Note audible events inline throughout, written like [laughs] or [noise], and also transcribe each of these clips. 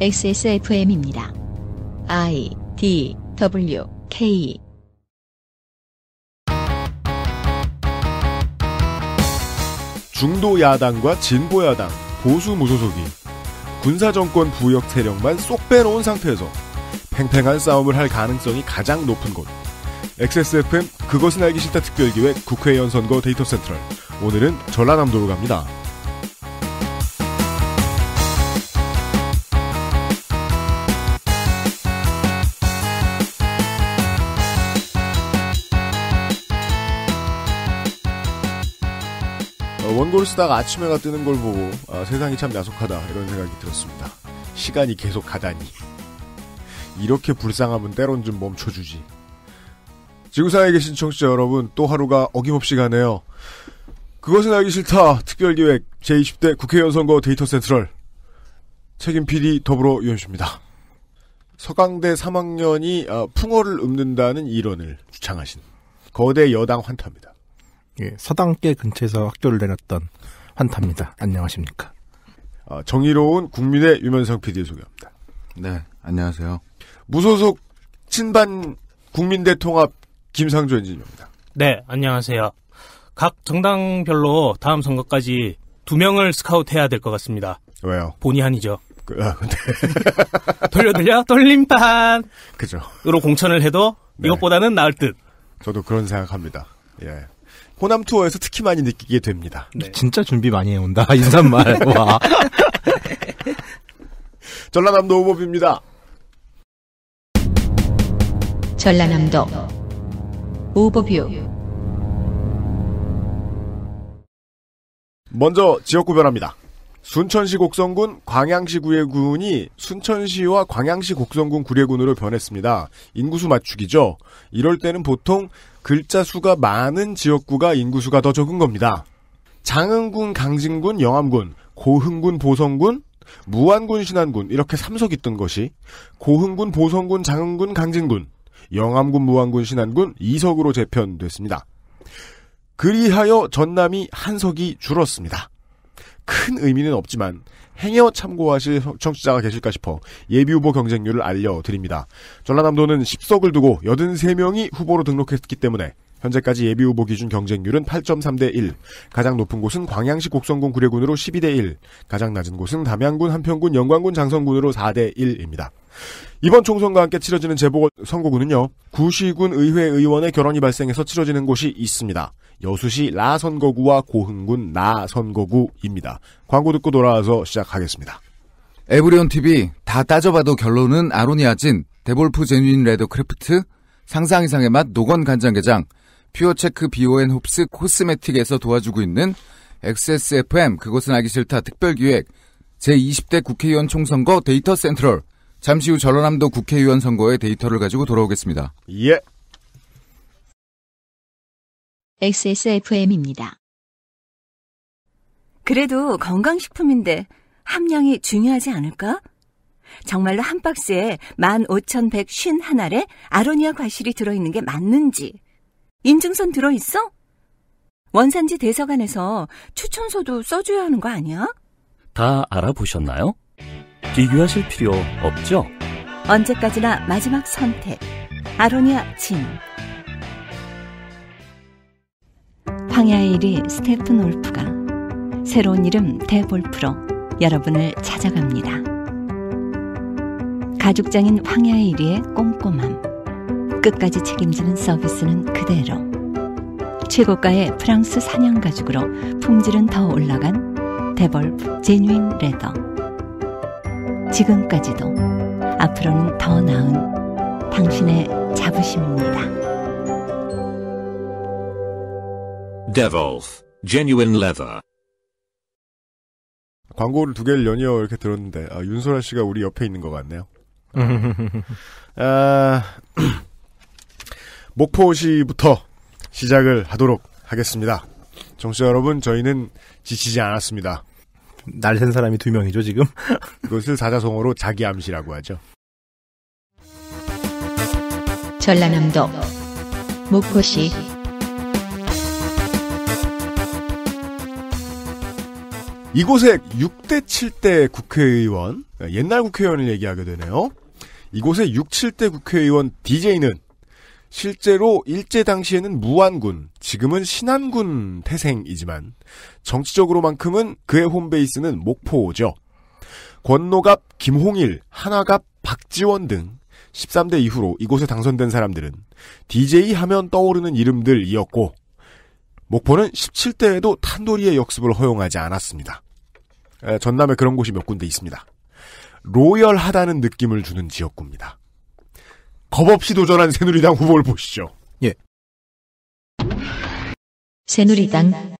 XSFM입니다. I D W K 중도 야당과 진보 야당, 보수 무소속이 군사 정권 부역 세력만 쏙 빼놓은 상태에서 팽팽한 싸움을 할 가능성이 가장 높은 곳. XSFM 그것은 알기 싫다 특별기획 국회의원 선거 데이터 센트럴. 오늘은 전라남도로 갑니다. 원고를 쓰다가 아침 에가 뜨는 걸 보고 아, 세상이 참 야속하다 이런 생각이 들었습니다. 시간이 계속 가다니 이렇게 불쌍하면 때론 좀 멈춰주지. 지구상에 계신 청취자 여러분 또 하루가 어김없이 가네요. 그것은 알기 싫다 특별기획 제20대 국회의원 선거 데이터 센트럴 책임 PD 더불어 유현수입니다. 서강대 3학년이 아, 풍어를 읊는다는 이론을 주창하신 거대 여당 환타입니다. 예, 사당계 근처에서 학교를 내렸던 환타입니다. 안녕하십니까. 아, 정의로운 국민의 유면성 PD 소개합니다. 네, 안녕하세요. 무소속 친반 국민대 통합 김상조 엔지니어입니다. 네, 안녕하세요. 각 정당별로 다음 선거까지 두 명을 스카우트해야 될 것 같습니다. 왜요? 본의 아니죠. 그, 아, 근데 [laughs] 돌려 돌려 돌림판. 그죠. 으로 공천을 해도 네. 이것보다는 나을 듯. 저도 그런 생각합니다. 예. 호남 투어에서 특히 많이 느끼게 됩니다. 네. 네. 진짜 준비 많이 해온다 [laughs] 인사말 와. [laughs] 전라남도 오법입니다. 전라남도 오법유 먼저 지역구 별합니다 순천시 곡성군, 광양시 구례군이 순천시와 광양시 곡성군 구례군으로 변했습니다. 인구수 맞추기죠. 이럴 때는 보통 글자 수가 많은 지역구가 인구수가 더 적은 겁니다. 장흥군, 강진군, 영암군, 고흥군, 보성군, 무안군, 신안군 이렇게 삼석 있던 것이 고흥군, 보성군, 장흥군, 강진군, 영암군, 무안군, 신안군 이석으로 재편됐습니다. 그리하여 전남이 한 석이 줄었습니다. 큰 의미는 없지만 행여 참고하실 청취자가 계실까 싶어 예비 후보 경쟁률을 알려드립니다. 전라남도는 10석을 두고 83명이 후보로 등록했기 때문에 현재까지 예비 후보 기준 경쟁률은 8.3대 1. 가장 높은 곳은 광양시 곡성군 구례군으로 12대 1. 가장 낮은 곳은 담양군, 한평군, 영광군, 장성군으로 4대 1입니다. 이번 총선과 함께 치러지는 재보선거구는요 구시군 의회 의원의 결혼이 발생해서 치러지는 곳이 있습니다. 여수시 라 선거구와 고흥군 나 선거구입니다. 광고 듣고 돌아와서 시작하겠습니다. 에브리온 TV 다 따져봐도 결론은 아로니아진, 데볼프 제뉴인 레드 크래프트, 상상 이상의 맛 노건 간장게장, 퓨어체크 비오앤 홉스 코스메틱에서 도와주고 있는 XSFM 그것은 알기 싫다 특별기획 제20대 국회의원 총선거 데이터 센트럴 잠시 후 전라남도 국회의원 선거의 데이터를 가지고 돌아오겠습니다. 예. XSFM입니다. 그래도 건강식품인데 함량이 중요하지 않을까? 정말로 한 박스에 15,151알에 아로니아 과실이 들어있는 게 맞는지. 인증선 들어있어? 원산지 대서관에서 추천서도 써줘야 하는 거 아니야? 다 알아보셨나요? 비교하실 필요 없죠? 언제까지나 마지막 선택. 아로니아 진. 황야의 1위 스테픈 올프가 새로운 이름 대볼프로 여러분을 찾아갑니다. 가죽장인 황야의 1위의 꼼꼼함. 끝까지 책임지는 서비스는 그대로. 최고가의 프랑스 사냥 가죽으로 품질은 더 올라간 데볼프 제뉴인 레더. 지금까지도 앞으로는 더 나은 당신의 자부심입니다. Devolf Genuine Leather 광고를 두 개를 연이어 이렇게 들었는데 아, 윤소라 씨가 우리 옆에 있는 것 같네요. [laughs] 아, [clears throat] 목포시부터 시작을 하도록 하겠습니다. 정치 여러분, 저희는 지치지 않았습니다. 날센 사람이 두 명이죠, 지금. 이것을 [laughs] 사자성어로 자기 암시라고 하죠. 전라남도 목포시 이곳에 6대 7대 국회의원, 옛날 국회의원을 얘기하게 되네요. 이곳에 6, 7대 국회의원 DJ는 실제로 일제 당시에는 무안군, 지금은 신안군 태생이지만 정치적으로만큼은 그의 홈베이스는 목포죠. 권노갑, 김홍일, 하나갑, 박지원 등 13대 이후로 이곳에 당선된 사람들은 DJ 하면 떠오르는 이름들이었고 목포는 17대에도 탄도리의 역습을 허용하지 않았습니다. 전남에 그런 곳이 몇 군데 있습니다. 로열하다는 느낌을 주는 지역구입니다. 겁 없이 도전한 새누리당 후보를 보시죠. 예. 새누리당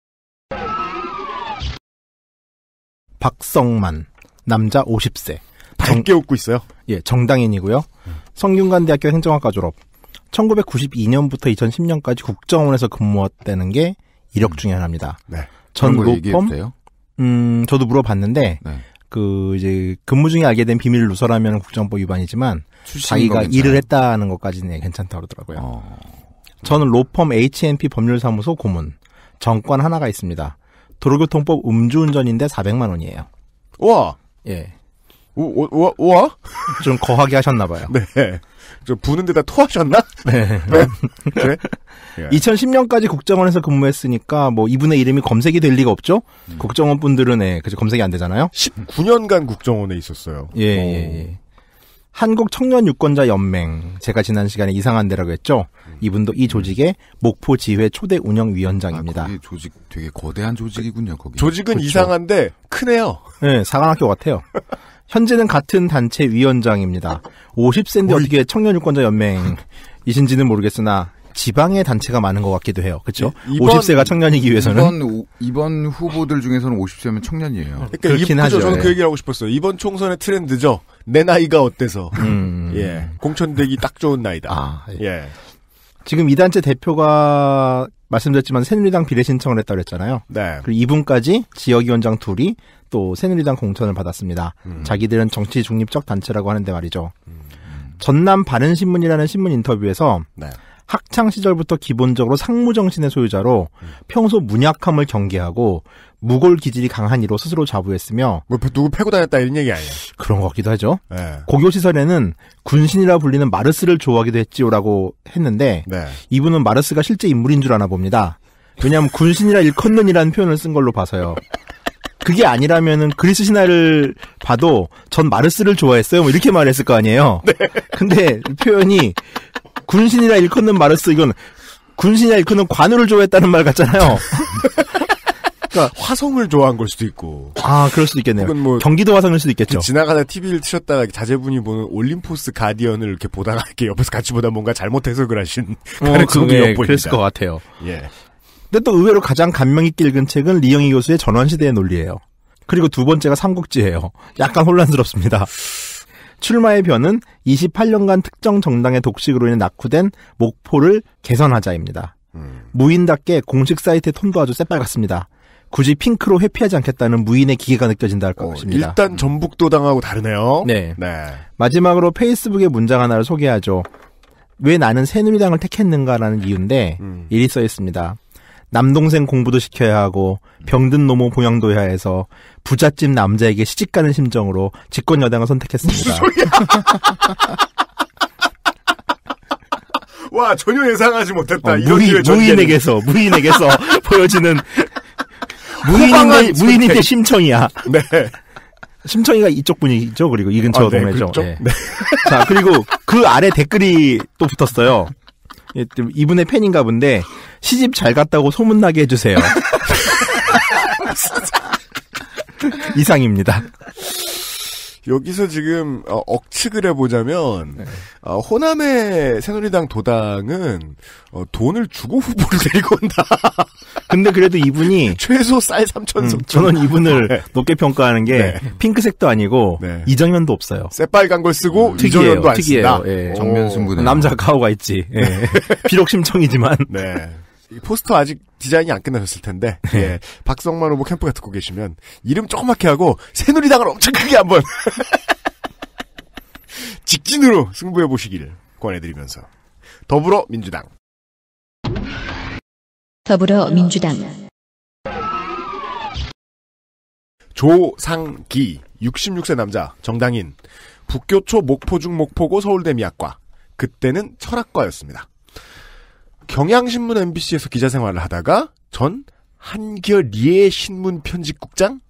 박성만 남자 50세 밝게 웃고 있어요. 예, 정당인이고요. 음. 성균관대학교 행정학과 졸업. 1992년부터 2010년까지 국정원에서 근무했다는 게 이력 중에 하나입니다. 네. 전 로펌. 음, 저도 물어봤는데 네. 그 이제 근무 중에 알게 된 비밀 누설하면 국정법 위반이지만 자기가 일을 했다는 것까지는 예, 괜찮다 그러더라고요. 어. 저는 로펌 h m p 법률사무소 고문 정권 하나가 있습니다. 도로교통법 음주운전인데 400만 원이에요. 예. 우 와. 예. 우와? 좀 거하게 하셨나봐요. [laughs] 네. 저 부는 데다 토하셨나? 네. 네. 그래? [laughs] 네. 예. 2010년까지 국정원에서 근무했으니까 뭐 이분의 이름이 검색이 될 리가 없죠. 음. 국정원 분들은 네, 예, 그 검색이 안 되잖아요. 19년간 국정원에 있었어요. 예, 예, 예. 한국 청년 유권자 연맹 제가 지난 시간에 이상한 데라고 했죠. 음. 이분도 이 조직의 목포 지회 초대 운영 위원장입니다. 아, 조직 되게 거대한 그 조직이군요. 거기 조직은 그쵸. 이상한데 크네요. 네, 예, 사관학교 같아요. [laughs] 현재는 같은 단체 위원장입니다. 50세인데 어떻게 청년 유권자 연맹 이신지는 모르겠으나 지방의 단체가 많은 것 같기도 해요. 그렇죠? 이번, 50세가 청년이기 위해서는 이번, 이번 후보들 중에서는 50세면 청년이에요. 그러니까 그렇긴 이, 하죠. 그렇죠? 저는 그 예. 얘기를 하고 싶었어요. 이번 총선의 트렌드죠. 내 나이가 어때서 음. 예 공천되기 딱 좋은 나이다. 아, 예. 예. 지금 이 단체 대표가 말씀드렸지만 새누리당 비례 신청을 했다고 했잖아요. 네. 그리고 이분까지 지역위원장 둘이 또 새누리당 공천을 받았습니다. 음. 자기들은 정치 중립적 단체라고 하는데 말이죠. 음. 전남 바른신문이라는 신문 인터뷰에서 네. 학창 시절부터 기본적으로 상무 정신의 소유자로 평소 문약함을 경계하고 무골 기질이 강한 이로 스스로 자부했으며 뭐 누구 패고 다녔다 이런 얘기 아니에요? 그런 것 같기도 하죠. 네. 고교 시설에는 군신이라 불리는 마르스를 좋아하기도 했지요라고 했는데 네. 이분은 마르스가 실제 인물인 줄 아나 봅니다. 왜냐하면 군신이라 일컫는이라는 표현을 쓴 걸로 봐서요. 그게 아니라면은 그리스 신화를 봐도 전 마르스를 좋아했어요. 뭐 이렇게 말했을 거 아니에요. 네. 근데 표현이 군신이라 일컫는 말을 쓰 이건 군신이라 일컫는 관우를 좋아했다는 말 같잖아요. [laughs] 그러니까 화성을 좋아한 걸 수도 있고. 아, 그럴 수도 있겠네요. 혹은 뭐 경기도 화성일 수도 있겠죠. 그 지나가다 TV를 틀셨다가 자제분이 보는 올림포스 가디언을 이렇게 보다가 이렇게 옆에서 같이 보다 뭔가 잘못 해서그러신 어, [laughs] 그런 성도 어, 그, 예, 보입니것 같아요. 예. 근데 또 의외로 가장 감명 깊게 읽은 책은 리영희 교수의 전환시대의 논리예요. 그리고 두 번째가 삼국지예요. 약간 혼란스럽습니다. 출마의 변은 28년간 특정 정당의 독식으로 인해 낙후된 목포를 개선하자입니다. 음. 무인답게 공식 사이트의 톤도 아주 새빨갛습니다. 굳이 핑크로 회피하지 않겠다는 무인의 기계가 느껴진다 할 어, 것입니다. 어, 일단 전북도당하고 다르네요. 네. 네. 마지막으로 페이스북의 문장 하나를 소개하죠. 왜 나는 새누리당을 택했는가라는 이유인데 음. 일이 써 있습니다. 남동생 공부도 시켜야 하고 병든 노모 봉양도 해야 해서 부잣집 남자에게 시집가는 심정으로 집권 여당을 선택했습니다. [laughs] 와 전혀 예상하지 못했다. 어, 무인, 무인에게서 무인에게서 [laughs] 보여지는 무인인데 무인인데 심청이야. 네. 심청이가 이쪽 분이죠. 그리고 이 근처 아, 네, 동네죠. 네. 네. 자 그리고 그 아래 댓글이 또 붙었어요. 예, 이분의 팬인가 본데 시집 잘 갔다고 소문나게 해주세요. [laughs] 이상입니다. 여기서 지금 어, 억측을 해보자면 네. 어, 호남의 새누리당 도당은 어, 돈을 주고 후보를 데리고 [laughs] 온다. 근데 그래도 이분이 [laughs] 최소 쌀 3천 음, 저는 이분을 네. 높게 평가하는 게 네. 핑크색도 아니고 네. 이정현도 없어요. 새빨간 걸 쓰고 음, 이정현도 특이해요, 안 특이해요. 쓴다. 예. 정면 승부네. 남자 가오가 있지. 예. [laughs] 비록 심청이지만. 네. 포스터 아직 디자인이 안 끝나셨을 텐데 네. 예. 박성만 후보 뭐 캠프가 듣고 계시면 이름 조그맣게 하고 새누리당을 엄청 크게 한번 [laughs] 직진으로 승부해 보시기를 권해드리면서 더불어민주당 더불어민주당 조상기 66세 남자 정당인 북교초 목포중 목포고 서울대 미학과 그때는 철학과였습니다. 경향신문 MBC에서 기자 생활을 하다가 전한결리의 신문 편집국장?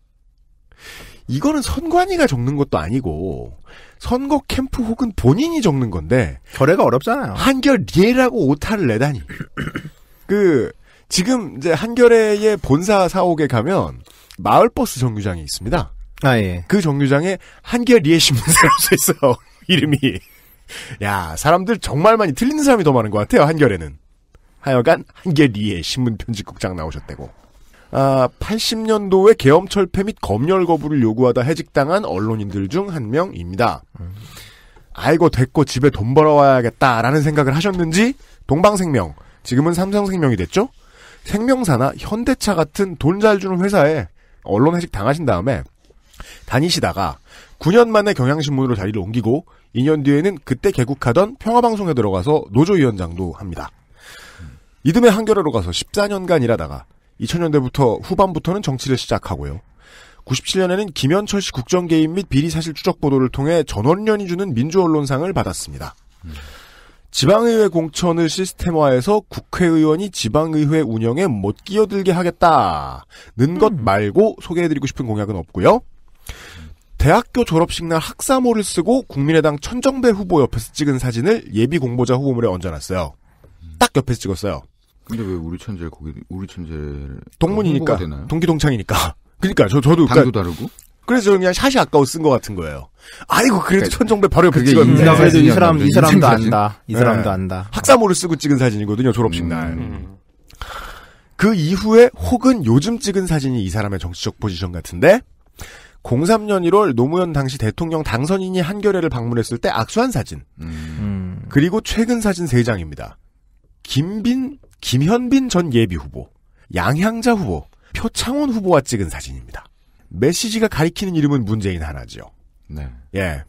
이거는 선관위가 적는 것도 아니고 선거 캠프 혹은 본인이 적는 건데 결례가 어렵잖아요. 한겨레라고 오타를 내다니. [clears throat] 그 지금 이제 한결의 본사 사옥에 가면 마을버스 정류장이 있습니다. 아 예. 그 정류장에 한결리의 신문을 할수 있어요. 이름이. 야 사람들 정말 많이 틀리는 사람이 더 많은 것 같아요 한결에는 하여간 한겨리에 신문편집국장 나오셨대고. 아, 80년도에 계엄철폐 및 검열 거부를 요구하다 해직당한 언론인들 중 한 명입니다. 아이고 됐고 집에 돈 벌어와야겠다라는 생각을 하셨는지 동방생명, 지금은 삼성생명이 됐죠? 생명사나 현대차 같은 돈 잘 주는 회사에 언론 해직 당하신 다음에 다니시다가 9년 만에 경향신문으로 자리를 옮기고 2년 뒤에는 그때 개국하던 평화방송에 들어가서 노조위원장도 합니다. 이듬해 한겨레로 가서 14년간 일하다가 2000년대부터 후반부터는 정치를 시작하고요. 97년에는 김현철 씨 국정 개입 및 비리 사실 추적 보도를 통해 전원련이 주는 민주 언론상을 받았습니다. 지방의회 공천을 시스템화해서 국회의원이 지방의회 운영에 못 끼어들게 하겠다는 것 음. 말고 소개해드리고 싶은 공약은 없고요. 대학교 졸업식 날 학사모를 쓰고 국민의당 천정배 후보 옆에서 찍은 사진을 예비 공보자 후보물에 얹어놨어요. 딱 옆에서 찍었어요. 근데 왜 우리 천재 거기 우리 천재 동문이니까 동기 동창이니까. [laughs] 그러니까 저 저도 그러니까 당도 그러니까, 다르고. 그래서 그냥 샷이 아까워 쓴 것 같은 거예요. 아이고 그래도 그러니까, 천정배 바로 옆에 찍었는 인간, 그래도 이 사람 이 사람도 안다. 이 사람도 네. 안다. 학사모를 쓰고 찍은 사진이거든요 졸업식 음. 날. 음. 그 이후에 혹은 요즘 찍은 사진이 이 사람의 정치적 포지션 같은데 03년 1월 노무현 당시 대통령 당선인이 한겨레를 방문했을 때 악수한 사진. 음. 음. 그리고 최근 사진 3장입니다. 김빈 김현빈 전 예비 후보, 양향자 후보, 표창원 후보와 찍은 사진입니다. 메시지가 가리키는 이름은 문재인 하나지요. 네. 예.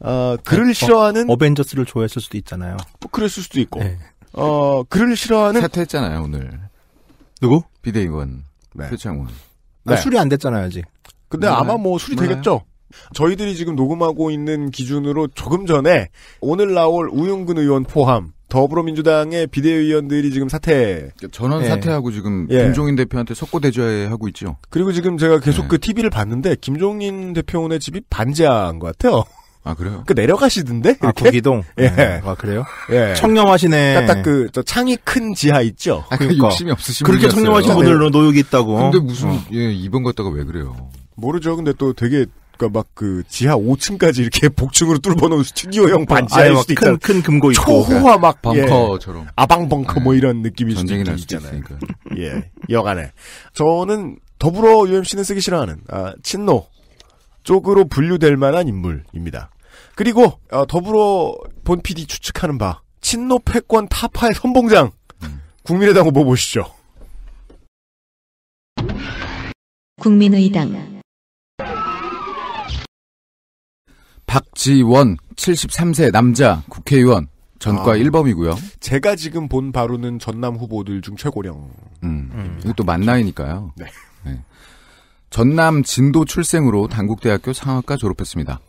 어, 글을 네. 어, 싫어하는 어, 벤져스를 좋아했을 수도 있잖아요. 뭐 그랬을 수도 있고. 네. 어, 글을 싫어하는 사퇴했잖아요, 오늘. 누구? 비대위원 네. 표창원. 네. 아, 술이 안 됐잖아요, 아직. 근데 몰 네. 아마 뭐 술이 몰 네. 되겠죠. 저희들이 지금 녹음하고 있는 기준으로 조금 전에 오늘 나올 우영근 의원 포함 더불어민주당의 비대위원들이 지금 사퇴. 그러니까 전원 예. 사퇴하고 지금 예. 김종인 대표한테 석고대죄하고 있죠. 그리고 지금 제가 계속 예. 그 TV를 봤는데 김종인 대표의 원 집이 반지하인 것 같아요. 아 그래요? 그 내려가시던데 아, 이렇게? 예. 아, 구기동. 예. 네. 아 그래요? 예. 청렴하시네. 딱그 창이 큰 지하 있죠. 아, 그러니까. 그러니까. 욕심이 없으신 그렇게 청렴하신 분들로 네. 노욕이 있다고. 근데 무슨 어. 예 이번 갔다가 왜 그래요? 모르죠. 근데 또 되게 그러니까 막 그 지하 5층까지 이렇게 [laughs] 복층으로 뚫어 놓은 스튜디오형 아, 반지하일 수도 있다아 큰, 큰 금고 있고. 초호화 막 네. 예. 벙커처럼. 예, 아방 벙커 뭐 네. 이런 느낌이 전쟁이 날 수도 있잖아요. 예. 여간에 저는 더불어 UMC는 쓰기 싫어하는 아, 친노 쪽으로 분류될 만한 인물입니다. 그리고 아, 더불어 본 PD 추측하는 바 친노 패권 타파의 선봉장 음. 국민의당 후보 보시죠. 국민의당 박지원 73세 남자 국회의원 전과 아, 1범이고요. 제가 지금 본 바로는 전남 후보들 중 최고령. 음. 음. 이것도 만 나이니까요. 네. 네. 전남 진도 출생으로 단국대학교 상학과 졸업했습니다.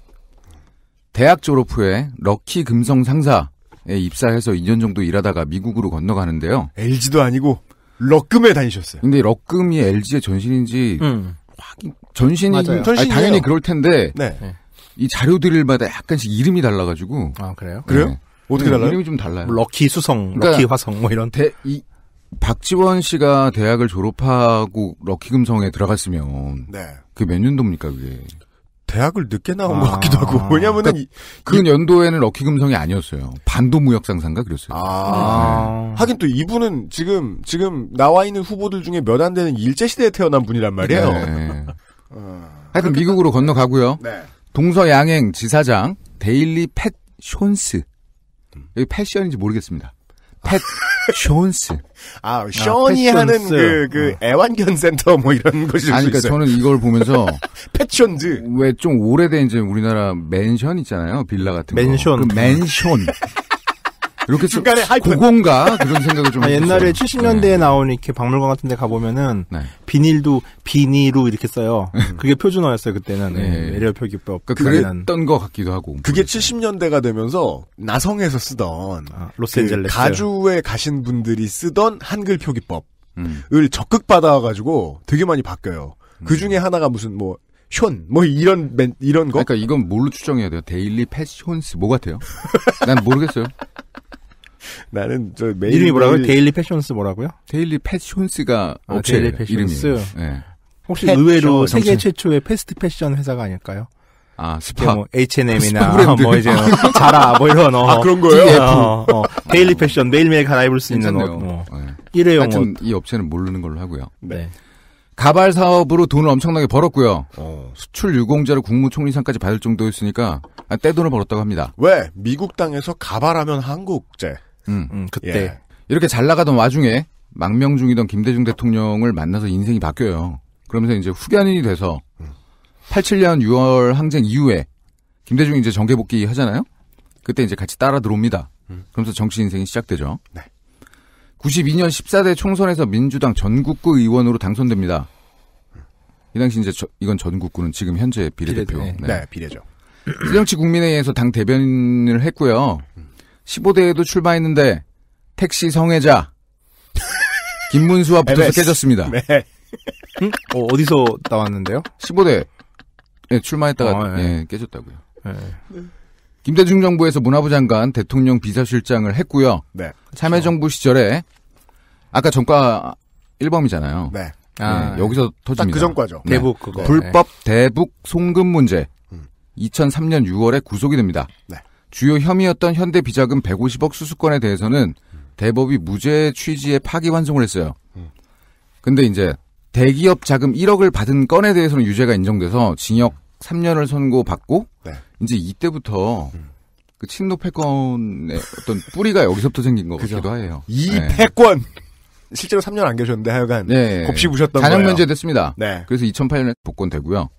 대학 졸업 후에 럭키 금성 상사에 입사해서 2년 정도 일하다가 미국으로 건너가는데요. LG도 아니고 럭금에 다니셨어요. 근데 럭금이 LG의 전신인지 음. 확인 전신이 아니, 당연히 그럴 텐데 네. 네. 이 자료들마다 약간씩 이름이 달라가지고. 아 그래요? 네. 그래요? 어떻게 달라요? 이름이 좀 달라요. 뭐 럭키 수성, 그러니까 럭키 화성 뭐 이런. 대, 이 박지원 씨가 대학을 졸업하고 럭키 금성에 들어갔으면 네. 그 몇 년도입니까 그게? 대학을 늦게 나온 아, 것 같기도 하고 그러니까 왜냐면은 그러니까 그 연도에는 럭키 금성이 아니었어요 반도무역상상가 그랬어요. 아, 네. 하긴 또 이분은 지금 지금 나와 있는 후보들 중에 몇 안 되는 일제 시대에 태어난 분이란 말이에요. 네. 어, 하여튼 그러니까 미국으로 건너가고요. 네. 동서양행 지사장 데일리 팻 쇼스 여기 패션인지 모르겠습니다. 팻 쇼스 [laughs] 아, 쇼니 아, 하는 그, 그, 어. 애완견 센터 뭐 이런 것이 아니, 그니까 저는 이걸 보면서. 패션즈. [laughs] 왜좀 오래된 이제 우리나라 맨션 있잖아요. 빌라 같은 맨션. 거. 그 맨션. [laughs] 이렇게 중간에 이 고공가 그런 생각을 좀. 아, 옛날에 70년대에 네. 나온 이렇게 박물관 같은데 가보면은 네. 비닐도 비니로 이렇게 써요. 음. 그게 표준어였어요 그때는 네. 매력 네, 표기법. 그러니까 그랬던 것 같기도 하고. 그게 그래서. 70년대가 되면서 나성에서 쓰던 아, 로스앤젤레스 그 가주에 가신 분들이 쓰던 한글 표기법을 음. 적극 받아가지고 와 되게 많이 바뀌어요. 음. 그 중에 하나가 무슨 뭐 션, 뭐 이런 맨, 이런 거. 그러니까 이건 뭘로 추정해야 돼요? 데일리 패션스 뭐 같아요? 난 모르겠어요. [laughs] 나는 저 매일 이름이 뭐라고요? 데일리 패션스 뭐라고요? 데일리 패션스가 아, 업체 데일리 패션스. 이름이에요. 네. 혹시 패 의외로 정 세계 최초의 패스트 패션 회사가 아닐까요? 아, 스파. 뭐 H&M이나 아, 뭐 이제 뭐 [laughs] 자라 뭐 이런 어. 아, 그런 거예요? 아. 어, 어, 데일리 패션 매일매일 갈아입을 수 있는 옷. 어, 뭐. 네. 예. 일회용 하여튼 옷. 이 업체는 모르는 걸로 하고요. 네. 네. 가발 사업으로 돈을 엄청나게 벌었고요. 어. 수출 유공자를 국무총리상까지 받을 정도였으니까 아, 떼돈을 벌었다고 합니다. 왜 미국 땅에서 가발하면 한국제, 음. 음 그때 예. 이렇게 잘 나가던 와중에 망명 중이던 김대중 대통령을 만나서 인생이 바뀌어요. 그러면서 이제 후견인이 돼서 87년 6월 항쟁 이후에 김대중이 이제 정계 복귀 하잖아요. 그때 이제 같이 따라 들어옵니다. 음. 그러면서 정치 인생이 시작되죠. 네. 92년 14대 총선에서 민주당 전국구 의원으로 당선됩니다. 이 당시 이제 저, 이건 전국구는 지금 현재 비례대표. 비례, 네. 네. 비례죠. 수정치 [clears throat] 국민회의에서 당 대변인을 했고요. 음. 15대에도 출마했는데 택시 성애자 [laughs] 김문수와 붙어서 깨졌습니다. 네. 응? 어, 어디서 나왔는데요? 15대 예, 출마했다가 아, 예. 예, 깨졌다고요. 예. 네. 김대중 정부에서 문화부 장관, 대통령 비서실장을 했고요. 네. 참여정부 그렇죠. 시절에 아까 전과 1범이잖아요. 네. 예, 아, 예. 그 네. 여기서 터집니다. 그 전과죠. 대북 그거. 불법 네. 대북 송금 문제. 2003년 음. 6월에 구속이 됩니다. 네. 주요 혐의였던 현대 비자금 150억 수수권에 대해서는 대법이 무죄 취지의 파기환송을 했어요. 음. 근데 이제 대기업 자금 1억을 받은 건에 대해서는 유죄가 인정돼서 징역 3년을 선고받고 네. 이제 이때부터 음. 그 친노 패권의 어떤 뿌리가 여기서부터 생긴 것 그죠. 같기도 해요. 이 네. 패권 실제로 3년 안 계셨는데 하여간 네. 곱씹으셨던 잔영 거예요. 면제됐습니다. 네. 그래서 2008년에 복권되고요.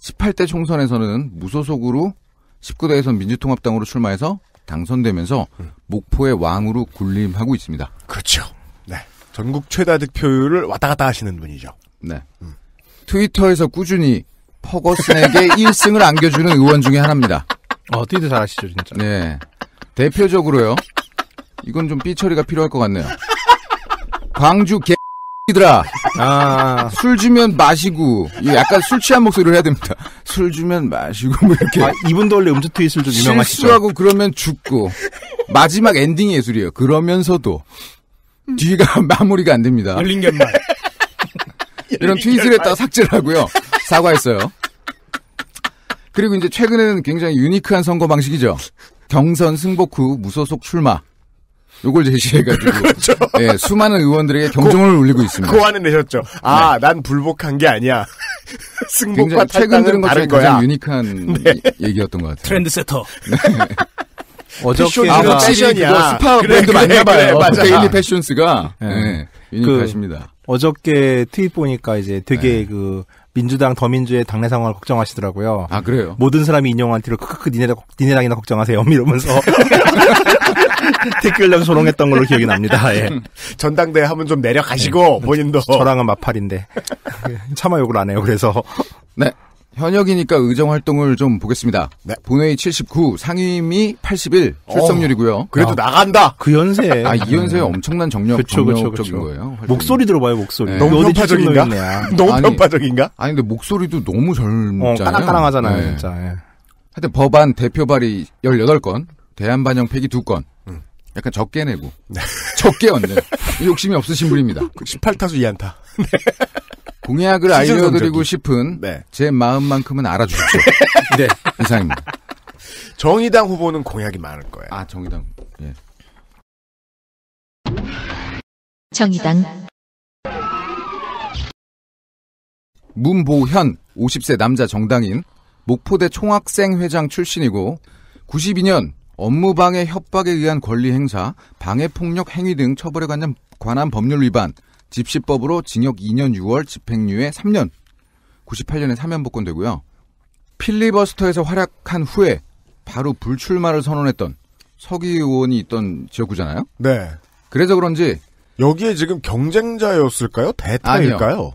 18대 총선에서는 무소속으로 19대에서 민주통합당으로 출마해서 당선되면서 음. 목포의 왕으로 군림하고 있습니다. 그렇죠. 네. 전국 최다 득표율을 왔다 갔다 하시는 분이죠. 네. 음. 트위터에서 꾸준히 퍼거슨에게 1승을 [laughs] 안겨주는 의원 중에 하나입니다. 어, 트위터 잘 아시죠, 진짜. 네. 대표적으로요. 이건 좀 삐처리가 필요할 것 같네요. 광주 개 이들아, 아, 술 주면 마시고, 약간 술 취한 목소리를 해야 됩니다. 술 주면 마시고, 뭐 이렇게. 아, 이분도 원래 음주 트윗을 좀 유명하시죠. 실수하고 그러면 죽고, 마지막 엔딩 예술이에요. 그러면서도, 뒤가 [laughs] 마무리가 안 됩니다. 열린 결말. [laughs] 이런 트윗을 했다 가 삭제를 하고요. 사과했어요. 그리고 이제 최근에는 굉장히 유니크한 선거 방식이죠. 경선 승복 후 무소속 출마. 요걸 제시해가지고 [laughs] 그렇죠. 예, 수많은 의원들에게 경종을 울리고 있습니다. 고안을 내셨죠. 아, 네. 난 불복한 게 아니야. [laughs] 승복과 최근 들은 것 중에 가장 유니크한 [laughs] 네. 얘기였던 것 같아요. 트렌드세터. 네. 어저께 아, 패션이야. 스파 그래, 브랜드 맞나 봐요. 맞아. 데일리 패션스가 네. 네. 유니크하십니다. 그, 어저께 트윗 보니까 이제 되게 네. 그 민주당 더민주의 당내 상황을 걱정하시더라고요. 아 그래요? 모든 사람이 인용한 티를 크크크 니네랑 니네당이나 걱정하세요. 이러면서 댓글랑 [laughs] 소롱했던 걸로 기억이 납니다. 예. 전당대회 하면 좀 내려가시고 네. 본인도 저랑은 마팔인데 [laughs] 차마 욕을 안 해요. 그래서 네. 현역이니까 의정 활동을 좀 보겠습니다. 네. 본회의 79, 상임위 81 출석률이고요. 어, 그래도 아, 나간다. 그연세 아, 이연세 네. 엄청난 정력, 정력적인 거예요. 목소리 들어봐요, 목소리. 네. 너무 편파적인가? 너무 아 편파적인가? 아니 근데 목소리도 너무 젊잖아요. 어, 까랑까랑하잖아요, 네. 진짜. 예. 하여튼 법안 대표 발의 18건, 대한반영 폐기 2건, 약간 적게 내고 네. 적게 얻는 욕심이 없으신 분입니다. 18타수 그 2안타. 네. 공약을 알려드리고 싶은 네. 제 마음만큼은 알아주십시오. [laughs] 네 [laughs] 이상입니다. 정의당 후보는 공약이 많을 거예요. 아 정의당. 예. 정의당 문보현 50세 남자 정당인 목포대 총학생회장 출신이고 92년 업무방해 협박에 의한 권리 행사, 방해폭력 행위 등 처벌에 관한, 관한 법률 위반, 집시법으로 징역 2년 6월, 집행유예 3년, 98년에 사면 복권되고요. 필리버스터에서 활약한 후에 바로 불출마를 선언했던 서기 의원이 있던 지역구잖아요. 네. 그래서 그런지 여기에 지금 경쟁자였을까요? 대타일까요?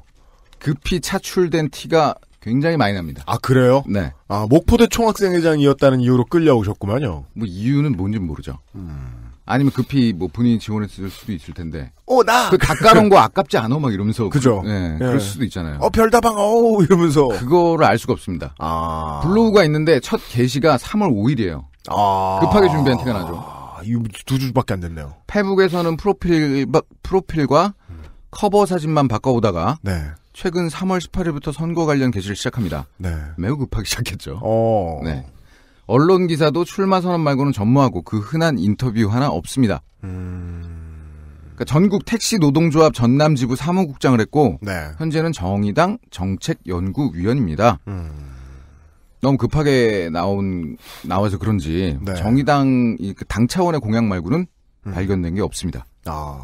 급히 차출된 티가 굉장히 많이 납니다. 아 그래요? 네. 아 목포대 총학생회장이었다는 이유로 끌려오셨구만요. 뭐 이유는 뭔지 모르죠. 음. 아니면 급히 뭐 본인이 지원했을 수도 있을 텐데. 오 어, 나. 그 가까운 거 아깝지 않아 막 이러면서. [laughs] 그죠. 네, 네. 그럴 수도 있잖아요. 어 별다방 어 이러면서. 그거를 알 수가 없습니다. 아. 블로그가 있는데 첫 게시가 3월 5일이에요. 아. 급하게 준비한 티가 나죠. 아, 이 두 주밖에 안 됐네요. 페북에서는 프로필 프로필과 커버 사진만 바꿔보다가 네. 최근 3월 18일부터 선거 관련 게시를 시작합니다. 네. 매우 급하게 [laughs] 시작했죠. 어... 네. 언론 기사도 출마 선언 말고는 전무하고 그 흔한 인터뷰 하나 없습니다. 음... 그러니까 전국 택시 노동조합 전남지부 사무국장을 했고 네. 현재는 정의당 정책연구위원입니다. 음... 너무 급하게 나온 나와서 그런지 네. 정의당 그 당 차원의 공약 말고는 음... 발견된 게 없습니다. 아...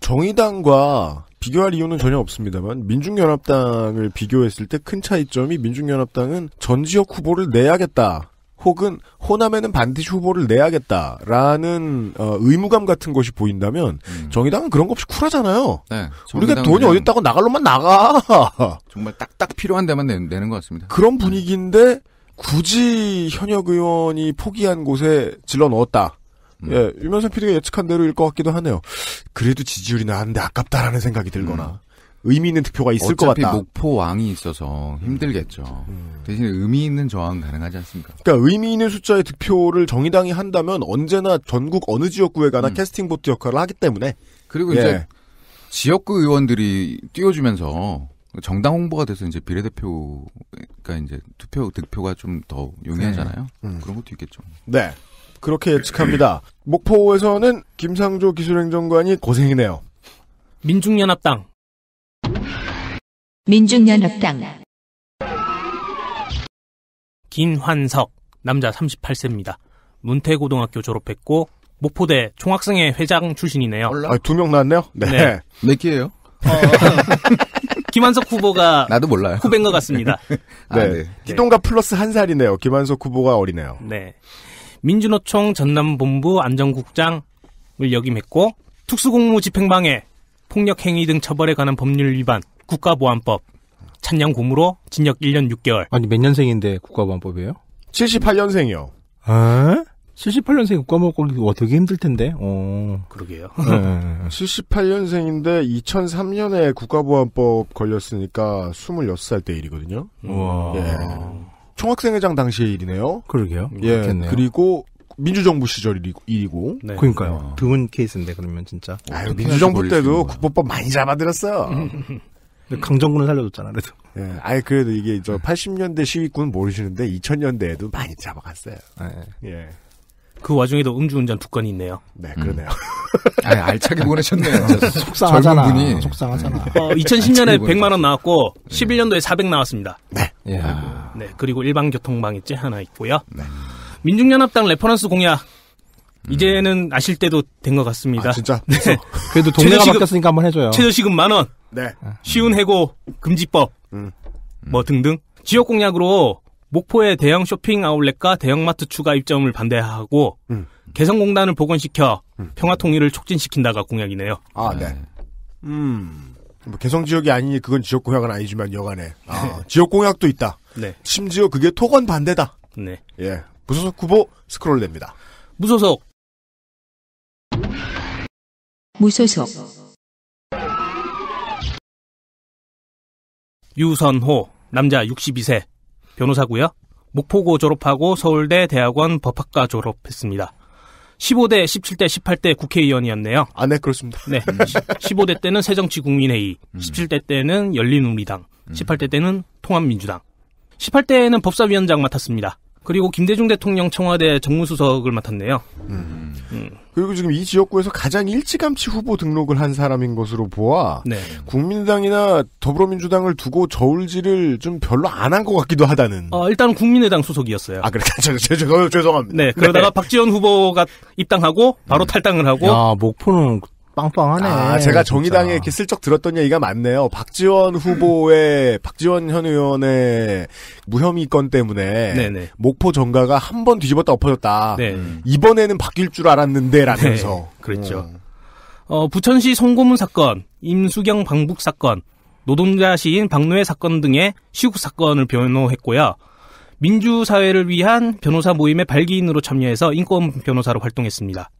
정의당과 비교할 이유는 전혀 없습니다만 민중연합당을 비교했을 때 큰 차이점이 민중연합당은 전 지역 후보를 내야겠다. 혹은 호남에는 반드시 후보를 내야겠다라는 어, 의무감 같은 것이 보인다면 음. 정의당은 그런 거 없이 쿨하잖아요. 네, 우리가 돈이 어디 있다고 나갈 놈만 나가. [laughs] 정말 딱딱 필요한 데만 내, 는것 같습니다. 그런 네. 분위기인데 굳이 현역 의원이 포기한 곳에 질러 넣었다. 음. 예, 유명선 PD가 예측한 대로일 것 같기도 하네요. 그래도 지지율이 나는데 아깝다라는 생각이 들거나 음. 의미 있는 득표가 있을 것 같다. 어차피 목포 왕이 있어서 힘들겠죠. 음. 음. 대신 의미 있는 저항 가능하지 않습니까? 그러니까 의미 있는 숫자의 득표를 정의당이 한다면 언제나 전국 어느 지역구에 가나 음. 캐스팅 보트 역할을 하기 때문에 그리고 예. 이제 지역구 의원들이 띄워주면서 정당 홍보가 돼서 이제 비례대표가 이제 투표 득표가 좀 더 용이하잖아요. 네. 음. 그런 것도 있겠죠. 네. 그렇게 예측합니다. 목포에서는 김상조 기술행정관이 고생이네요. 민중연합당 민중연합당 김환석 남자 38세입니다. 문태고등학교 졸업했고 목포대 총학생회 회장 출신이네요. 아, 두 명 나왔네요. 네. 네. 몇 개예요? 어, [laughs] 김한석 후보가 나도 몰라요. 후배인 것 같습니다. [laughs] 네. 아, 네. 네. 희동가 플러스 한 살이네요. 김한석 후보가 어리네요. 네. 민주노총 전남본부 안전국장을 역임했고 특수공무 집행방해, 폭력행위 등 처벌에 관한 법률 위반, 국가보안법, 찬양 고무로 징역 1년 6개월. 아니 몇 년생인데 국가보안법이에요? 78년생이요. 아? 78년생 국가보안법이 뭐 되게 힘들 텐데. 어. 그러게요. 78년생인데 예, 예, 예. 2003년에 국가보안법 걸렸으니까 26살 때 일이거든요. 와. 예. 총학생회장 당시의 일이네요. 그러게요. 예. 그렇겠네요. 그리고 민주정부 시절 일이고. 일이고. 네. 그러니까요. 네. 드문 케이스인데 그러면 진짜. 아유, 민주정부 때도 국법법 많이 잡아들었어. [laughs] 강정군을 살려줬잖아, 그래도. 예, 아예 그래도 이게 저 80년대 시위꾼 모르시는데 2000년대에도 많이 잡아갔어요. 네. 예. 예. 그 와중에도 음주운전 두 건이 있네요. 네, 그러네요. 음. 아, 알차게 보내셨네요. [laughs] 속상하잖아. 분이. 속상하잖아. 네. 어, 2010년에 100만 원 나왔고 11년도에 400 나왔습니다. 네. 예. 이야. 네, 그리고 일반교통방해죄 하나 있고요. 네. 민중연합당 레퍼런스 공약 음. 이제는 아실 때도 된 것 같습니다. 아, 진짜. 네. [laughs] 그래도 동네가 최저시급, 바뀌었으니까 한번 해줘요. 최저시급 만 원. 네. 쉬운 해고 금지법. 음. 뭐 등등. 지역 공약으로 목포의 대형 쇼핑 아울렛과 대형마트 추가 입점을 반대하고 음. 개성공단을 복원시켜 음. 평화통일을 촉진시킨다가 공약이네요. 아, 네. 네. 음. 뭐 개성 지역이 아니니 그건 지역 공약은 아니지만 여간에 아, 네. 지역 공약도 있다. 네. 심지어 그게 토건 반대다. 네. 예. 무소속 후보 스크롤됩니다. 무소속. 무소속. 유선호 남자 62세 변호사고요. 목포고 졸업하고 서울대 대학원 법학과 졸업했습니다. 15대, 17대, 18대 국회의원이었네요. 아, 네, 그렇습니다. 네. 15대 때는 새정치국민회의, 17대 음. 때는 열린우리당, 18대 음. 때는 통합민주당, 18대에는 법사위원장 맡았습니다. 그리고 김대중 대통령 청와대 정무수석을 맡았네요. 음. 음. 그리고 지금 이 지역구에서 가장 일찌감치 후보 등록을 한 사람인 것으로 보아 네. 국민당이나 더불어민주당을 두고 저울질을 좀 별로 안 한 것 같기도 하다는. 어, 일단 국민의당 소속이었어요. 아, 그래. 죄, 죄, 죄, 죄송합니다. 네. 그러다가 네. 박지원 후보가 입당하고 바로 음. 탈당을 하고. 야, 목포는 빵빵하네. 아, 제가 정의당에 진짜. 이렇게 슬쩍 들었던 얘기가 많네요. 박지원 후보의, 박지원 현 의원의 무혐의 건 때문에 네네. 목포 정가가 한 번 뒤집었다 엎어졌다. 네. 이번에는 바뀔 줄 알았는데 라면서. 네, 그렇죠. 음. 어, 부천시 송고문 사건, 임수경 방북 사건, 노동자 시인 박노해 사건 등의 시국 사건을 변호했고요. 민주사회를 위한 변호사 모임의 발기인으로 참여해서 인권 변호사로 활동했습니다.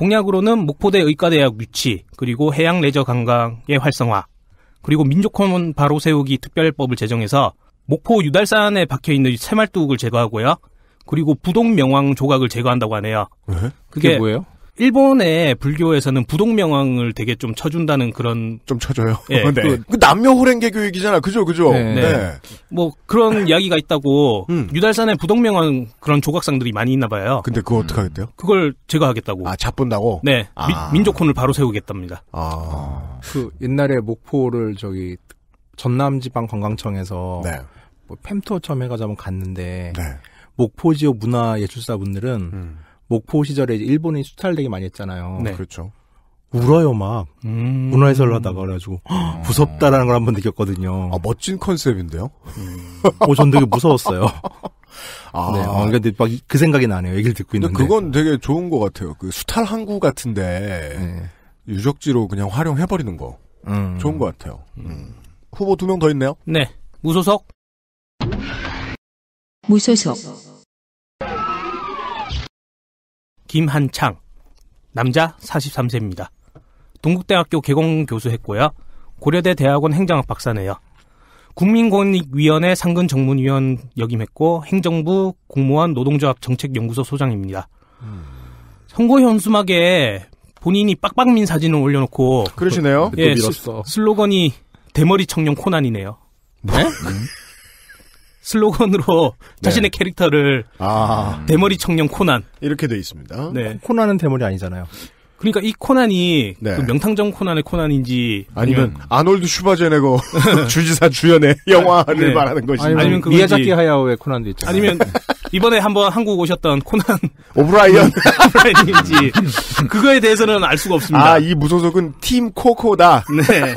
공약으로는 목포대 의과대학 유치, 그리고 해양 레저 관광의 활성화, 그리고 민족헌 바로 세우기 특별법을 제정해서 목포 유달산에 박혀 있는 새말뚝을 제거하고요. 그리고 부동명왕 조각을 제거한다고 하네요. 왜? 네? 그게, 그게 뭐예요? 일본의 불교에서는 부동명왕을 되게 좀 쳐준다는 그런 좀 쳐줘요. 예, [laughs] 네. 그, 그 남녀 호랭개 교육이잖아. 그죠, 그죠. 네. 네. 네. 뭐 그런 [laughs] 이야기가 있다고 음. 유달산에 부동명왕 그런 조각상들이 많이 있나 봐요. 근데 그거 어떻게 하겠대요? 그걸 제거하겠다고. 아, 자본다고? 네. 아. 미, 민족혼을 바로 세우겠답니다. 아. 그 옛날에 목포를 저기 전남지방 관광청에서 네. 뭐펜투어 처음 해가자면 갔는데 네. 목포 지역 문화예술사 분들은 음. 목포 시절에 일본이 수탈 되게 많이 했잖아요. 네. 그렇죠. 울어요 막 음... 문화해설을 하다가 그래가지고 음... 무섭다라는 걸 한 번 느꼈거든요. 아 멋진 컨셉인데요. 음... 어전 되게 무서웠어요. [laughs] 아, 네, 어, 근데 그러니까 막그 생각이 나네요. 얘기를 듣고 있는데. 그건 되게 좋은 것 같아요. 그 수탈 항구 같은데 네. 유적지로 그냥 활용해 버리는 거 음... 좋은 것 같아요. 음. 음. 후보 두 명 더 있네요. 네, 무소속. 무소속. 김한창, 남자 43세입니다. 동국대학교 개공 교수했고요. 고려대 대학원 행정학 박사네요. 국민권익위원회 상근 정문위원 역임했고 행정부 공무원 노동조합 정책연구소 소장입니다. 음. 선거 현수막에 본인이 빡빡민 사진을 올려놓고 그러시네요. 그, 예, 슬, 슬로건이 대머리 청년 코난이네요. 네? [laughs] 슬로건으로 네. 자신의 캐릭터를 아. 대머리 청년 코난 이렇게 돼 있습니다. 네. 어, 코난은 대머리 아니잖아요. 그러니까 이 코난이 네. 그 명탕정 코난의 코난인지 아니면, 아니면 아놀드 슈바제네거 [laughs] 주지사 주연의 네. 영화를 네. 말하는 것이 아니면, 아니면 그건지, 미야자키 하야오의 코난도 있죠. 아니면 이번에 한번 한국 오셨던 코난 [laughs] 오브라이언 [laughs] 오브라이언인지 그거에 대해서는 알 수가 없습니다. 아이 무소속은 팀 코코다. 네.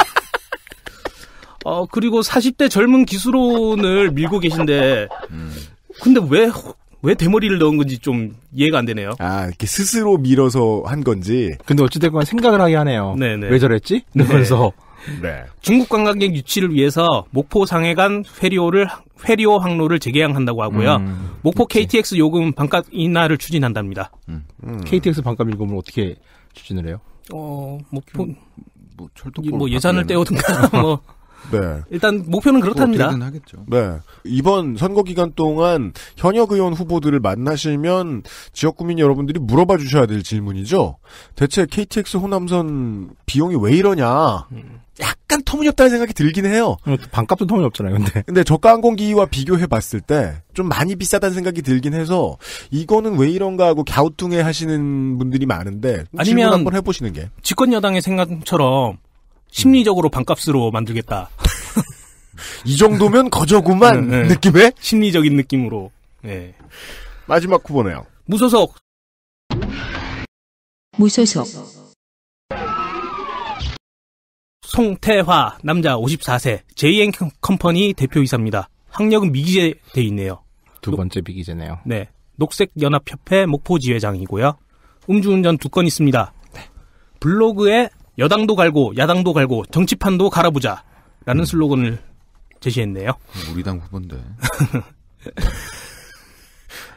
어, 그리고 40대 젊은 기수론을 밀고 계신데, 음. 근데 왜, 왜 대머리를 넣은 건지 좀 이해가 안 되네요. 아, 이렇게 스스로 밀어서 한 건지. 근데 어찌됐건 생각을 하게 하네요. 네네. 네. 왜 저랬지? 그러면서. 네. 네. 중국 관광객 유치를 위해서 목포 상해간 회리오를 회리오 항로를 재개항한다고 하고요. 음, 목포 그치. KTX 요금 반값 인하를 추진한답니다. 음. KTX 음. 반값 요금을 어떻게 추진을 해요? 어, 목포 음, 뭐, 뭐, 뭐 예산을 떼오든가 뭐 [laughs] 네. 일단 목표는 그렇답니다. 뭐 하겠죠. 네. 이번 선거 기간 동안 현역 의원 후보들을 만나시면 지역 구민 여러분들이 물어봐 주셔야 될 질문이죠. 대체 KTX 호남선 비용이 왜 이러냐. 음. 약간 터무니없다는 생각이 들긴 해요. 음, 반값도 터무니없잖아요, 근데. 근데 저가 항공기와 비교해 봤을 때 좀 많이 비싸다는 생각이 들긴 해서 이거는 왜 이런가 하고 갸우뚱해 하시는 분들이 많은데 아니면 질문 한번 해보시는 게 집권 여당의 생각처럼 심리적으로 반값으로 만들겠다. [laughs] 이 정도면 거저구만 네, 네. 느낌의 심리적인 느낌으로. 네. 마지막 후보네요. 무소속. 무소속. 송태화 남자 54세 JN 컴퍼니 대표이사입니다. 학력은 미기재 돼 있네요. 두 번째 미기재네요. 네. 녹색연합협회 목포지회장이고요. 음주운전 두 건 있습니다. 네. 블로그에 여당도 갈고 야당도 갈고 정치판도 갈아보자라는 음. 슬로건을 제시했네요. 음, 우리 당 후보인데. [laughs]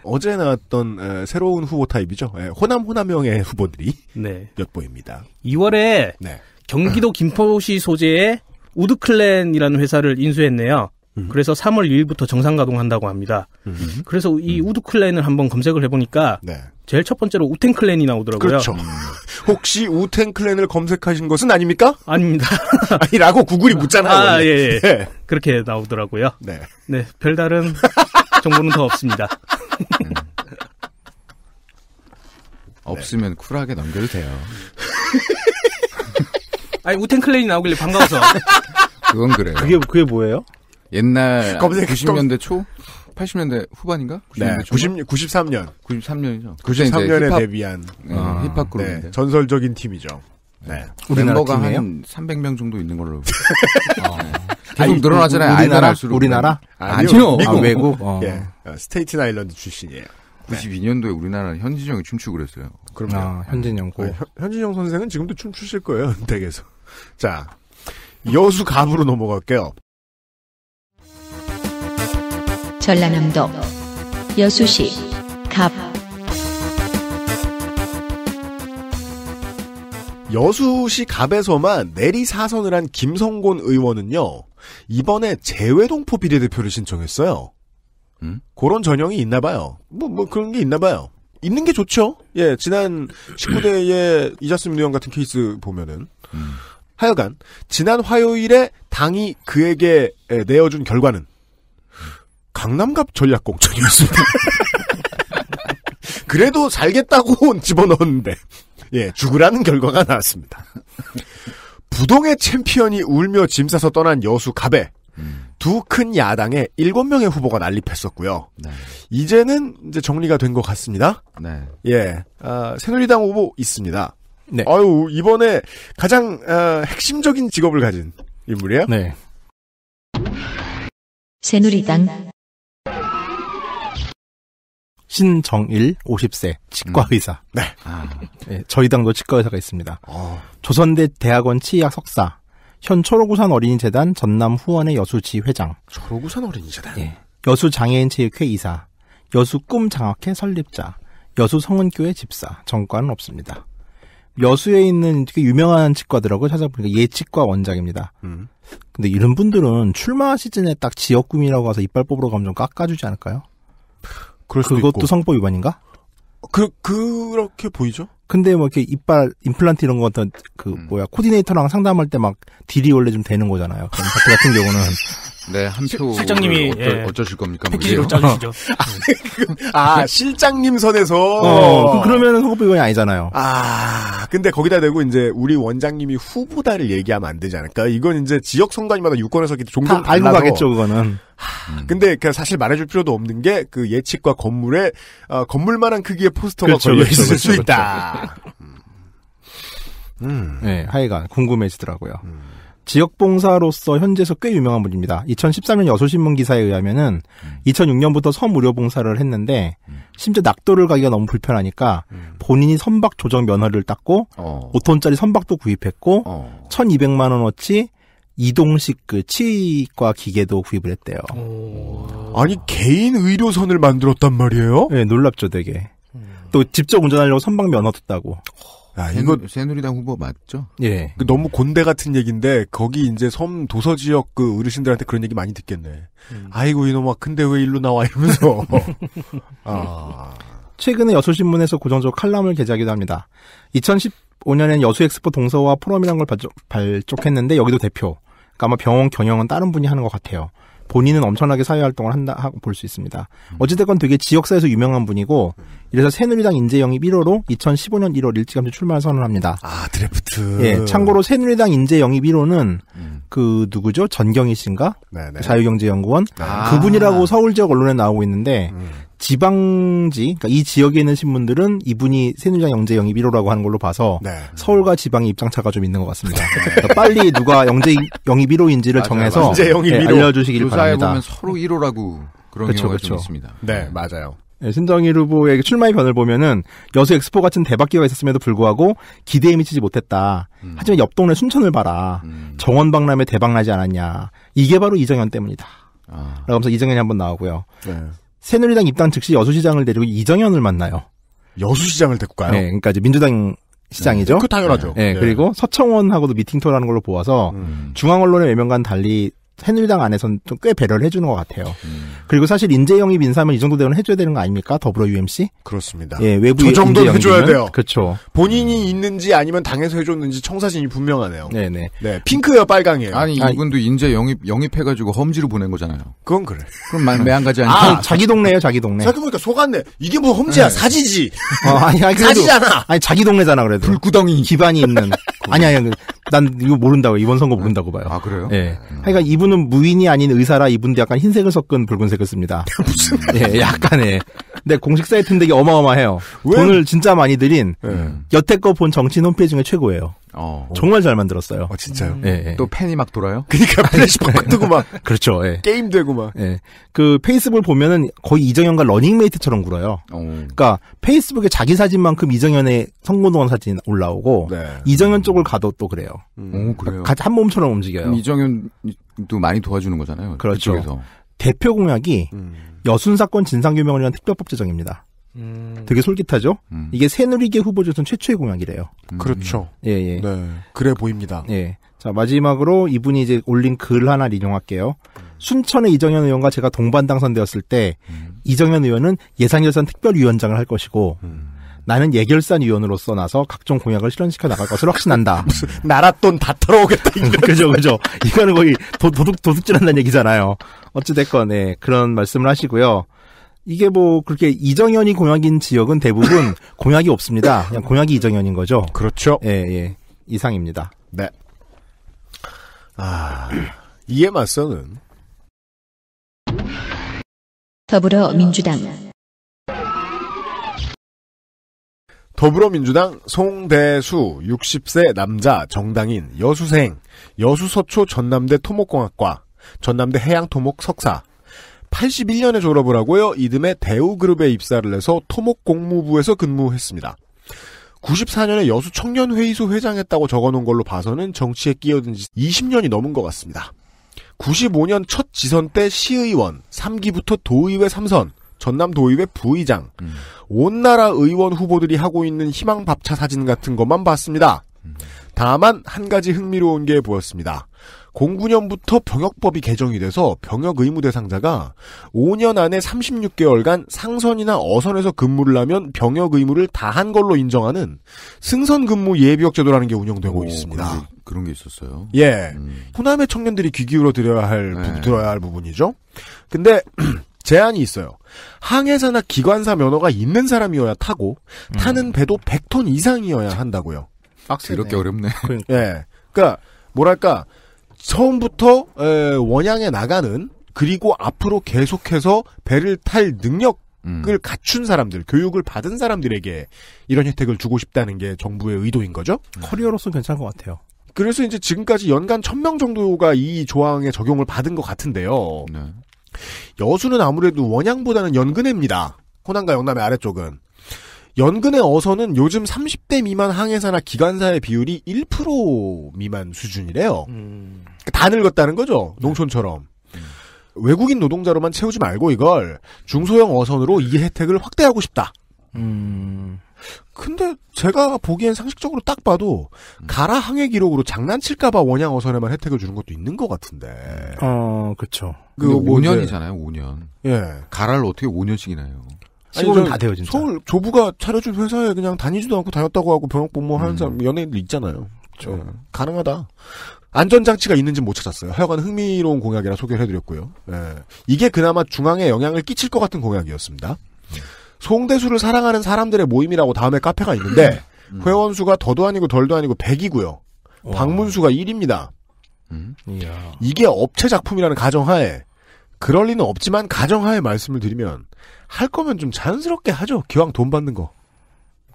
어제 나왔던 새로운 후보 타입이죠. 호남 호남형의 후보들이 네. 엿보입니다. 2월에 네. 경기도 [laughs] 김포시 소재의 우드클랜이라는 회사를 인수했네요. 음. 그래서 3월 2일부터 정상 가동한다고 합니다. 음. 그래서 이 음. 우드클랜을 한번 검색을 해보니까 네. 제일 첫 번째로 우탱 클랜이 나오더라고요. 그렇죠. 음. [laughs] 혹시 우탱 클랜을 검색하신 것은 아닙니까? 아닙니다. [laughs] 아니라고 구글이 묻잖아요. 아, 예, 예. 네. 그렇게 나오더라고요. 네. 네, 별다른 정보는 더 없습니다. 음. 없으면 쿨하게 넘겨도 돼요. [laughs] 아니, 우탱 클랜이 나오길래 반가워서. 그건 그래요. 그게, 그게 뭐예요? 옛날 검색, 90년대 초? 80년대 후반인가? 90년대 네, 90, 93년. 93년이죠. 93년에 힙합, 데뷔한 네, 아, 힙합 그룹 네, 전설적인 팀이죠. 네. 멤버가 팀이한 300명 정도 있는 걸로. 어. [laughs] 계속 아니, 늘어나잖아요. 우리나라? 우리나라? 아니요. 아, 미국. 아, 외국? 어. 예. 어, 스테이트 아일랜드 출신이에요. 92년도에 우리나라 현진영이 춤추고 그랬어요. 그럼 아, 현진영 고. 네, 현진영 선생은 지금도 춤추실 거예요. 댁에서. [laughs] 자, 여수 갑으로 넘어갈게요. 전라남도 여수시 갑 여수시 갑에서만 내리 사선을 한 김성곤 의원은요 이번에 재외동포 비례대표를 신청했어요. 음? 그런 전형이 있나봐요. 뭐 뭐 그런 게 있나봐요. 있는 게 좋죠. 예, 지난 19대의 [clears throat] 이자스 의원 같은 케이스 보면은 음. 하여간 지난 화요일에 당이 그에게 내어준 결과는 강남갑 전략공천이었습니다. [laughs] 그래도 살겠다고 [laughs] 집어넣었는데 예 죽으라는 결과가 나왔습니다. 부동의 챔피언이 울며 짐 싸서 떠난 여수 갑에 음. 두큰 야당에 일곱 명의 후보가 난립했었고요. 네. 이제는 이제 정리가 된 것 같습니다. 네. 예, 아, 새누리당 후보 있습니다. 네. 아유 이번에 가장 아, 핵심적인 직업을 가진 인물이에요. 네. 새누리당 신정일 50세 치과의사. 음. 네. 아. 네. 저희 당도 치과의사가 있습니다. 어. 조선대 대학원 치의학 석사. 현 초록우산 어린이재단 전남 후원의 여수지 회장. 초록우산 어린이재단. 네. 여수 장애인 체육회 이사. 여수 꿈 장학회 설립자. 여수 성은교회 집사. 정과는 없습니다. 여수에 있는 유명한 치과들하고 찾아보니까 예치과 원장입니다. 음. 근데 이런 분들은 출마 시즌에 딱 지역 꿈이라고해서 이빨 뽑으러 가면 좀 깎아주지 않을까요? 그럴 수도 그것도 있고. 성법 위반인가? 그 그렇게 보이죠? 근데 뭐 이렇게 이빨 임플란트 이런 거 같은 그 음. 뭐야 코디네이터랑 상담할 때 막 딜이 원래 좀 되는 거잖아요. 같은 경우는 [laughs] 네, 한 표. 실장님이 어쩌, 예. 어쩌실 겁니까? 패키지로 그 짜주시죠. [laughs] 아, 그, 아, 실장님 선에서. 어, 어. 그러면은 허구비용이 아니잖아요. 아, 근데 거기다 대고 이제 우리 원장님이 후보다를 얘기하면 안 되지 않을까? 이건 이제 지역 선관위마다 유권에서 종종 다 알고 가겠죠, 그거는. 음. 근데 그 사실 말해줄 필요도 없는 게 그 예측과 건물에 어, 건물만한 크기의 포스터가 그렇죠, 걸려 있을 그렇죠, 수 그렇죠. 있다. 그렇죠. 음. 음, 네, 하여간 궁금해지더라고요. 음. 지역봉사로서 현재에서 꽤 유명한 분입니다. 2013년 여소신문 기사에 의하면은 음. 2006년부터 섬무료봉사를 했는데 음. 심지어 낙도를 가기가 너무 불편하니까 음. 본인이 선박 조정 면허를 땄고 어. 5톤짜리 선박도 구입했고 어. 1,200만 원어치 이동식 그 치과 기계도 구입을 했대요. 오. 아니 개인 의료선을 만들었단 말이에요? 네, 놀랍죠, 되게. 음. 또 직접 운전하려고 선박 면허 뒀다고. 아, 이거 새누리당 후보 맞죠? 예. 그 너무 곤대 같은 얘기인데 거기 이제 섬 도서 지역 그 어르신들한테 그런 얘기 많이 듣겠네. 음. 아이고 이놈아 근데 왜 일로 나와 이러면서. [laughs] 아. 최근에 여수신문에서 고정적 칼럼을 게재하기도 합니다. 2015년엔 여수엑스포 동서와 포럼이라는 걸 발족, 발족했는데 여기도 대표. 그러니까 아마 병원 경영은 다른 분이 하는 것 같아요. 본인은 엄청나게 사회활동을 한다 하고 볼 수 있습니다. 어찌됐건 되게 지역사에서 유명한 분이고 이래서 새누리당 인재영입 1호로 2015년 1월 일찌감치 출마를 선언합니다. 아 드래프트. 예, 참고로 새누리당 인재영입 1호는 음. 그 누구죠? 전경희 씨인가? 네네. 네. 자유경제연구원 아. 그분이라고 서울 지역 언론에 나오고 있는데 음. 지방지, 그러니까 이 지역에 있는 신문들은 이분이 새누리당 영재 영입 1호라고 하는 걸로 봐서 네. 서울과 지방의 입장차가 좀 있는 것 같습니다. 그러니까 빨리 누가 영재 영입 1호인지를 맞아요. 정해서 영재 영입 1호. 알려주시길 바랍니다. 보면 서로 1호라고 그런 그쵸, 경우가 그쵸. 좀 있습니다. 네, 맞아요. 네, 신정일 후보의 출마의 변을 보면은 여수 엑스포 같은 대박기가 회 있었음에도 불구하고 기대에 미치지 못했다. 음. 하지만 옆 동네 순천을 봐라. 음. 정원박람회 대박나지 않았냐. 이게 바로 이정현 때문이다. 아. 라고 하면서 이정현이 한번 나오고요. 네. 새누리당 입당 즉시 여수시장을 데리고 이정현을 만나요. 여수시장을 데리고 가요? 네, 그러니까 이제 민주당 시장이죠. 네, 그 당연하죠. 네, 네. 그리고 서청원하고도 미팅 토라는 걸로 보아서 음. 중앙 언론의 외면과는 달리 새누리당 안에서는 좀꽤 배려를 해주는 것 같아요. 음. 그리고 사실 인재 영입 인사면 이 정도 되면 해줘야 되는 거 아닙니까? 더불어 UMC? 그렇습니다. 예, 외부 저 정도 해줘야 돼요. 그렇죠. 본인이 있는지 아니면 당에서 해줬는지 청사진이 분명하네요. 네네. 네, 핑크예요, 빨강이에요. 아니, 이분도 인재 영입 영입해가지고 험지로 보낸 거잖아요. 그건 그래. 그럼 매한 가지 아니고 아, 자기 동네예요, 자기 동네. 생각해보니까 속았네. 이게 뭐 험지야, 네. 사지지. 어, 아니, 아니 그래도, 사지잖아. 아니 자기 동네잖아 그래도. 불구덩이 기반이 있는. [laughs] 아니 아니, 난 이거 모른다고 이번 선거 모른다고 네. 봐요. 아 그래요? 예. 네. 음. 그러니까 이분 이분은 무인이 아닌 의사라 이분도 약간 흰색을 섞은 붉은색을 씁니다. [laughs] 무슨? 예, 약간의. 근데 공식 사이트인데 이게 어마어마해요. 왜? 돈을 진짜 많이 들인 네. 여태껏 본 정치인 홈페이지 중에 최고예요. 어. 정말 잘 만들었어요. 어, 진짜요? 음. 예, 예. 또 팬이 막 돌아요? [laughs] 그러니까 플래시버크 뜨고 막. 네. [laughs] 그렇죠. 예. 게임 되고 막. 예. 그 페이스북을 보면은 거의 이정현과 러닝메이트처럼 굴어요. 오. 그러니까 페이스북에 자기 사진만큼 이정현의 성공동원 사진 올라오고 네. 이정현 음. 쪽을 가도 또 그래요. 음. 오, 그래요. 같이 한 몸처럼 움직여요. 이정현 또 많이 도와주는 거잖아요. 그렇죠. 그쪽에서. 대표 공약이 음. 여순 사건 진상규명을 위한 특별법 제정입니다. 음. 되게 솔깃하죠? 음. 이게 새누리계 후보자선 최초의 공약이래요. 음. 그렇죠. 예, 예. 네. 그래 보입니다. 예. 자, 마지막으로 이분이 이제 올린 글 하나 를 인용할게요. 순천의 이정현 의원과 제가 동반 당선되었을 때, 음. 이정현 의원은 예산결산 특별위원장을 할 것이고, 음. 나는 예결산 위원으로서 나서 각종 공약을 실현시켜 나갈 것을 확신한다. [laughs] 무슨 나라 돈다 털어오겠다. [laughs] 그죠, 그죠. 이거는 거의 도, 도둑 도둑질한다는 얘기잖아요. 어찌됐건 네, 그런 말씀을 하시고요. 이게 뭐 그렇게 이정현이 공약인 지역은 대부분 [laughs] 공약이 없습니다. 그냥 공약이 이정현인 거죠. 그렇죠. 예, 예. 이상입니다. 네. 아, 이에 맞서는 더불어민주당 더불어민주당 송대수 60세 남자 정당인 여수생 여수서초 전남대 토목공학과 전남대 해양토목 석사 81년에 졸업을 하고요. 이듬해 대우그룹에 입사를 해서 토목공무부에서 근무했습니다. 94년에 여수 청년회의소 회장했다고 적어놓은 걸로 봐서는 정치에 끼어든 지 20년이 넘은 것 같습니다. 95년 첫 지선 때 시의원, 3기부터 도의회 3선, 전남도의회 부의장, 음. 온 나라 의원 후보들이 하고 있는 희망밥차 사진 같은 것만 봤습니다. 다만 한 가지 흥미로운 게 보였습니다. 09년부터 병역법이 개정이 돼서 병역 의무 대상자가 5년 안에 36개월간 상선이나 어선에서 근무를 하면 병역 의무를 다 한 걸로 인정하는 승선 근무 예비역 제도라는 게 운영되고 오, 있습니다. 그런 게, 그런 게, 있었어요. 예. 음. 호남의 청년들이 귀 기울여 드려야 할, 네. 들어야 할 부분이죠. 근데 [clears throat] 제안이 있어요. 항해사나 기관사 면허가 있는 사람이어야 타고 음. 타는 배도 100톤 이상이어야 한다고요. 악세 이렇게 어렵네. 그 예. 그러니까 뭐랄까 처음부터 에, 원양에 나가는 그리고 앞으로 계속해서 배를 탈 능력을 음. 갖춘 사람들, 교육을 받은 사람들에게 이런 혜택을 주고 싶다는 게 정부의 의도인 거죠. 음. 커리어로서는 괜찮은 것 같아요. 그래서 이제 지금까지 연간 천 명 정도가 이조항에 적용을 받은 것 같은데요. 네. 여수는 아무래도 원양보다는 연근해입니다. 호남과 영남의 아래쪽은. 연근의 어선은 요즘 30대 미만 항해사나 기관사의 비율이 1% 미만 수준이래요. 음. 다 늙었다는 거죠. 네. 농촌처럼. 음. 외국인 노동자로만 채우지 말고 이걸 중소형 어선으로 이 혜택을 확대하고 싶다. 음. 근데 제가 보기엔 상식적으로 딱 봐도 음. 가라 항해 기록으로 장난칠까봐 원양 어선에만 혜택을 주는 것도 있는 것 같은데. 어, 그렇죠. 그 5년이잖아요, 뭐 5년. 예. 가라를 어떻게 5년씩이나요? 시골은 다 돼요, 진짜. 서울 조부가 차려준 회사에 그냥 다니지도 않고 다녔다고 하고 병역 복무하는 음. 사람 연예인들 있잖아요. 그렇죠. 예. 가능하다. 안전장치가 있는지 못 찾았어요. 하여간 흥미로운 공약이라 소개를 해드렸고요. 예. 이게 그나마 중앙에 영향을 끼칠 것 같은 공약이었습니다. 음. 송대수를 사랑하는 사람들의 모임이라고 다음에 카페가 있는데 네. 음. 회원 수가 더도 아니고 덜도 아니고 100이고요. 와. 방문 수가 1입니다. 음? 이게 업체 작품이라는 가정하에 그럴 리는 없지만 가정하에 말씀을 드리면 할 거면 좀 자연스럽게 하죠. 기왕 돈 받는 거.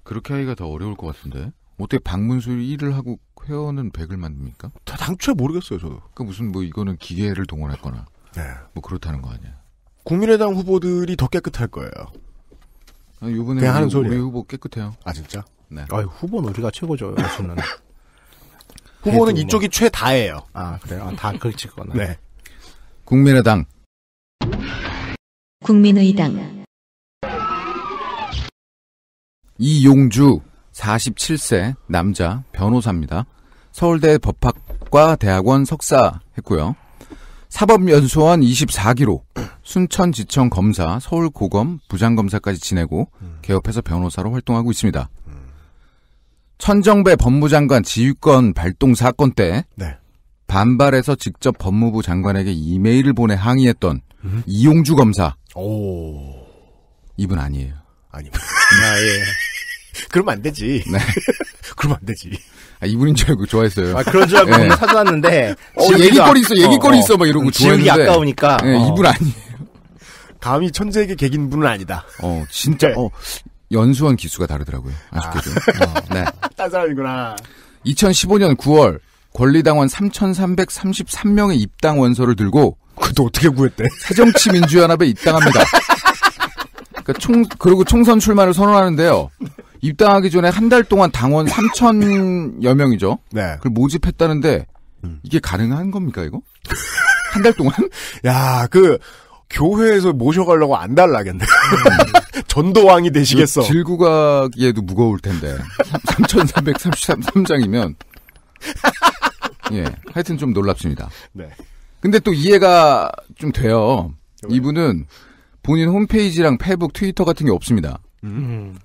그렇게 하기가 더 어려울 것 같은데. 어떻게 방문수 1을 하고 회원은 100을 만듭니까? 다 당초에 모르겠어요, 저도. 그러니까 무슨 뭐 이거는 기계를 동원했 거나. 네. 뭐 그렇다는 거 아니야. 국민의당 후보들이 더 깨끗할 거예요. 요번에 그냥 하는 소리. 우리 후보 깨끗해요. 아 진짜? 네. 아 후보는 우리가 최고죠. 저는. [laughs] 후보는 이쪽이 뭐. 최다예요. 아 그래요? 아, 다그치거나 네. 국민의당. 국민의당. 이용주 47세 남자 변호사입니다. 서울대 법학과 대학원 석사 했고요. 사법연수원 24기로 순천지청 검사, 서울고검, 부장검사까지 지내고 개업해서 변호사로 활동하고 있습니다. 천정배 법무장관 지휘권 발동 사건 때 네. 반발해서 직접 법무부 장관에게 이메일을 보내 항의했던 음? 이용주 검사. 오. 이분 아니에요. 아니다 [laughs] 아, 예. 그러면 안 되지. 네. [laughs] 그러면 안 되지. 아, 이분인 줄 알고 좋아했어요. 아, 그런 줄 알고 네. 사주는데 어, 얘기거리 있어, 얘기거리 어, 있어, 막 이러고 어, 좋아했는데. 지우기 아까우니까. 네, 어. 이분 아니에요. 감히 천재에게 개긴 분은 아니다. 어, 진짜, 네. 어, 연수원 기수가 다르더라고요. 아쉽게도. 아. 어, 네. [laughs] 딴 사람이구나. 2015년 9월, 권리당원 3,333명의 입당 원서를 들고 그것도 어떻게 구했대? 새정치민주연합에 입당합니다. [laughs] 그러니까 총 그리고 총선 출마를 선언하는데요. 입당하기 전에 한 달 동안 당원 3천여 명이죠. 네. 그걸 모집했다는데 이게 가능한 겁니까 이거? 한 달 동안? 야, 그 교회에서 모셔가려고 안 달라겠네. 음. [laughs] 전도왕이 되시겠어. 들고 그 가기에도 무거울 텐데. 3,333장이면. 예. 하여튼 좀 놀랍습니다. 네. 근데 또 이해가 좀 돼요. 이분은 본인 홈페이지랑 페북, 트위터 같은 게 없습니다. 음. 음.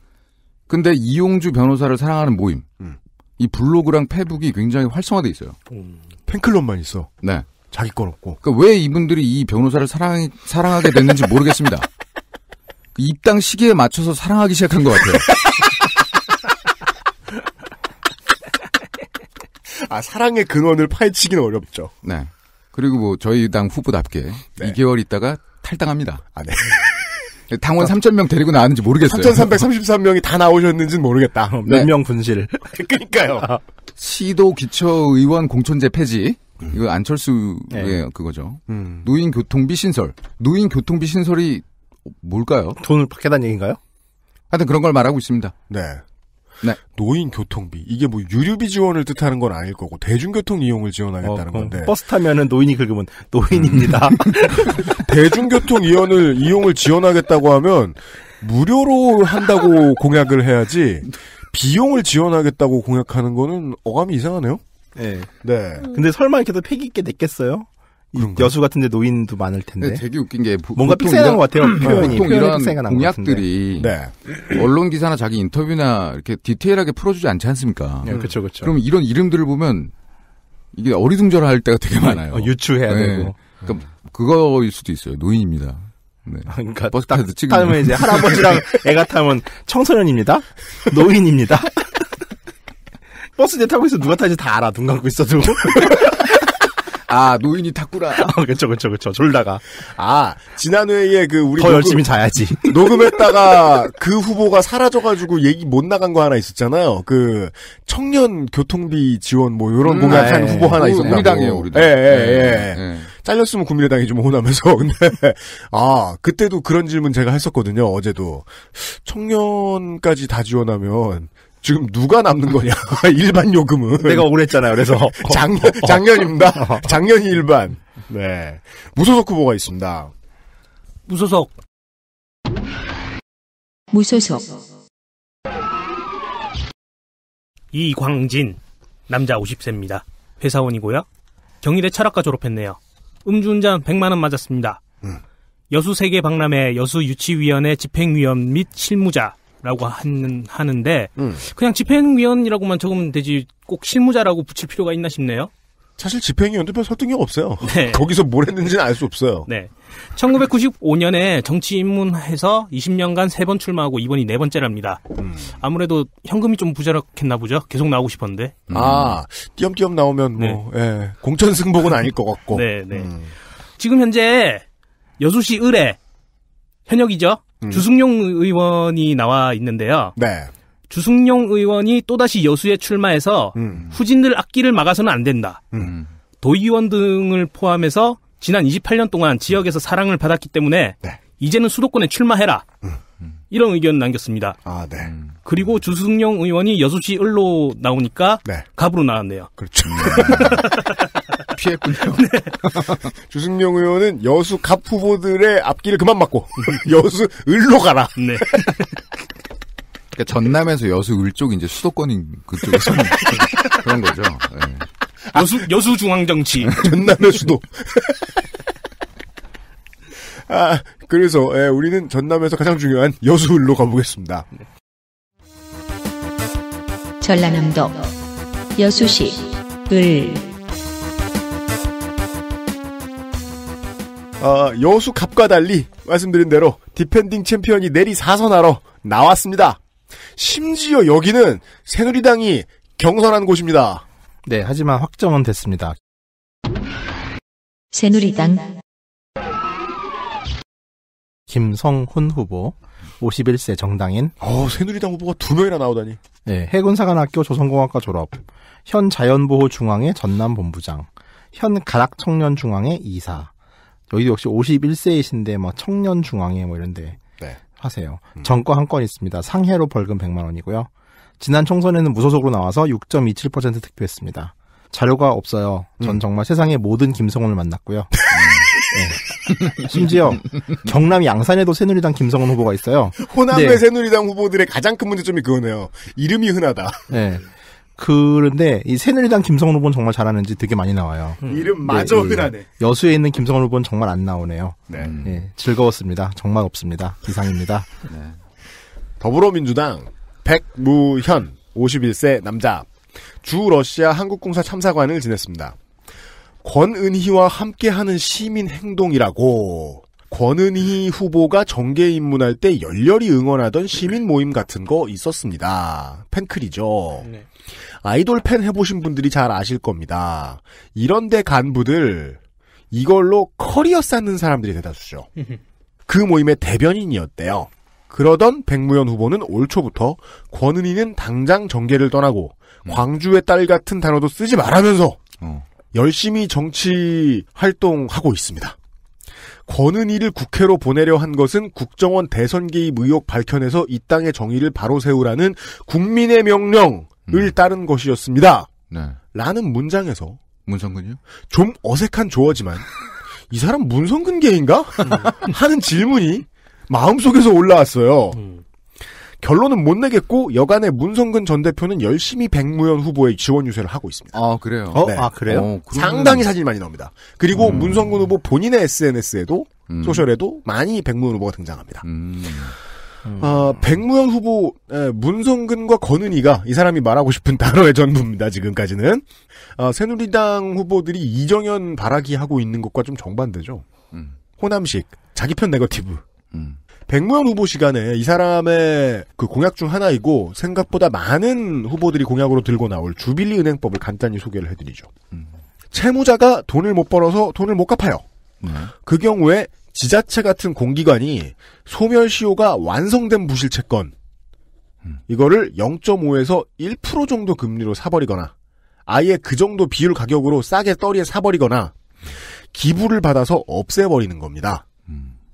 근데 이용주 변호사를 사랑하는 모임, 음. 이 블로그랑 페북이 굉장히 활성화돼 있어요. 음. 팬클럽만 있어. 네. 자기 건 없고. 그러니까 왜 이분들이 이 변호사를 사랑, 사랑하게 됐는지 모르겠습니다. 그 입당 시기에 맞춰서 사랑하기 시작한 것 같아요. [laughs] 아, 사랑의 근원을 파헤치기는 어렵죠. 네. 그리고 뭐 저희 당 후보답게 네. 2개월 있다가 탈당합니다. 아, 네. [laughs] 당원 3,000명 데리고 나왔는지 모르겠어요. 3,333명이 다 나오셨는지는 모르겠다. 어, 몇명 네. 분실. [laughs] 그니까요. 아. 시도 기초의원 공천제 폐지. 음. 이거 안철수의 네. 그거죠. 음. 노인 교통비 신설. 노인 교통비 신설이 뭘까요? 돈을 받겠다는 얘기인가요? 하여튼 그런 걸 말하고 있습니다. 네. 네. 노인 교통비 이게 뭐 유류비 지원을 뜻하는 건 아닐 거고 대중교통 이용을 지원하겠다는 어, 어. 건데 버스 타면은 노인이 긁으면 노인입니다. 음. [laughs] 대중교통 이용을 이용을 지원하겠다고 하면 무료로 한다고 [laughs] 공약을 해야지 비용을 지원하겠다고 공약하는 거는 어감이 이상하네요. 네. 네. 근데 설마 이렇게 도서 패기 있게 냈겠어요? 여수 같은데 노인도 많을 텐데. 되게 웃긴 게 보, 뭔가 특셀한것 같아요. [clears throat] 표현이 보통 이런 공약들이 네. 언론 기사나 자기 인터뷰나 이렇게 디테일하게 풀어주지 않지 않습니까? 네, 그렇죠, 그렇죠. 그럼 이런 이름들을 보면 이게 어리둥절할 때가 되게 많아요. 어, 유추해야 네. 되고. 그러니까 그거일 수도 있어요. 노인입니다. 네. 아, 그러니까 버스 딱 타면 이제 할아버지랑 [laughs] 애가 타면 청소년입니다. 노인입니다. [laughs] 버스 내 타고 있어 누가 타는지 다 알아. 눈 감고 있어도. [laughs] 아 노인이 탁구라. [laughs] 어, 그쵸 그쵸 그쵸 졸다가. 아 지난 회에 그 우리 더 녹음, 열심히 자야지. [laughs] 녹음했다가 그 후보가 사라져가지고 얘기 못 나간 거 하나 있었잖아요. 그 청년 교통비 지원 뭐 이런 음, 공약한 아, 네. 후보 하나 있었나. 우리당이에요 우리 예예 예, 예. 네, 예. 네. 잘렸으면 국민의당이 좀혼남면서 [laughs] 근데 아 그때도 그런 질문 제가 했었거든요 어제도 청년까지 다 지원하면 지금 누가 남는 거냐? [laughs] 일반 요금은. 내가 오래했잖아요 그래서 작년 작년입니다. 작년이 일반. 네. 무소속 후보가 있습니다. 무소속. 무소속. 이광진 남자 50세입니다. 회사원이고요. 경희대 철학과 졸업했네요. 음주운전 100만 원 맞았습니다. 음. 여수 세계 박람회 여수 유치위원회 집행위원 및 실무자 라고 하는, 하는데, 음. 그냥 집행위원이라고만 적으면 되지, 꼭 실무자라고 붙일 필요가 있나 싶네요. 사실 집행위원 도표 설득력 없어요. 네. [laughs] 거기서 뭘 했는지는 알 수 없어요. 네. 1995년에 정치 입문해서 20년간 세 번 출마하고 이번이 네 번째랍니다. 음. 아무래도 현금이 좀 부자락했나 보죠. 계속 나오고 싶었는데. 음. 아, 띄엄띄엄 나오면 뭐, 네. 예, 공천 승복은 아닐 것 같고. [laughs] 네, 네. 음. 지금 현재 여수시 의뢰 현역이죠. 음. 주승용 의원이 나와 있는데요. 네. 주승용 의원이 또다시 여수에 출마해서 음. 후진들 악기를 막아서는 안 된다. 음. 도의원 등을 포함해서 지난 28년 동안 지역에서 사랑을 받았기 때문에 네. 이제는 수도권에 출마해라. 음. 이런 의견 남겼습니다. 아, 네. 그리고 주승용 의원이 여수시 을로 나오니까 네. 갑으로 나왔네요. 그렇죠. [laughs] 피했군요. [laughs] 네. [laughs] 주승용 의원은 여수 갑 후보들의 앞길을 그만 막고 [laughs] 여수 을로 가라. 네. 그러니까 전남에서 여수 을 쪽 이제 수도권인 그쪽에서 그런 거죠. 네. 여수 여수 중앙 정치. 전남의 수도. 아 그래서 예, 우리는 전남에서 가장 중요한 여수 을로 가보겠습니다. 전라남도 여수시 을 어, 여수 갑과 달리 말씀드린 대로 디펜딩 챔피언이 내리 4선하러 나왔습니다. 심지어 여기는 새누리당이 경선한 곳입니다. 네, 하지만 확정은 됐습니다. 새누리당 김성훈 후보 51세 정당인 어, 새누리당 후보가 두 명이나 나오다니. 네, 해군사관학교 조선공학과 졸업. 현 자연보호중앙회 전남본부장. 현 가락청년중앙회 이사. 여기도 역시 51세이신데 막 뭐 청년 중앙에뭐 이런데 네. 하세요. 음. 전과 한 건 있습니다. 상해로 벌금 100만 원이고요. 지난 총선에는 무소속으로 나와서 6.27% 득표했습니다. 자료가 없어요. 전 음. 정말 세상의 모든 김성훈을 만났고요. 음. 네. 심지어 경남 양산에도 새누리당 김성훈 후보가 있어요. 호남의 네. 새누리당 후보들의 가장 큰 문제점이 그거네요. 이름이 흔하다. 네. 그런데 이 새누리당 김성훈 후보는 정말 잘하는지 되게 많이 나와요. 음. 이름 네, 마저 그 흔하네. 여수에 있는 김성훈 후보는 정말 안 나오네요. 네. 음. 네. 즐거웠습니다. 정말 없습니다. 이상입니다. [laughs] 네. 더불어민주당 백무현 51세 남자 주 러시아 한국공사 참사관을 지냈습니다. 권은희와 함께하는 시민 행동이라고 권은희 후보가 정계 입문할 때 열렬히 응원하던 시민 모임 같은 거 있었습니다. 팬클이죠. 네. 아이돌 팬 해보신 분들이 잘 아실 겁니다. 이런데 간부들 이걸로 커리어 쌓는 사람들이 대다수죠. [laughs] 그 모임의 대변인이었대요. 그러던 백무현 후보는 올 초부터 권은희는 당장 정계를 떠나고 음. 광주의 딸 같은 단어도 쓰지 말하면서 어. 열심히 정치 활동하고 있습니다. 권은희를 국회로 보내려 한 것은 국정원 대선 개입 의혹 밝혀내서 이 땅의 정의를 바로 세우라는 국민의 명령 을 음. 따른 것이었습니다. 네. 라는 문장에서 문성근이요? 좀 어색한 조어지만 이 사람 문성근개인가 음. 하는 질문이 마음속에서 올라왔어요. 음. 결론은 못 내겠고 여간의 문성근 전 대표는 열심히 백무현 후보의 지원 유세를 하고 있습니다. 아 그래요? 어? 아, 네. 아 그래요? 어, 그러면... 상당히 사진이 많이 나옵니다. 그리고 음... 문성근 후보 본인의 SNS에도 음... 소셜에도 많이 백무현 후보가 등장합니다. 음... 음. 아, 백무현 후보 에, 예, 문성근과 권은희가 이 사람이 말하고 싶은 단어의 전부입니다. 지금까지는 아, 새누리당 후보들이 이정현 바라기 하고 있는 것과 좀 정반대죠. 음. 호남식 자기 편 네거티브. 음. 백무현 후보 시간에 이 사람의 그 공약 중 하나이고 생각보다 많은 후보들이 공약으로 들고 나올 주빌리 은행법을 간단히 소개를 해드리죠. 음. 채무자가 돈을 못 벌어서 돈을 못 갚아요. 네. 그 경우에 지자체 같은 공기관이 소멸시효가 완성된 무실채권 음, 이거를 0.5에서 1% 정도 금리로 사버리거나 아예 그 정도 비율 가격으로 싸게 떨이에 사버리거나 기부를 받아서 없애버리는 겁니다.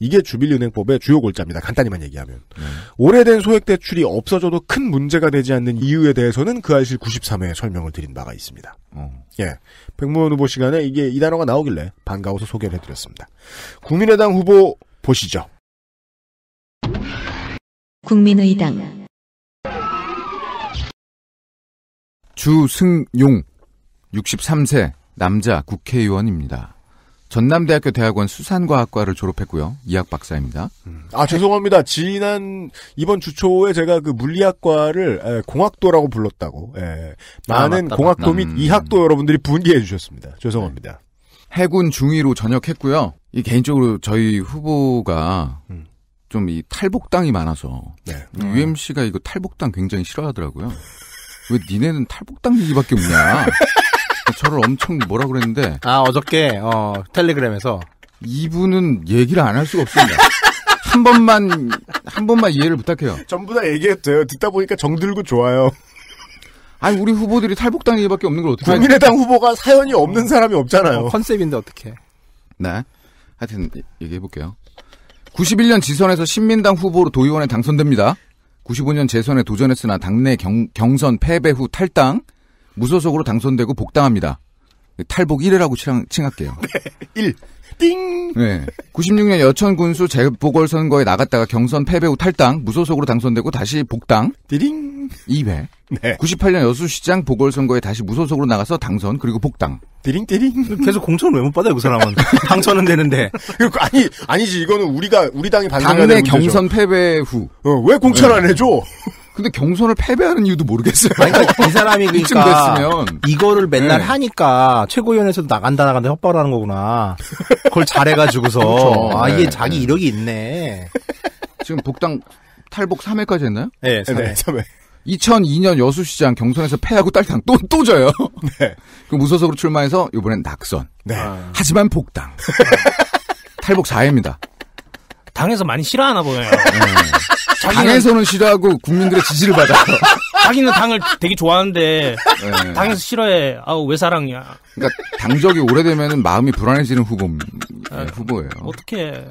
이게 주빌리은행법의 주요 골자입니다. 간단히만 얘기하면. 네. 오래된 소액 대출이 없어져도 큰 문제가 되지 않는 이유에 대해서는 그아 알실 93회에 설명을 드린 바가 있습니다. 어. 예. 백무원 후보 시간에 이게 이 단어가 나오길래 반가워서 소개를 해드렸습니다. 국민의당 후보 보시죠. 국민의당 주승용 63세 남자 국회의원입니다. 전남대학교 대학원 수산과학과를 졸업했고요. 이학 박사입니다. 음. 아 죄송합니다. 지난 이번 주초에 제가 그 물리학과를 공학도라고 불렀다고 예. 많은 아, 공학도 및 음. 이학도 여러분들이 분개해 주셨습니다. 죄송합니다. 네. 해군 중위로 전역했고요. 이 개인적으로 저희 후보가 음. 좀이 탈북당이 많아서 네. 음. UMC가 이거 탈북당 굉장히 싫어하더라고요. [laughs] 왜 니네는 탈북당 얘기밖에 없냐? [laughs] 아, 저를 엄청 뭐라 그랬는데. 아, 어저께, 어, 텔레그램에서. 이분은 얘기를 안 할 수가 없습니다. 한 번만, 한 번만 이해를 부탁해요. 전부 다 얘기했어요. 듣다 보니까 정들고 좋아요. 아니, 우리 후보들이 탈북당 얘기밖에 없는 걸 어떻게. 국민의당 후보가 사연이 없는 사람이 없잖아요. 어, 컨셉인데 어떻게. 네. 하여튼, 얘기해볼게요. 91년 지선에서 신민당 후보로 도의원에 당선됩니다. 95년 재선에 도전했으나 당내 경, 경선 패배 후 탈당. 무소속으로 당선되고 복당합니다. 탈복 1회라고 칭, 할게요 네, 1. 띵! 네. 96년 여천군수 재보궐선거에 나갔다가 경선 패배 후 탈당, 무소속으로 당선되고 다시 복당. 디링! 2회. 네. 98년 여수시장 보궐선거에 다시 무소속으로 나가서 당선, 그리고 복당. 디링, 디링. 계속 공천을 왜 못 받아요, 그 사람은. [laughs] 당선은 되는데. 그리고 그, 아니, 아니지. 이거는 우리가, 우리 당이 반성해야 되는 당내 경선 패배 후. 어, 왜 공천 네. 안 해줘? 근데 경선을 패배하는 이유도 모르겠어요. 아니, 그러니까 이 사람이 [laughs] 그러니까 됐으면. 이거를 맨날 네. 하니까 최고위원회에서도 나간다 나간다 협박을 하는 거구나. 그걸 잘해가지고서 [laughs] 그렇죠. 아 이게 네. 자기 네. 이력이 있네. 지금 복당 탈북 3회까지 했나요? 네, 3회. 네, 3회. 2002년 여수시장 경선에서 패하고 딸당 또, 또 져요. 네. [laughs] 그 무소속으로 출마해서 이번엔 낙선. 네. 하지만 복당. 탈북 4회입니다. 당에서 많이 싫어하나 보네요. 음. 자기는, 당에서는 싫어하고 국민들의 지지를 받아. 요 [laughs] 자기는 당을 되게 좋아하는데 네. 당에서 싫어해. 아우 왜 사랑이야. 그러니까 당적이 오래되면 마음이 불안해지는 후보 네, 후보예요. 어떻게?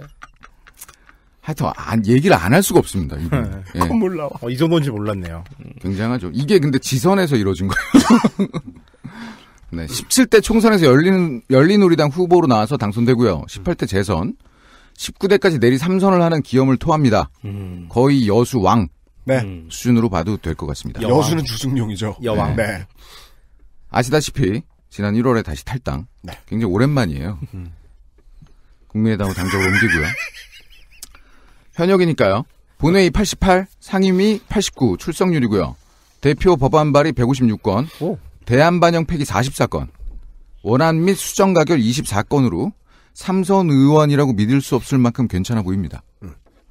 하여튼 안, 얘기를 안 할 수가 없습니다. 이분. 네. 콧물 예. 나와. 어, 이 정도인지 몰랐네요. 굉장하죠. 이게 근데 지선에서 이루어진 거예요. [laughs] 네, 17대 총선에서 열린 열린우리당 후보로 나와서 당선되고요. 18대 재선. 19대까지 내리 3선을 하는 기염을 토합니다. 음. 거의 여수 왕 네. 음. 수준으로 봐도 될 것 같습니다. 여왕. 여수는 주승용이죠. 여왕. 네. 네. 아시다시피 지난 1월에 다시 탈당. 네. 굉장히 오랜만이에요. 음. 국민의당으로 당적을 옮기고요. 현역이니까요. 본회의 88, 상임위 89 출석률이고요. 대표 법안 발의 156건, 대안 반영 폐기 44건, 원안 및 수정 가결 24건으로 삼선 의원이라고 믿을 수 없을 만큼 괜찮아 보입니다.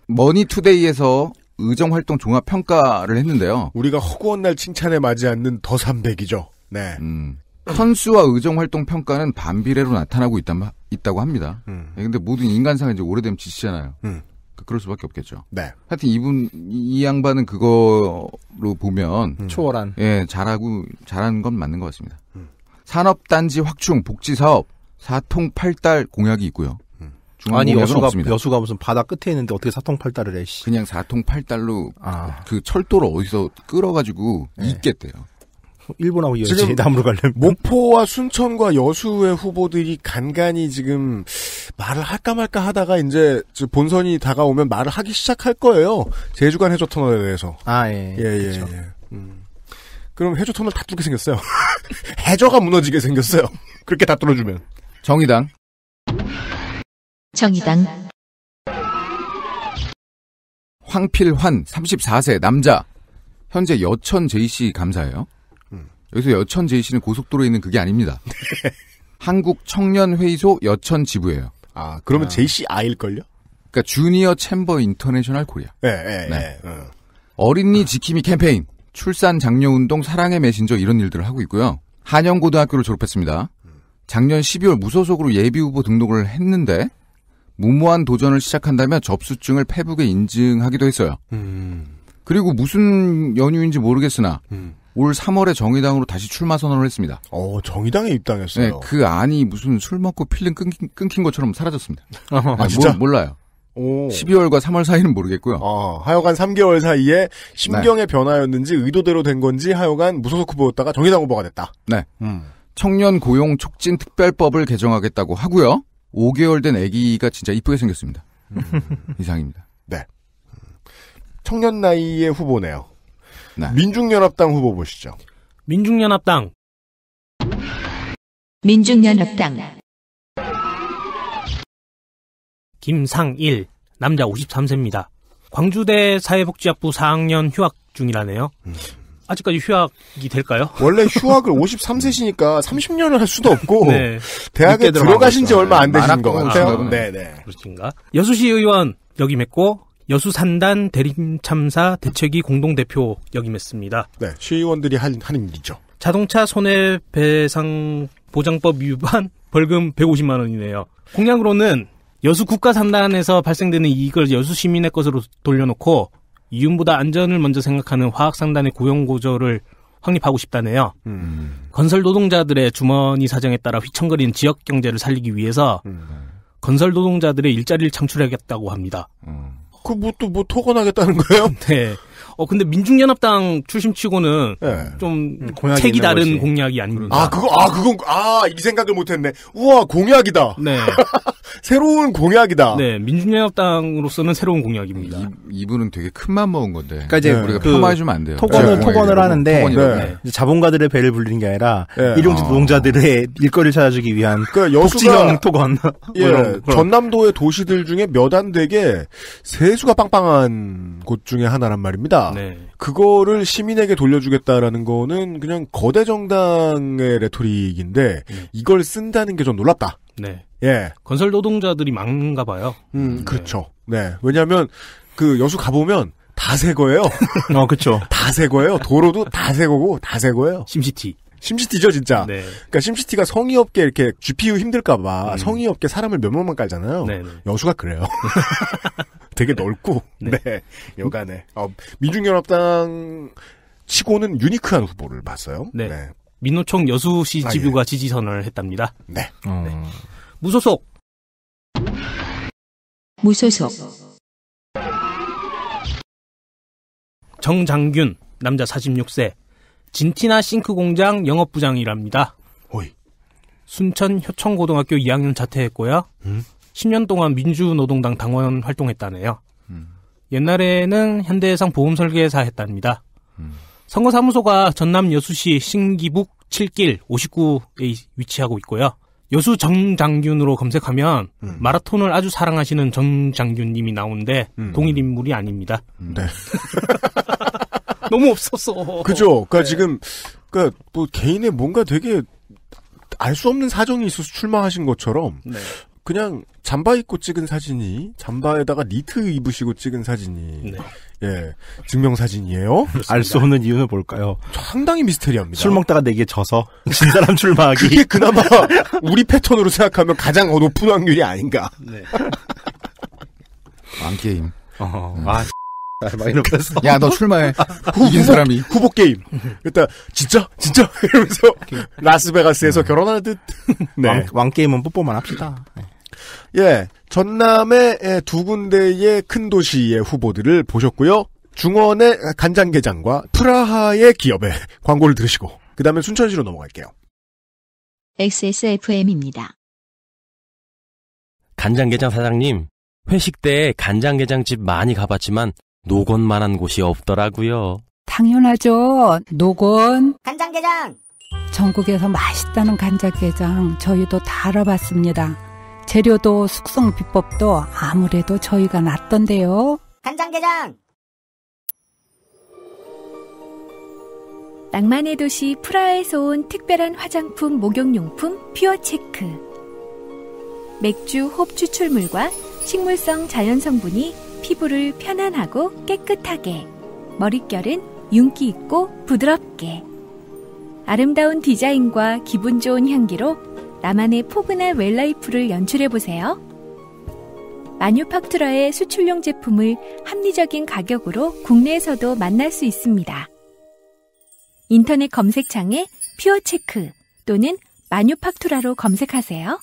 머니투데이에서 의정 활동 종합 평가를 했는데요. 우리가 허구한 날 칭찬에 맞지 않는 더삼백이죠 네. 음. 선수와 의정 활동 평가는 반비례로 나타나고 있다, 있다고 합니다. 음. 예, 근데 모든 인간상 이제 오래되면 지치잖아요. 음. 그, 그럴 수밖에 없겠죠. 네. 하여튼 이분 이 양반은 그거로 보면 음. 초월한 예 잘하고 잘한 건 맞는 것 같습니다. 음. 산업단지 확충 복지 사업 사통팔달 공약이 있고요. 음. 아니 여수가 없습니다. 여수가 무슨 바다 끝에 있는데 어떻게 사통팔달을 해? 씨. 그냥 사통팔달로 아. 그 철도를 어디서 끌어가지고 네. 있겠대요. 일본하고 이어지 남으로 가려면 목포와 순천과 여수의 후보들이 간간히 지금 말을 할까 말까 하다가 이제 본선이 다가오면 말을 하기 시작할 거예요. 제주간 해저 터널에 대해서. 아 예. 예 예. 그렇죠. 예. 예. 음. 그럼 해저 터널 다 뚫게 생겼어요. [laughs] 해저가 무너지게 생겼어요. [laughs] 그렇게 다 뚫어주면. 정의당 정의당 황필환 34세 남자 현재 여천 JC 감사예요. 음. 여기서 여천 JC는 고속도로에 있는 그게 아닙니다. [laughs] 한국 청년회의소 여천 지부예요. 아 그러면 아. JCI일 걸요? 그러니까 주니어 챔버 인터내셔널 코리아. 예, 예, 네. 예, 어. 어린이 지킴이 캠페인, 출산 장려 운동, 사랑의 메신저 이런 일들을 하고 있고요. 한영고등학교를 졸업했습니다. 작년 12월 무소속으로 예비 후보 등록을 했는데 무모한 도전을 시작한다며 접수증을 페북에 인증하기도 했어요. 음. 그리고 무슨 연유인지 모르겠으나 음. 올 3월에 정의당으로 다시 출마 선언을 했습니다. 어, 정의당에 입당했어요. 네, 그 안이 무슨 술 먹고 필름 끊긴, 끊긴 것처럼 사라졌습니다. [laughs] 아, 아, 진짜? 몰, 라요 12월과 3월 사이는 모르겠고요. 아, 하여간 3개월 사이에 심경의 네. 변화였는지 의도대로 된 건지 하여간 무소속 후보였다가 정의당 후보가 됐다. 네. 음. 청년 고용 촉진 특별법을 개정하겠다고 하고요. 5개월 된 아기가 진짜 이쁘게 생겼습니다. 음. 이상입니다. 네. 청년 나이의 후보네요. 네. 민중연합당 후보 보시죠. 민중연합당. 민중연합당. 김상일, 남자 53세입니다. 광주대 사회복지학부 4학년 휴학 중이라네요. 음. 아직까지 휴학이 될까요? 원래 휴학을 53세시니까 30년을 할 수도 없고 [laughs] 네. 대학에 들어가신 지 얼마 안 되신 것 같아요. 네, 네. 그렇신가? 여수시 의원 역임했고 여수산단 대림참사 대책위 공동대표 역임했습니다. 네, 시의원들이 한, 하는 일이죠. 자동차 손해배상 보장법 위반 벌금 150만 원이네요. 공약으로는 여수 국가산단에서 발생되는 이익을 여수 시민의 것으로 돌려놓고 이윤보다 안전을 먼저 생각하는 화학상단의 고용고조를 확립하고 싶다네요. 음. 건설 노동자들의 주머니 사정에 따라 휘청거리는 지역 경제를 살리기 위해서 음. 건설 노동자들의 일자리를 창출하겠다고 합니다. 그 뭐 또뭐 뭐 토건하겠다는 거예요? [laughs] 네. 어 근데 민중연합당 출신치고는 네. 예. 좀 음, 책이 다른 거지. 공약이 아닙니다. 그러니까. 아 그거 아 그건 아이 생각을 못했네. 우와 공약이다. 네. [laughs] 새로운 공약이다. 네 민중연합당으로서는 새로운 공약입니다. 이, 분은 되게 큰 맘 먹은 건데. 그러니까 이제 네. 우리가 그 폄하해주면 안 돼요. 토건을 네. 토건을 네. 하는데 네. 네. 자본가들의 배를 불리는 게 아니라 일용직 아. 노동자들의 아. 일거리를 찾아주기 위한 그여수형 토건. [laughs] 예, 그런, 그런. 전남도의 도시들 중에 몇 안 되게 세수가 빵빵한 곳 중에 하나란 말입니다. 네. 그거를 시민에게 돌려주겠다라는 거는 그냥 거대 정당의 레토릭인데 네. 이걸 쓴다는 게 좀 놀랍다. 네. 예. 건설 노동자들이 많은가 봐요. 음, 네. 그렇죠. 네. 왜냐하면 그 여수 가 보면 다 새 거예요. [laughs] 어, 그렇죠. 다새 거예요. 도로도 다 새 거고 다 새 거예요. 심시티. 심시티죠 진짜. 네. 그러니까 심시티가 성의 없게 이렇게 GPU 힘들까봐 음. 성의 없게 사람을 몇 명만 깔잖아요. 네네. 네. 여수가 그래요. [laughs] [laughs] 되게 넓고 네, 네. 여간에 어, 민중연합당 치고는 유니크한 후보를 봤어요. 네. 네. 민노총 여수시 지부가 아, 예. 지지 선언을 했답니다. 네. 어... 네. 무소속. 무소속. 정장균 남자 46세 진티나 싱크 공장 영업부장이랍니다. 오이. 순천 효청고등학교 2학년 자퇴했고요. 음? 10년 동안 민주노동당 당원 활동했다네요. 음. 옛날에는 현대해상 보험설계사 했답니다. 음. 선거사무소가 전남 여수시 신기북 7길 59에 위치하고 있고요. 여수 정장균으로 검색하면 음. 마라톤을 아주 사랑하시는 정장균님이 나오는데 음. 동일 인물이 아닙니다. 네. [laughs] [laughs] 너무 없었어. 그죠. 그러니까 네. 지금 그러니까 뭐 개인의 뭔가 되게 알 수 없는 사정이 있어서 출마하신 것처럼 네. 그냥 잠바 입고 찍은 사진이 잠바에다가 니트 입으시고 찍은 사진이 네. 예 증명 사진이에요. 알 수 없는 이유는 뭘까요? 상당히 미스테리합니다. 술 먹다가 내게 네 져서 [laughs] 진 사람 출마하기. 그게 그나마 우리 패턴으로 생각하면 가장 높은 확률이 아닌가. 네. [laughs] 왕 게임. 어, 음. 아, 아, 이높였 [laughs] 야, 너 출마해. 후, 이긴 보 사람이. 후보 게임. 그랬 진짜? 진짜? [laughs] 이러면서, 라스베가스에서 음. 결혼하는 듯. [laughs] 네. 왕, 왕, 게임은 뽀뽀만 합시다. 네. 예. 전남의 예, 두 군데의 큰 도시의 후보들을 보셨고요. 중원의 간장게장과 프라하의 기업의 광고를 들으시고, 그 다음에 순천시로 넘어갈게요. XSFM입니다. 간장게장 사장님, 회식 때 간장게장집 많이 가봤지만 노건만한 곳이 없더라고요. 당연하죠. 노건. 간장게장. 전국에서 맛있다는 간장게장 저희도 다 알아봤습니다. 재료도 숙성 비법도 아무래도 저희가 낫던데요. 간장게장. 낭만의 도시 프라하에서 온 특별한 화장품 목욕용품 퓨어체크 맥주 홉 추출물과 식물성 자연 성분이 피부를 편안하고 깨끗하게, 머릿결은 윤기 있고 부드럽게. 아름다운 디자인과 기분 좋은 향기로 나만의 포근한 웰라이프를 연출해보세요. 마뉴팍투라의 수출용 제품을 합리적인 가격으로 국내에서도 만날 수 있습니다. 인터넷 검색창에 퓨어체크 또는 마뉴팍투라로 검색하세요.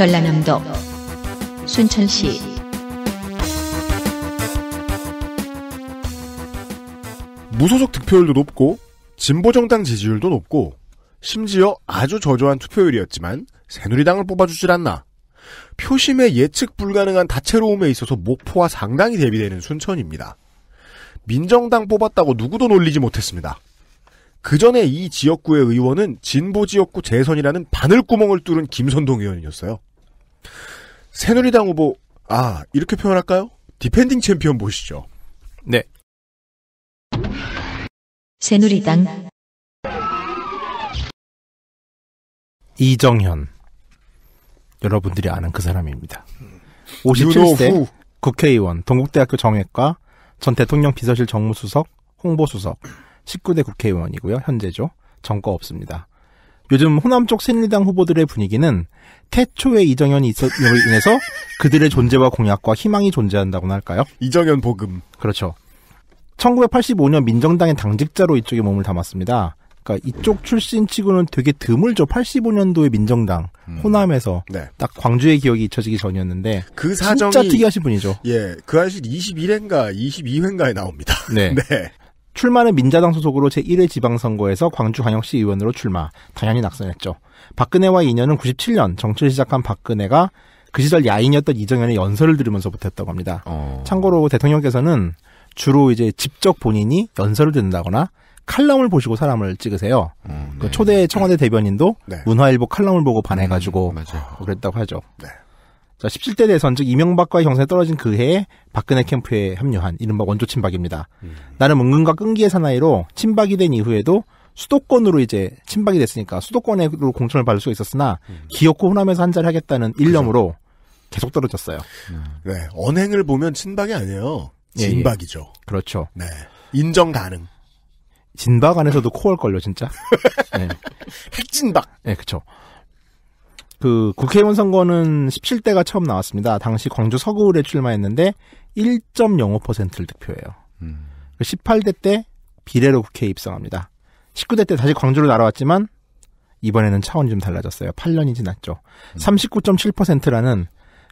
전라남도 순천시 무소속 득표율도 높고 진보정당 지지율도 높고 심지어 아주 저조한 투표율이었지만 새누리당을 뽑아주질 않나 표심의 예측 불가능한 다채로움에 있어서 목포와 상당히 대비되는 순천입니다. 민정당 뽑았다고 누구도 놀리지 못했습니다. 그 전에 이 지역구의 의원은 진보 지역구 재선이라는 바늘구멍을 뚫은 김선동 의원이었어요. 새누리당 후보 아 이렇게 표현할까요? 디펜딩 챔피언 보시죠. 네. 새누리당 이정현 여러분들이 아는 그 사람입니다. 57세 음. 국회의원 동국대학교 정외과 전 대통령 비서실 정무수석 홍보수석 19대 국회의원이고요 현재죠 정거 없습니다. 요즘 호남 쪽 새누리당 후보들의 분위기는 태초의 이정현이 있었음으 인해서 그들의 존재와 공약과 희망이 존재한다고나 할까요? 이정현 복음. 그렇죠. 1985년 민정당의 당직자로 이쪽에 몸을 담았습니다. 그러니까 이쪽 출신 치고는 되게 드물죠. 85년도에 민정당 음. 호남에서 네. 딱 광주의 기억이 잊혀지기 전이었는데 그 사정이 진짜 특이하신 분이죠. 예, 그 사실 21회인가 22회인가에 나옵니다. [laughs] 네. 네. 출마는 민자당 소속으로 제1회 지방선거에서 광주 광역시 의원으로 출마. 당연히 낙선했죠. 박근혜와 인연은 97년 정치를 시작한 박근혜가 그 시절 야인이었던 이정현의 연설을 들으면서부터 했다고 합니다. 어. 참고로 대통령께서는 주로 이제 직접 본인이 연설을 듣는다거나 칼럼을 보시고 사람을 찍으세요. 음, 네. 그 초대 청와대 대변인도 네. 문화일보 칼럼을 보고 음, 반해가지고 음, 그랬다고 하죠. 네. 자, 17대 대선 즉 이명박과의 경선에 떨어진 그 해에 박근혜 캠프에 합류한 이른바 원조 친박입니다. 음. 나는 은근과 끈기의 사나이로 친박이 된 이후에도 수도권으로 이제 침박이 됐으니까 수도권으로 공천을 받을 수가 있었으나 음. 기어코 호남에서 한 자리 하겠다는 일념으로 그렇죠. 계속 떨어졌어요. 음. 네, 언행을 보면 친박이 아니에요. 진박이죠. 예, 예. 그렇죠. 네, 인정 가능. 진박 안에서도 코월 걸려 진짜. [laughs] 네. 핵진박. 네, 그렇죠. 그 국회의원 선거는 17대가 처음 나왔습니다. 당시 광주 서구에 출마했는데 1.05%를 득표해요. 음. 18대 그 때 비례로 국회에 입성합니다. 19대 때 다시 광주로 날아왔지만 이번에는 차원이 좀 달라졌어요. 8년이 지났죠. 39.7%라는 음.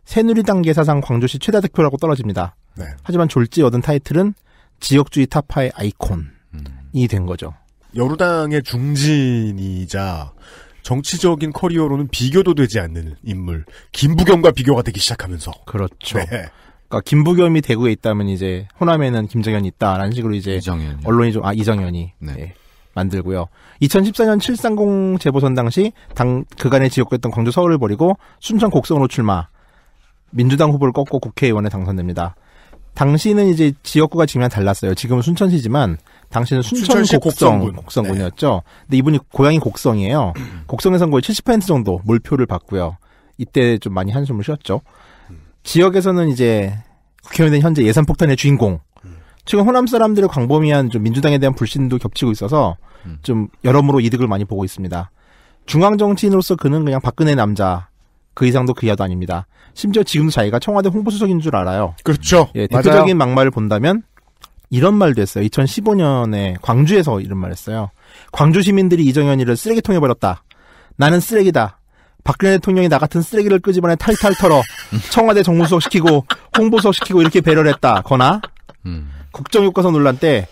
새누리당 계사상 광주시 최다 득표라고 떨어집니다. 네. 하지만 졸지 얻은 타이틀은 지역주의 타파의 아이콘이 음. 된 거죠. 여루당의 중진이자 정치적인 커리어로는 비교도 되지 않는 인물 김부겸과 비교가 되기 시작하면서 그렇죠. 네. 그러니까 김부겸이 대구에 있다면 이제 호남에는 김정현이 있다라는 식으로 이제 이정현 언론이 좀 아 이정현이 네. 네. 만들고요. 2014년 730 재보선 당시 당 그간의 지역구였던 광주 서울을 버리고 순천 곡성으로 출마. 민주당 후보를 꺾고 국회의원에 당선됩니다. 당시는 이제 지역구가 지금이랑 달랐어요. 지금은 순천시지만 당시는 순천 곡성 곡성군. 이었죠 네. 근데 이분이 고향이 곡성이에요. [clears throat] 곡성에선 거의 70% 정도 몰표를 받고요. 이때 좀 많이 한숨을 쉬었죠. 지역에서는 이제 국회의원은 현재 예산 폭탄의 주인공. 음. 최근 호남 사람들을 광범위한 좀 민주당에 대한 불신도 겹치고 있어서 음. 좀 여러모로 이득을 많이 보고 있습니다. 중앙 정치인으로서 그는 그냥 박근혜 남자 그 이상도 그 이하도 아닙니다. 심지어 지금도 자기가 청와대 홍보수석인 줄 알아요. 그렇죠. 예, 대표적인 맞아요. 막말을 본다면 이런 말도 했어요. 2015년에 광주에서 이런 말 했어요. 광주 시민들이 이정현이를 쓰레기통에 버렸다. 나는 쓰레기다. 박근혜 대통령이 나 같은 쓰레기를 끄집어내 탈탈 털어 [laughs] 청와대 정무수석 시키고 홍보수석 시키고 이렇게 배려를 했다. 거나 음. 국정교과서 논란 때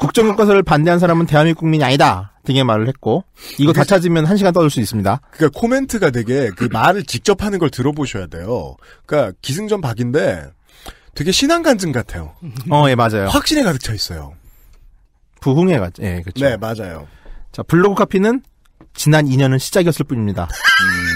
국정교과서를 반대한 사람은 대한민국 국민이 아니다. 등의 말을 했고 이거 다 찾으면 한 시간 떠들 수 있습니다. 그러니까 코멘트가 되게 그 말을 직접 하는 걸 들어보셔야 돼요. 그러니까 기승전 박인데 되게 신앙 간증 같아요. 어, 예, 맞아요. 확신에 가득 차 있어요. 부흥에 같죠. 예, 그렇죠. 네, 맞아요. 자, 블로그 카피는 지난 2년은 시작이었을 뿐입니다. 음.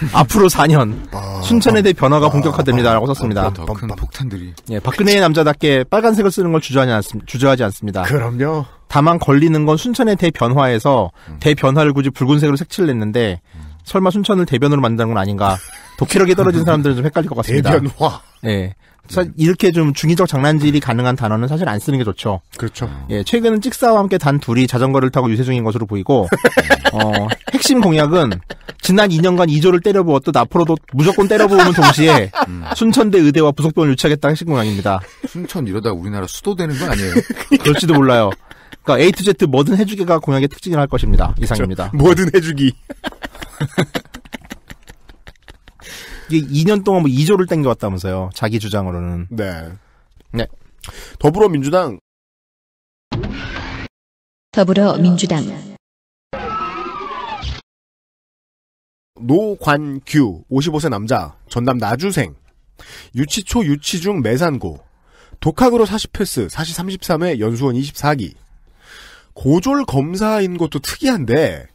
[laughs] 앞으로 4년 아, 순천에 대해 변화가 아, 본격화됩니다라고 아, 썼습니다. 큰 폭탄들이. 예, 박근혜의 남자답게 빨간색을 쓰는 걸 주저하지, 않습, 주저하지 않습니다. 그럼요. 다만 걸리는 건순천에 대변화에서 해 음. 대변화를 굳이 붉은색으로 색칠을 했는데 음. 설마 순천을 대변으로 만든는건 아닌가. 독해력이 [laughs] 떨어진 사람들은 좀 헷갈릴 것 같습니다. 대변화. 예. 네. 사실 이렇게 좀 중의적 장난질이 가능한 단어는 사실 안 쓰는 게 좋죠. 그렇죠. 예, 최근은 찍사와 함께 단 둘이 자전거를 타고 유세 중인 것으로 보이고, [laughs] 어, 핵심 공약은 지난 2년간 2조를 때려부었듯 앞으로도 무조건 때려부으면 동시에 음. 순천대 의대와 부속병을 유치하겠다 핵심 공약입니다. 순천 이러다 우리나라 수도 되는 거 아니에요? [laughs] 그럴지도 몰라요. 그러니까 A to Z 뭐든 해주기가 공약의 특징이라 할 것입니다. 이상입니다. 그렇죠. 뭐든 해주기. [laughs] 이게 2년 동안 뭐 2조를 땡겨왔다면서요. 자기 주장으로는. 네. 네. 더불어민주당. 더불어민주당. 노관규 55세 남자 전남 나주생 유치초 유치중 매산고 독학으로 40패스 40 33회 연수원 24기 고졸 검사인 것도 특이한데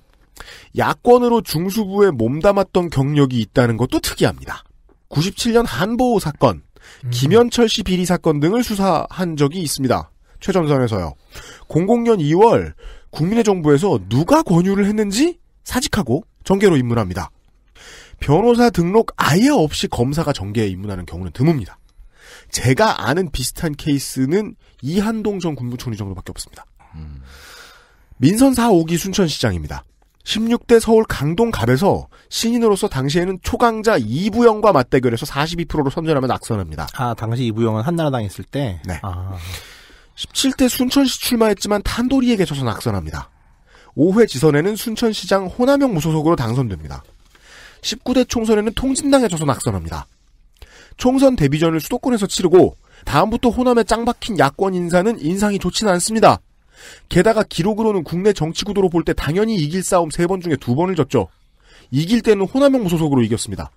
야권으로 중수부에 몸담았던 경력이 있다는 것도 특이합니다. 97년 한보호 사건, 음. 김현철 씨 비리 사건 등을 수사한 적이 있습니다. 최전선에서요. 00년 2월 국민의 정부에서 누가 권유를 했는지 사직하고 정계로 입문합니다. 변호사 등록 아예 없이 검사가 정계에 입문하는 경우는 드뭅니다. 제가 아는 비슷한 케이스는 이한동 전군부총리 정도밖에 없습니다. 음. 민선 4, 5기 순천시장입니다. 16대 서울 강동갑에서 신인으로서 당시에는 초강자 이부영과 맞대결해서 42%로 선전하며 낙선합니다. 아, 당시 이부영은 한나라당 있을 때? 네. 아. 17대 순천시 출마했지만 탄도리에게 져서 낙선합니다. 5회 지선에는 순천시장 호남형 무소속으로 당선됩니다. 19대 총선에는 통진당에 져서 낙선합니다. 총선 데뷔전을 수도권에서 치르고 다음부터 호남에 짱박힌 야권 인사는 인상이 좋지는 않습니다. 게다가 기록으로는 국내 정치 구도로 볼 때 당연히 이길 싸움 세 번 중에 두번을 졌죠. 이길 때는 호남형 무소속으로 이겼습니다.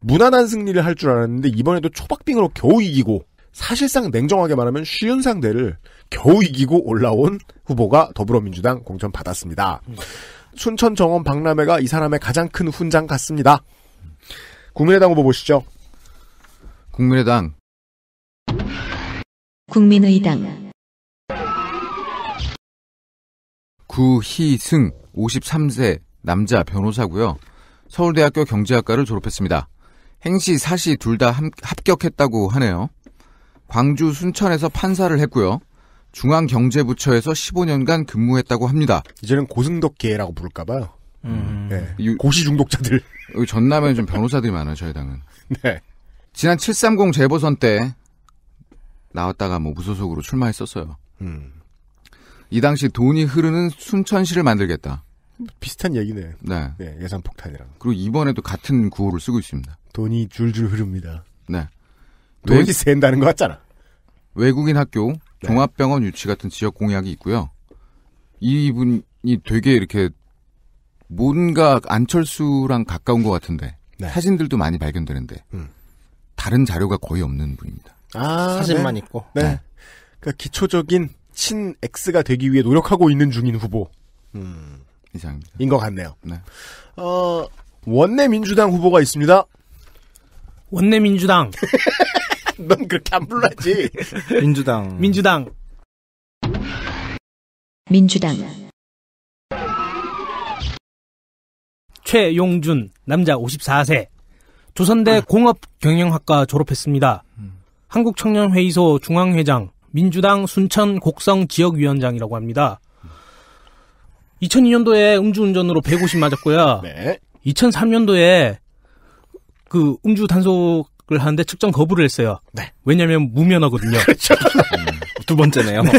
무난한 승리를 할 줄 알았는데 이번에도 초박빙으로 겨우 이기고 사실상 냉정하게 말하면 쉬운 상대를 겨우 이기고 올라온 후보가 더불어민주당 공천 받았습니다. 순천 정원 박람회가 이 사람의 가장 큰 훈장 같습니다. 국민의당 후보 보시죠. 국민의당 국민의당 주희승 53세 남자 변호사고요. 서울대학교 경제학과를 졸업했습니다. 행시 사시 둘 다 합격했다고 하네요. 광주 순천에서 판사를 했고요. 중앙경제부처에서 15년간 근무했다고 합니다. 이제는 고승덕계라고 부를까봐요. 음. 네. 예. 고시 중독자들. 여기 어, 전남에좀 변호사들이 많아요, 저희 당은. [laughs] 네. 지난 730 재보선 때 나왔다가 뭐 무소속으로 출마했었어요. 음. 이 당시 돈이 흐르는 순천시를 만들겠다. 비슷한 얘기네요. 네. 네 예산 폭탄이랑. 그리고 이번에도 같은 구호를 쓰고 있습니다. 돈이 줄줄 흐릅니다. 네. 돈이 센다는 것 같잖아. 외국인 학교, 네. 종합병원 유치 같은 지역 공약이 있고요. 이분이 되게 이렇게 뭔가 안철수랑 가까운 것 같은데 네. 사진들도 많이 발견되는데 음. 다른 자료가 거의 없는 분입니다. 아, 사진만 네. 있고. 네. 네. 그니까 기초적인 친 X가 되기 위해 노력하고 있는 중인 후보. 음. 이상입니다. 인것 같네요. 네. 어, 원내 민주당 후보가 있습니다. 원내 민주당. [laughs] 넌 그렇게 안 불러지. [laughs] 민주당. 민주당. 민주당. 최용준, 남자 54세. 조선대 아. 공업경영학과 졸업했습니다. 음. 한국청년회의소 중앙회장, 민주당 순천 곡성 지역위원장이라고 합니다. 2002년도에 음주운전으로 150 맞았고요. [laughs] 네. 2003년도에 그 음주 단속을 하는데 측정 거부를 했어요. 네. 왜냐면 하 무면허거든요. 그렇죠. 음. 두 번째네요. 네.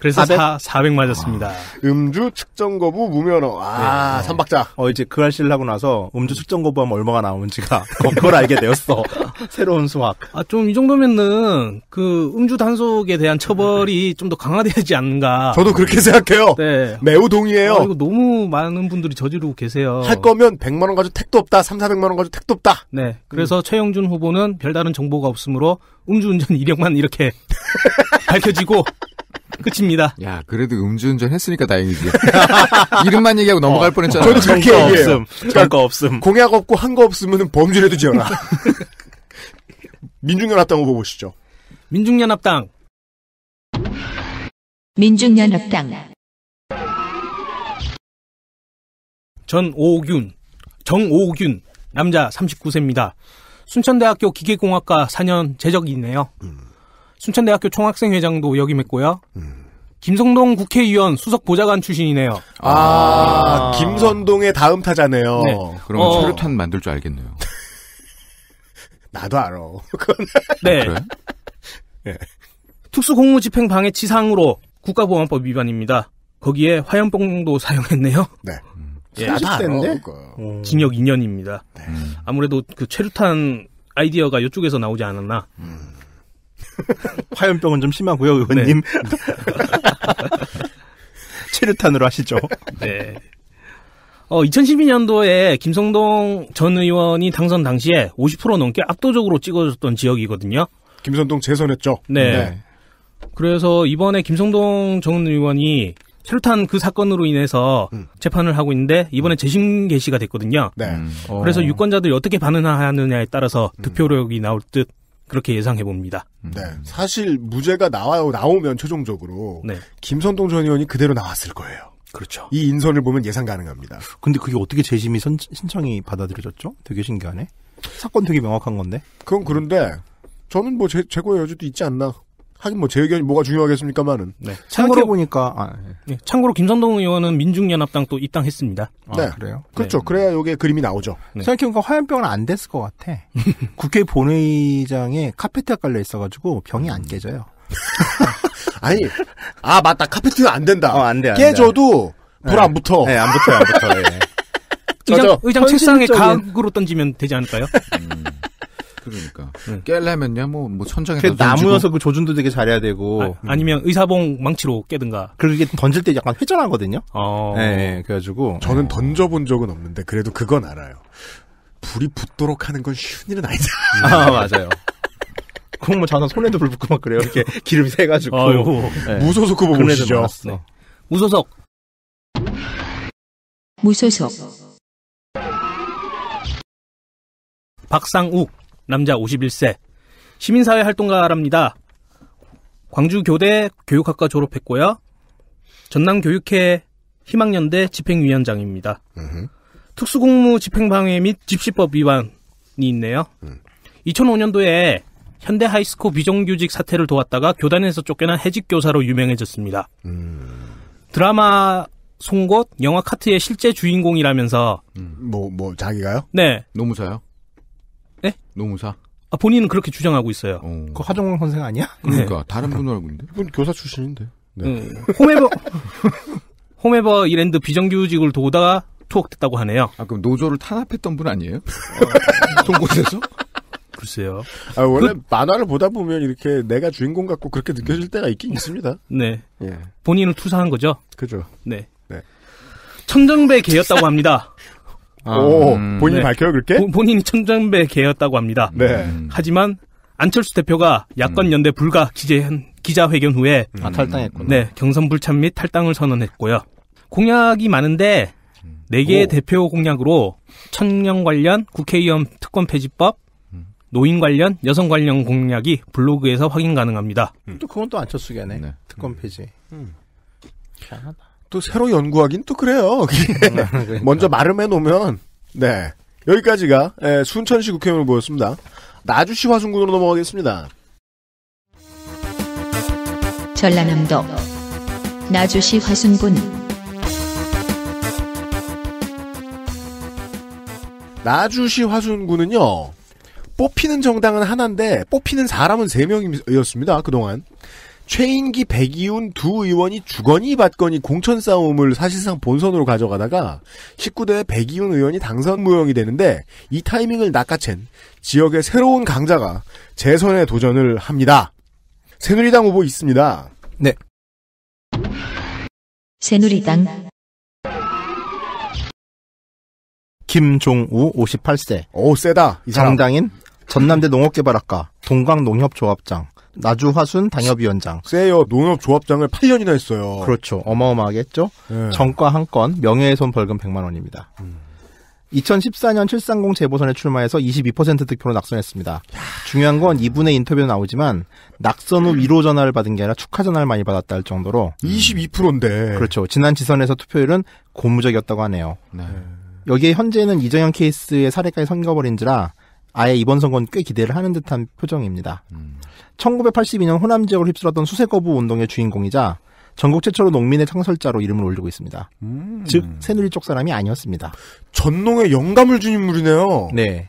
그래서 400, 4, 400 맞았습니다. 아, 음주 측정 거부 무면허. 아, 네. 박자 어, 이제 그 할실 하고 나서 음주 측정 거부하면 얼마가 나오는지가 그걸 [laughs] 알게 되었어. 새로운 수학. 아, 좀 이 정도면은 그 음주 단속에 대한 처벌이 네. 좀더 강화되지 않는가. 저도 그렇게 생각해요. 네. 매우 동의해요. 아, 이거 너무 많은 분들이 저지르고 계세요. 할 거면 100만 원 가지고 택도 없다. 3, 400만 원 가지고 택도 없다. 네. 그래서 음. 최영준 후보는 별다른 정보가 없으므로 음주운전 이력만 이렇게 [laughs] 밝혀지고 끝입니다. 야, 그래도 음주운전 했으니까 다행이지. [laughs] 이름만 얘기하고 넘어갈 어, 뻔했잖아. 저는 그렇게 얘기해요. 없음. 그러니까 없음. 공약 없고 한 거 없으면 범죄라도 지어라. [laughs] 민중연합당 후보 보시죠. 민중연합당. 민중연합당. 전오균, 정오균, 남자 39세입니다. 순천대학교 기계공학과 4년 재적이네요. 음. 순천대학교 총학생회장도 역임했고요. 음. 김성동 국회의원 수석 보좌관 출신이네요. 아, 아. 김선동의 다음 타자네요. 네. 그러면 어. 초류탄 만들 줄 알겠네요. [laughs] 나도 알아. 네. 그 네. 예. 특수공무집행 방해치상으로 국가보안법 위반입니다. 거기에 화염병도 사용했네요. 네. 음. 예, 나도 알 음. 징역 2년입니다. 네. 아무래도 그 최루탄 아이디어가 이쪽에서 나오지 않았나. 음. [laughs] 화염병은 좀 심하고요, 의원님. 네. 체류탄으로 [laughs] 하시죠. 네. 어, 2012년도에 김성동 전 의원이 당선 당시에 50% 넘게 압도적으로 찍어줬던 지역이거든요. 김성동 재선했죠. 네. 네. 그래서 이번에 김성동 전 의원이 실탄 그 사건으로 인해서 음. 재판을 하고 있는데 이번에 음. 재심 개시가 됐거든요. 네. 음. 그래서 어. 유권자들이 어떻게 반응하느냐에 따라서 음. 득표력이 나올 듯 그렇게 예상해 봅니다. 네, 사실 무죄가 나와요 나오면 최종적으로 네. 김선동 전 의원이 그대로 나왔을 거예요. 그렇죠. 이 인선을 보면 예상 가능합니다. 근데 그게 어떻게 재심이 선, 신청이 받아들여졌죠? 되게 신기하네. 사건 되게 명확한 건데. 그건 그런데 저는 뭐 제, 재고의 여지도 있지 않나 하긴 뭐 제 의견이 뭐가 중요하겠습니까만은. 네. 참고로 보니까 아, 네. 참고로 김선동 의원은 민중연합당 또 입당했습니다. 아, 네, 그래요. 그렇죠. 네. 그래야 요게 그림이 나오죠. 네. 네. 생각해보니까 화염병은 안 됐을 것 같아. [laughs] 국회 본회의장에 카페트가 깔려 있어가지고 병이 안 음. 깨져요. [laughs] 아니, 아 맞다. 카페트가 안 된다. 어, 안 돼. 안 깨져도 불안 네. 안 붙어. 네, 안 붙어요, 안 붙어요. 예. [laughs] 의장, 의장 책상에 각으로 던지면 되지 않을까요? 음. 그러니까 네. 깰려면요 뭐, 뭐 천장에 그 나무여서 그 조준도 되게 잘해야 되고 아, 니면 의사봉 망치로 깨든가 그게 던질 때 약간 회전하거든요. 어. 네, 네 그래가지고 저는 네. 던져본 적은 없는데 그래도 그건 알아요. 불이 붙도록 하는 건 쉬운 일은 아니다. 아 맞아요. 그럼 뭐 저는 손에도 불 붙고 막 그래요. 이렇게 [laughs] 기름이 새가지고 네. 무소속 후보 보시죠. 네. 무소속 무소속 박상욱 남자 51세. 시민사회 활동가랍니다. 광주교대 교육학과 졸업했고요. 전남교육회 희망연대 집행위원장입니다. 으흠. 특수공무 집행방해 및 집시법 위반이 있네요. 음. 2005년도에 현대 하이스코 비정규직 사태를 도왔다가 교단에서 쫓겨난 해직교사로 유명해졌습니다. 음. 드라마 송곳, 영화 카트의 실제 주인공이라면서 음. 뭐, 뭐, 자기가요? 네. 노무사요? 네? 노무사. 아, 본인은 그렇게 주장하고 있어요. 어. 그 하정원 선생 아니야? 그러니까 네. 다른 분으로 알데 이분 교사 출신인데. 네. 음, 홈에버 [laughs] 홈에버 이랜드 비정규직을 도다 투옥됐다고 하네요. 아 그럼 노조를 탄압했던 분 아니에요? 송곳에서? 어. [laughs] 글쎄요. 아, 원래 그, 만화를 보다 보면 이렇게 내가 주인공 같고 그렇게 느껴질 때가 있긴 있습니다. 네. 예. 본인을 투사한 거죠. 그죠. 네. 네. 천정배 개였다고 합니다. [laughs] 아, 오, 음, 본인이 네. 밝혀요, 그렇게? 보, 본인이 천장배 개였다고 합니다. 네. 음. 하지만 안철수 대표가 야권 음. 연대 불가 기재 기자회견 후에 아, 탈당했구나. 네, 경선 불참 및 탈당을 선언했고요. 공약이 많은데 네 개의 대표 공약으로 청년 관련 국회의원 특권 폐지법, 음. 노인 관련, 여성 관련 공약이 블로그에서 확인 가능합니다. 음. 또 그건 또 안철수겠네. 네. 특권 폐지. 음. 희하다 또 새로 연구하긴 또 그래요. [laughs] 음, 네, 그러니까. 먼저 말을 해 놓으면 네 여기까지가 예, 순천시 국회의원을 보였습니다. 나주시 화순군으로 넘어가겠습니다. 전라남도 나주시 화순군 나주시 화순군은요 뽑히는 정당은 하나인데 뽑히는 사람은 세 명이었습니다 그동안 최인기 백이훈 두 의원이 주거니 받거니 공천 싸움을 사실상 본선으로 가져가다가 19대 백이훈 의원이 당선 무용이 되는데 이 타이밍을 낚아챈 지역의 새로운 강자가 재선에 도전을 합니다. 새누리당 후보 있습니다. 네. 새누리당 김종우 58세. 오 세다. 이 정당인 전남대 농업개발학과 동강농협조합장 나주화순 당협위원장. 세요 농협조합장을 8년이나 했어요. 그렇죠. 어마어마하게했죠 네. 예. 정과 한 건 명예훼손 벌금 100만 원입니다. 음. 2014년 730 재보선에 출마해서 22% 득표로 낙선했습니다. 야. 중요한 건 이분의 인터뷰에 나오지만 낙선 후 위로 전화를 받은 게 아니라 축하 전화를 많이 받았다 할 정도로 22%인데 음. 그렇죠. 지난 지선에서 투표율은 고무적이었다고 하네요. 네. 여기에 현재는 이정현 케이스의 사례까지 선거버린지라 아예 이번 선거는 꽤 기대를 하는 듯한 표정입니다. 음. 1982년 호남 지역을 휩쓸었던 수색거부 운동의 주인공이자 전국 최초로 농민의 창설자로 이름을 올리고 있습니다. 음. 즉 새누리 쪽 사람이 아니었습니다. 전농에 영감을 준 인물이네요. 네.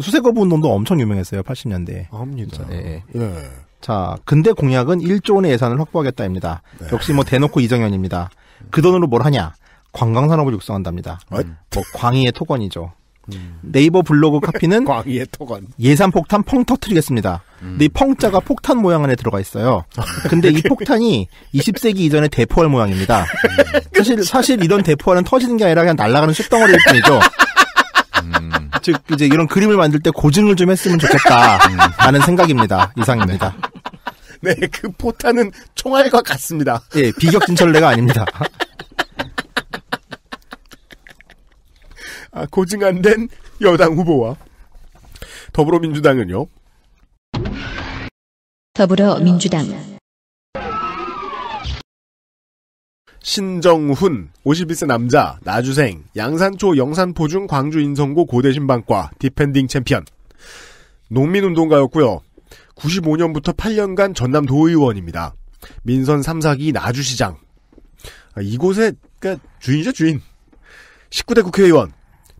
수색거부 운동도 엄청 유명했어요. 80년대. 압니다. 네. 네. 자, 근대 공약은 1조 원의 예산을 확보하겠다입니다. 네. 역시 뭐 대놓고 이정현입니다. 그 돈으로 뭘 하냐? 관광산업을 육성한답니다. 음. 뭐 광희의 토건이죠. 음. 네이버 블로그 카피는 광희의 [laughs] 토건 예산 폭탄 펑 터트리겠습니다. 음. 근데 이 펑자가 폭탄 모양 안에 들어가 있어요. 근데 이 폭탄이 20세기 이전의 대포알 모양입니다. 음. 사실 사실 이런 대포알은 터지는 게 아니라 그냥 날아가는 쇳덩어리일 뿐이죠. 음. 즉 이제 이런 그림을 만들 때 고증을 좀 했으면 좋겠다라는 음. 생각입니다. 이상입니다. 네. 네, 그 포탄은 총알과 같습니다. 예, 비격진철래가 아닙니다. 아, 고증 안 된 여당 후보와 더불어민주당은요. 더불어민주당 신정훈 51세 남자 나주생 양산초 영산포중 광주 인성고 고대신방과 디펜딩 챔피언 농민운동가였고요. 95년부터 8년간 전남 도의원입니다. 민선 3사기 나주시장 아, 이곳의 그러니까 주인이죠 주인 19대 국회의원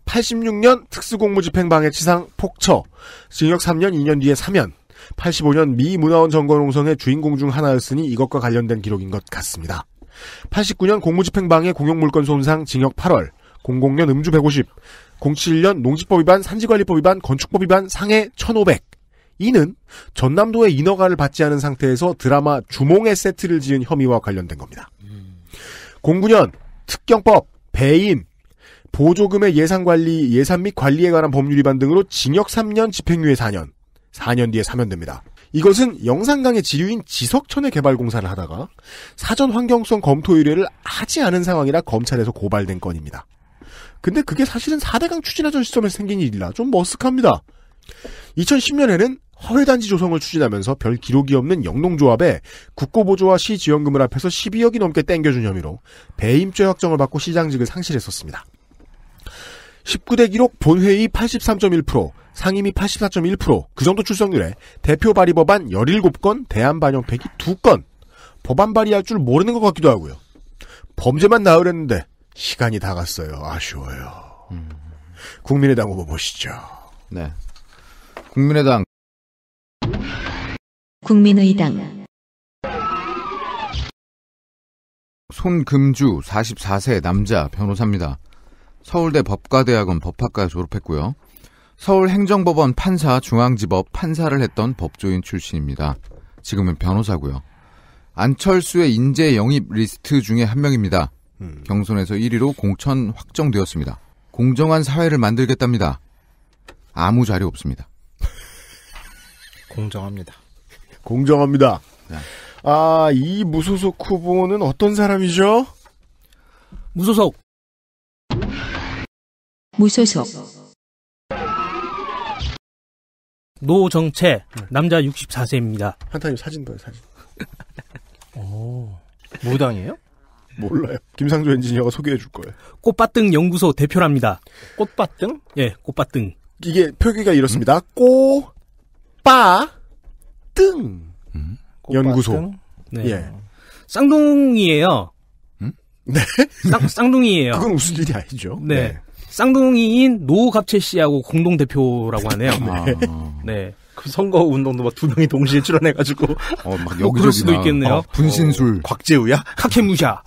86년 특수공무집행방해치상 폭처, 징역 3년, 2년 뒤에 사면, 85년 미 문화원 정권농성의 주인공 중 하나였으니 이것과 관련된 기록인 것 같습니다. 89년 공무집행방해 공용물권 손상 징역 8월, 00년 음주 150, 07년 농지법 위반, 산지관리법 위반, 건축법 위반 상해 1500. 이는 전남도의 인허가를 받지 않은 상태에서 드라마 주몽의 세트를 지은 혐의와 관련된 겁니다. 09년 특경법, 배임, 보조금의 예산 관리, 예산 및 관리에 관한 법률 위반 등으로 징역 3년, 집행유예 4년, 4년 뒤에 사면됩니다. 이것은 영산강의 지류인 지석천의 개발공사를 하다가 사전 환경성 검토 의뢰를 하지 않은 상황이라 검찰에서 고발된 건입니다. 근데 그게 사실은 4대강 추진하던 시점에서 생긴 일이라 좀 머쓱합니다. 2010년에는 허훼단지 조성을 추진하면서 별 기록이 없는 영농조합에 국고보조와 시지원금을 합해서 12억이 넘게 땡겨준 혐의로 배임죄 확정을 받고 시장직을 상실했었습니다. 19대 기록 본회의 83.1%, 상임위 84.1%, 그 정도 출석률에 대표 발의 법안 17건, 대안 반영팩이 2건. 법안 발의할 줄 모르는 것 같기도 하고요. 범죄만 나으랬는데 시간이 다 갔어요. 아쉬워요. 음. 국민의당 후보 보시죠. 네. 국민의당. 국민의당. 손금주 44세 남자 변호사입니다. 서울대 법과대학원 법학과 졸업했고요. 서울행정법원 판사 중앙지법 판사를 했던 법조인 출신입니다. 지금은 변호사고요. 안철수의 인재 영입 리스트 중에 한 명입니다. 음. 경선에서 1위로 공천 확정되었습니다. 공정한 사회를 만들겠답니다. 아무 자료 없습니다. [laughs] 공정합니다. 공정합니다. 네. 아, 이 무소속 후보는 어떤 사람이죠? 무소속. 무소속 노정채 남자 64세입니다. 한타님 사진 봐요 사진. [laughs] 오 무당이에요? 몰라요. 김상조 엔지니어가 소개해 줄 거예요. 꽃밭등 연구소 대표랍니다. 꽃밭등? 예, 꽃밭등. 이게 표기가 이렇습니다. 음. 꽃밭등 음? 연구소. 네. 예. 쌍둥이에요. 음? 네. 쌍, 둥이에요 그건 무슨 일이 아니죠. 네. 네. 쌍둥이인 노갑채 씨하고 공동 대표라고 하네요. 네. 아. 네. 그 선거 운동도 막 두 명이 동시에 출연해가지고 어, 막여기 뭐 그럴 수도 있겠네요. 어, 분신술, 어, 곽재우야, [laughs] 카케무샤.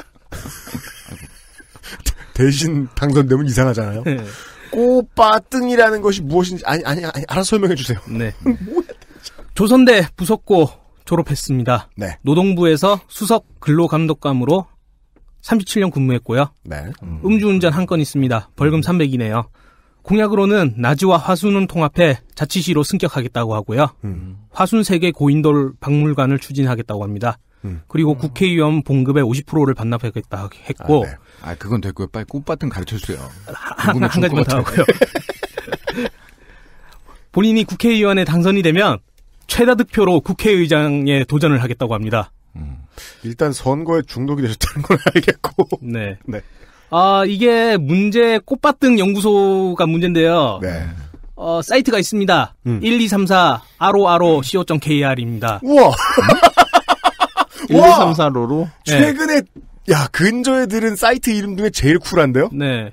대신 당선되면 이상하잖아요. 네. 꽃바등이라는 것이 무엇인지 아니 아니, 아니 알아서 설명해 주세요. 네. [laughs] 조선대 부속고 졸업했습니다. 네. 노동부에서 수석 근로감독감으로 37년 근무했고요. 네. 음. 음주운전 한 건 있습니다. 벌금 300이네요. 음. 공약으로는 나즈와 화순은 통합해 자치시로 승격하겠다고 하고요. 음. 화순 세계 고인돌 박물관을 추진하겠다고 합니다. 음. 그리고 음. 국회의원 봉급의 50%를 반납하겠다 했고. 아, 네. 아 그건 됐고요. 빨리 꽃밭은 가르쳐 주세요. 한, 한 가지만 더 하고요. [laughs] 본인이 국회의원에 당선이 되면 최다 득표로 국회의장에 도전을 하겠다고 합니다. 음. 일단 선거에 중독이 되셨다는 걸 [laughs] 알겠고. 네. 네. 아, 이게 문제 꽃밭등 연구소가 문제인데요. 네. 어, 사이트가 있습니다. 음. 1234 roaro.co.kr입니다. 우와! 1234로로? 음? 최근에, 네. 야, 근저에 들은 사이트 이름 중에 제일 쿨한데요? 네.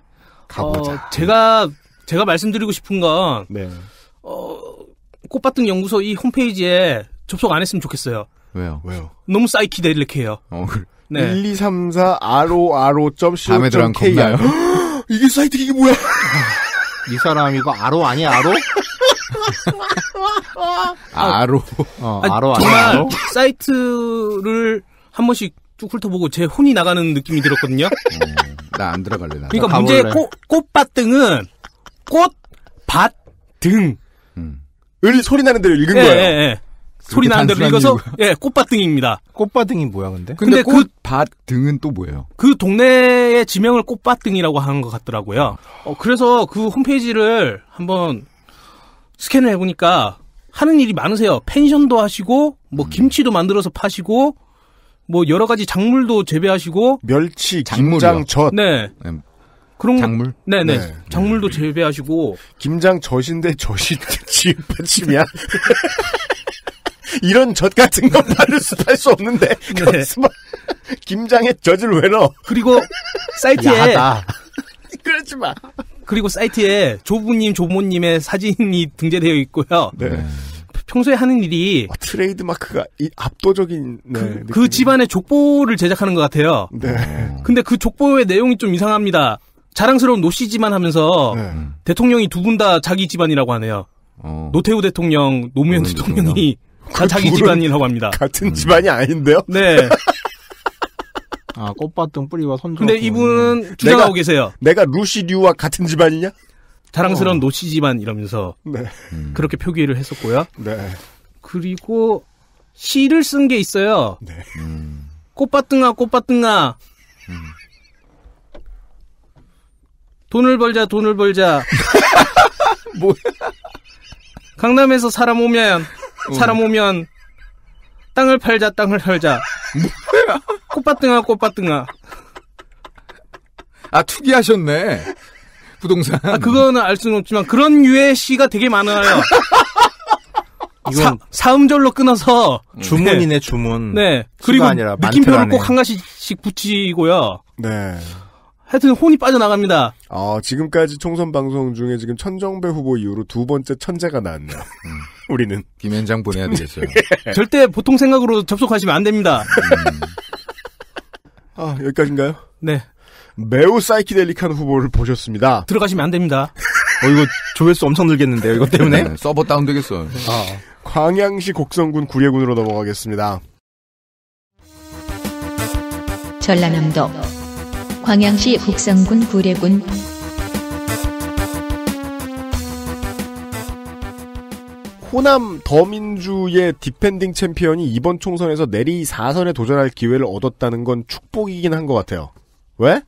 가보자. 어, 제가, 제가 말씀드리고 싶은 건, 네. 어, 꽃밭등 연구소 이 홈페이지에 접속 안 했으면 좋겠어요. 왜요? 왜요? 너무 사이키델릭해요. 어, 그래. 네. 1, 2, 3, 4, ro, ro.co.kr. 이게 사이트 이게 뭐야? 이 사람 이거 아로 아니야 아로? 아, 아로. 어, 아니, 아로 아니야 아로? 사이트를 한 번씩 쭉 훑어보고 제 혼이 나가는 느낌이 들었거든요. 음, 어, 나안 들어갈래 나. 그러니까 문제 꽃 꽃밭등은 꽃밭등. 음. 을 소리 나는 대로 읽은 예, 거예요. 예, 예. 소리 나는 대로 읽어서 가예 꽃밭등입니다. 꽃밭등이 뭐야 근데? 근데, 근데 그 꽃밭등은 또 뭐예요? 그 동네의 지명을 꽃밭등이라고 하는 것 같더라고요. 어, 그래서 그 홈페이지를 한번 스캔을 해보니까 하는 일이 많으세요. 펜션도 하시고 뭐 음. 김치도 만들어서 파시고 뭐 여러 가지 작물도 재배하시고 멸치, 김장, 젓. 네. 음, 네. 네. 그런 작물? 네네. 네. 작물도 네. 재배하시고 김장 젖인데 젖이 지읒받침이야. 이런 젖 같은 건 바를 [laughs] 수, 팔수 없는데. 네. [laughs] 김장에 젖을 왜 넣어? 그리고 사이트에. [laughs] 그렇지 마. 그리고 사이트에 조부님, 조모님의 사진이 등재되어 있고요. 네. 평소에 하는 일이 아, 트레이드 마크가 압도적인 네, 그, 그, 집안의 족보를 제작하는 것 같아요. 네. 근데 그 족보의 내용이 좀 이상합니다. 자랑스러운 노씨지만 하면서 네. 대통령이 두 분 다 자기 집안이라고 하네요. 어. 노태우 대통령, 노무현 대통령이 그 자기 집안이라고 합니다. 같은 음. 집안이 아닌데요? 네. [laughs] 아, 꽃밭등 뿌리와 선조. 근데 이분은 주장하고 내가, 계세요. 내가 루시류와 같은 집안이냐? 자랑스러운 어. 노시 집안 이러면서 네. 그렇게 표기를 했었고요. 네. 그리고 시를 쓴 게 있어요. 네. 음. 꽃밭등아, 꽃밭등아. 음. 돈을 벌자, 돈을 벌자. [laughs] 뭐야? 강남에서 사람 오면 사람 오면 땅을 팔자 땅을 팔자 뭐야 꽃밭등아 꽃밭등아 아 투기하셨네 부동산 아 그거는 알 수는 없지만 그런 유의 시가 되게 많아요 이건 사, 음절로 끊어서 네. 주문이네 주문 네 그리고 아니라 느낌표를 꼭 한 가지씩 붙이고요 네 하여튼 혼이 빠져나갑니다. 아, 지금까지 총선 방송 중에 지금 천정배 후보 이후로 두 번째 천재가 나왔네요. 음, 우리는. 김현장 보내야 되겠어요. [laughs] 예. 절대 보통 생각으로 접속하시면 안 됩니다. 음. 아, 여기까지인가요? 네. 매우 사이키델릭한 후보를 보셨습니다. 들어가시면 안 됩니다. 어, 이거 조회수 엄청 늘겠는데요, 이것 때문에? 네, 서버 다운되겠어. 아. 광양시 곡성군 구례군으로 넘어가겠습니다. 전라남도 광양시 북성군 구례군 호남 더민주의 디펜딩 챔피언이 이번 총선에서 내리 4선에 도전할 기회를 얻었다는 건 축복이긴 한 것 같아요. 왜?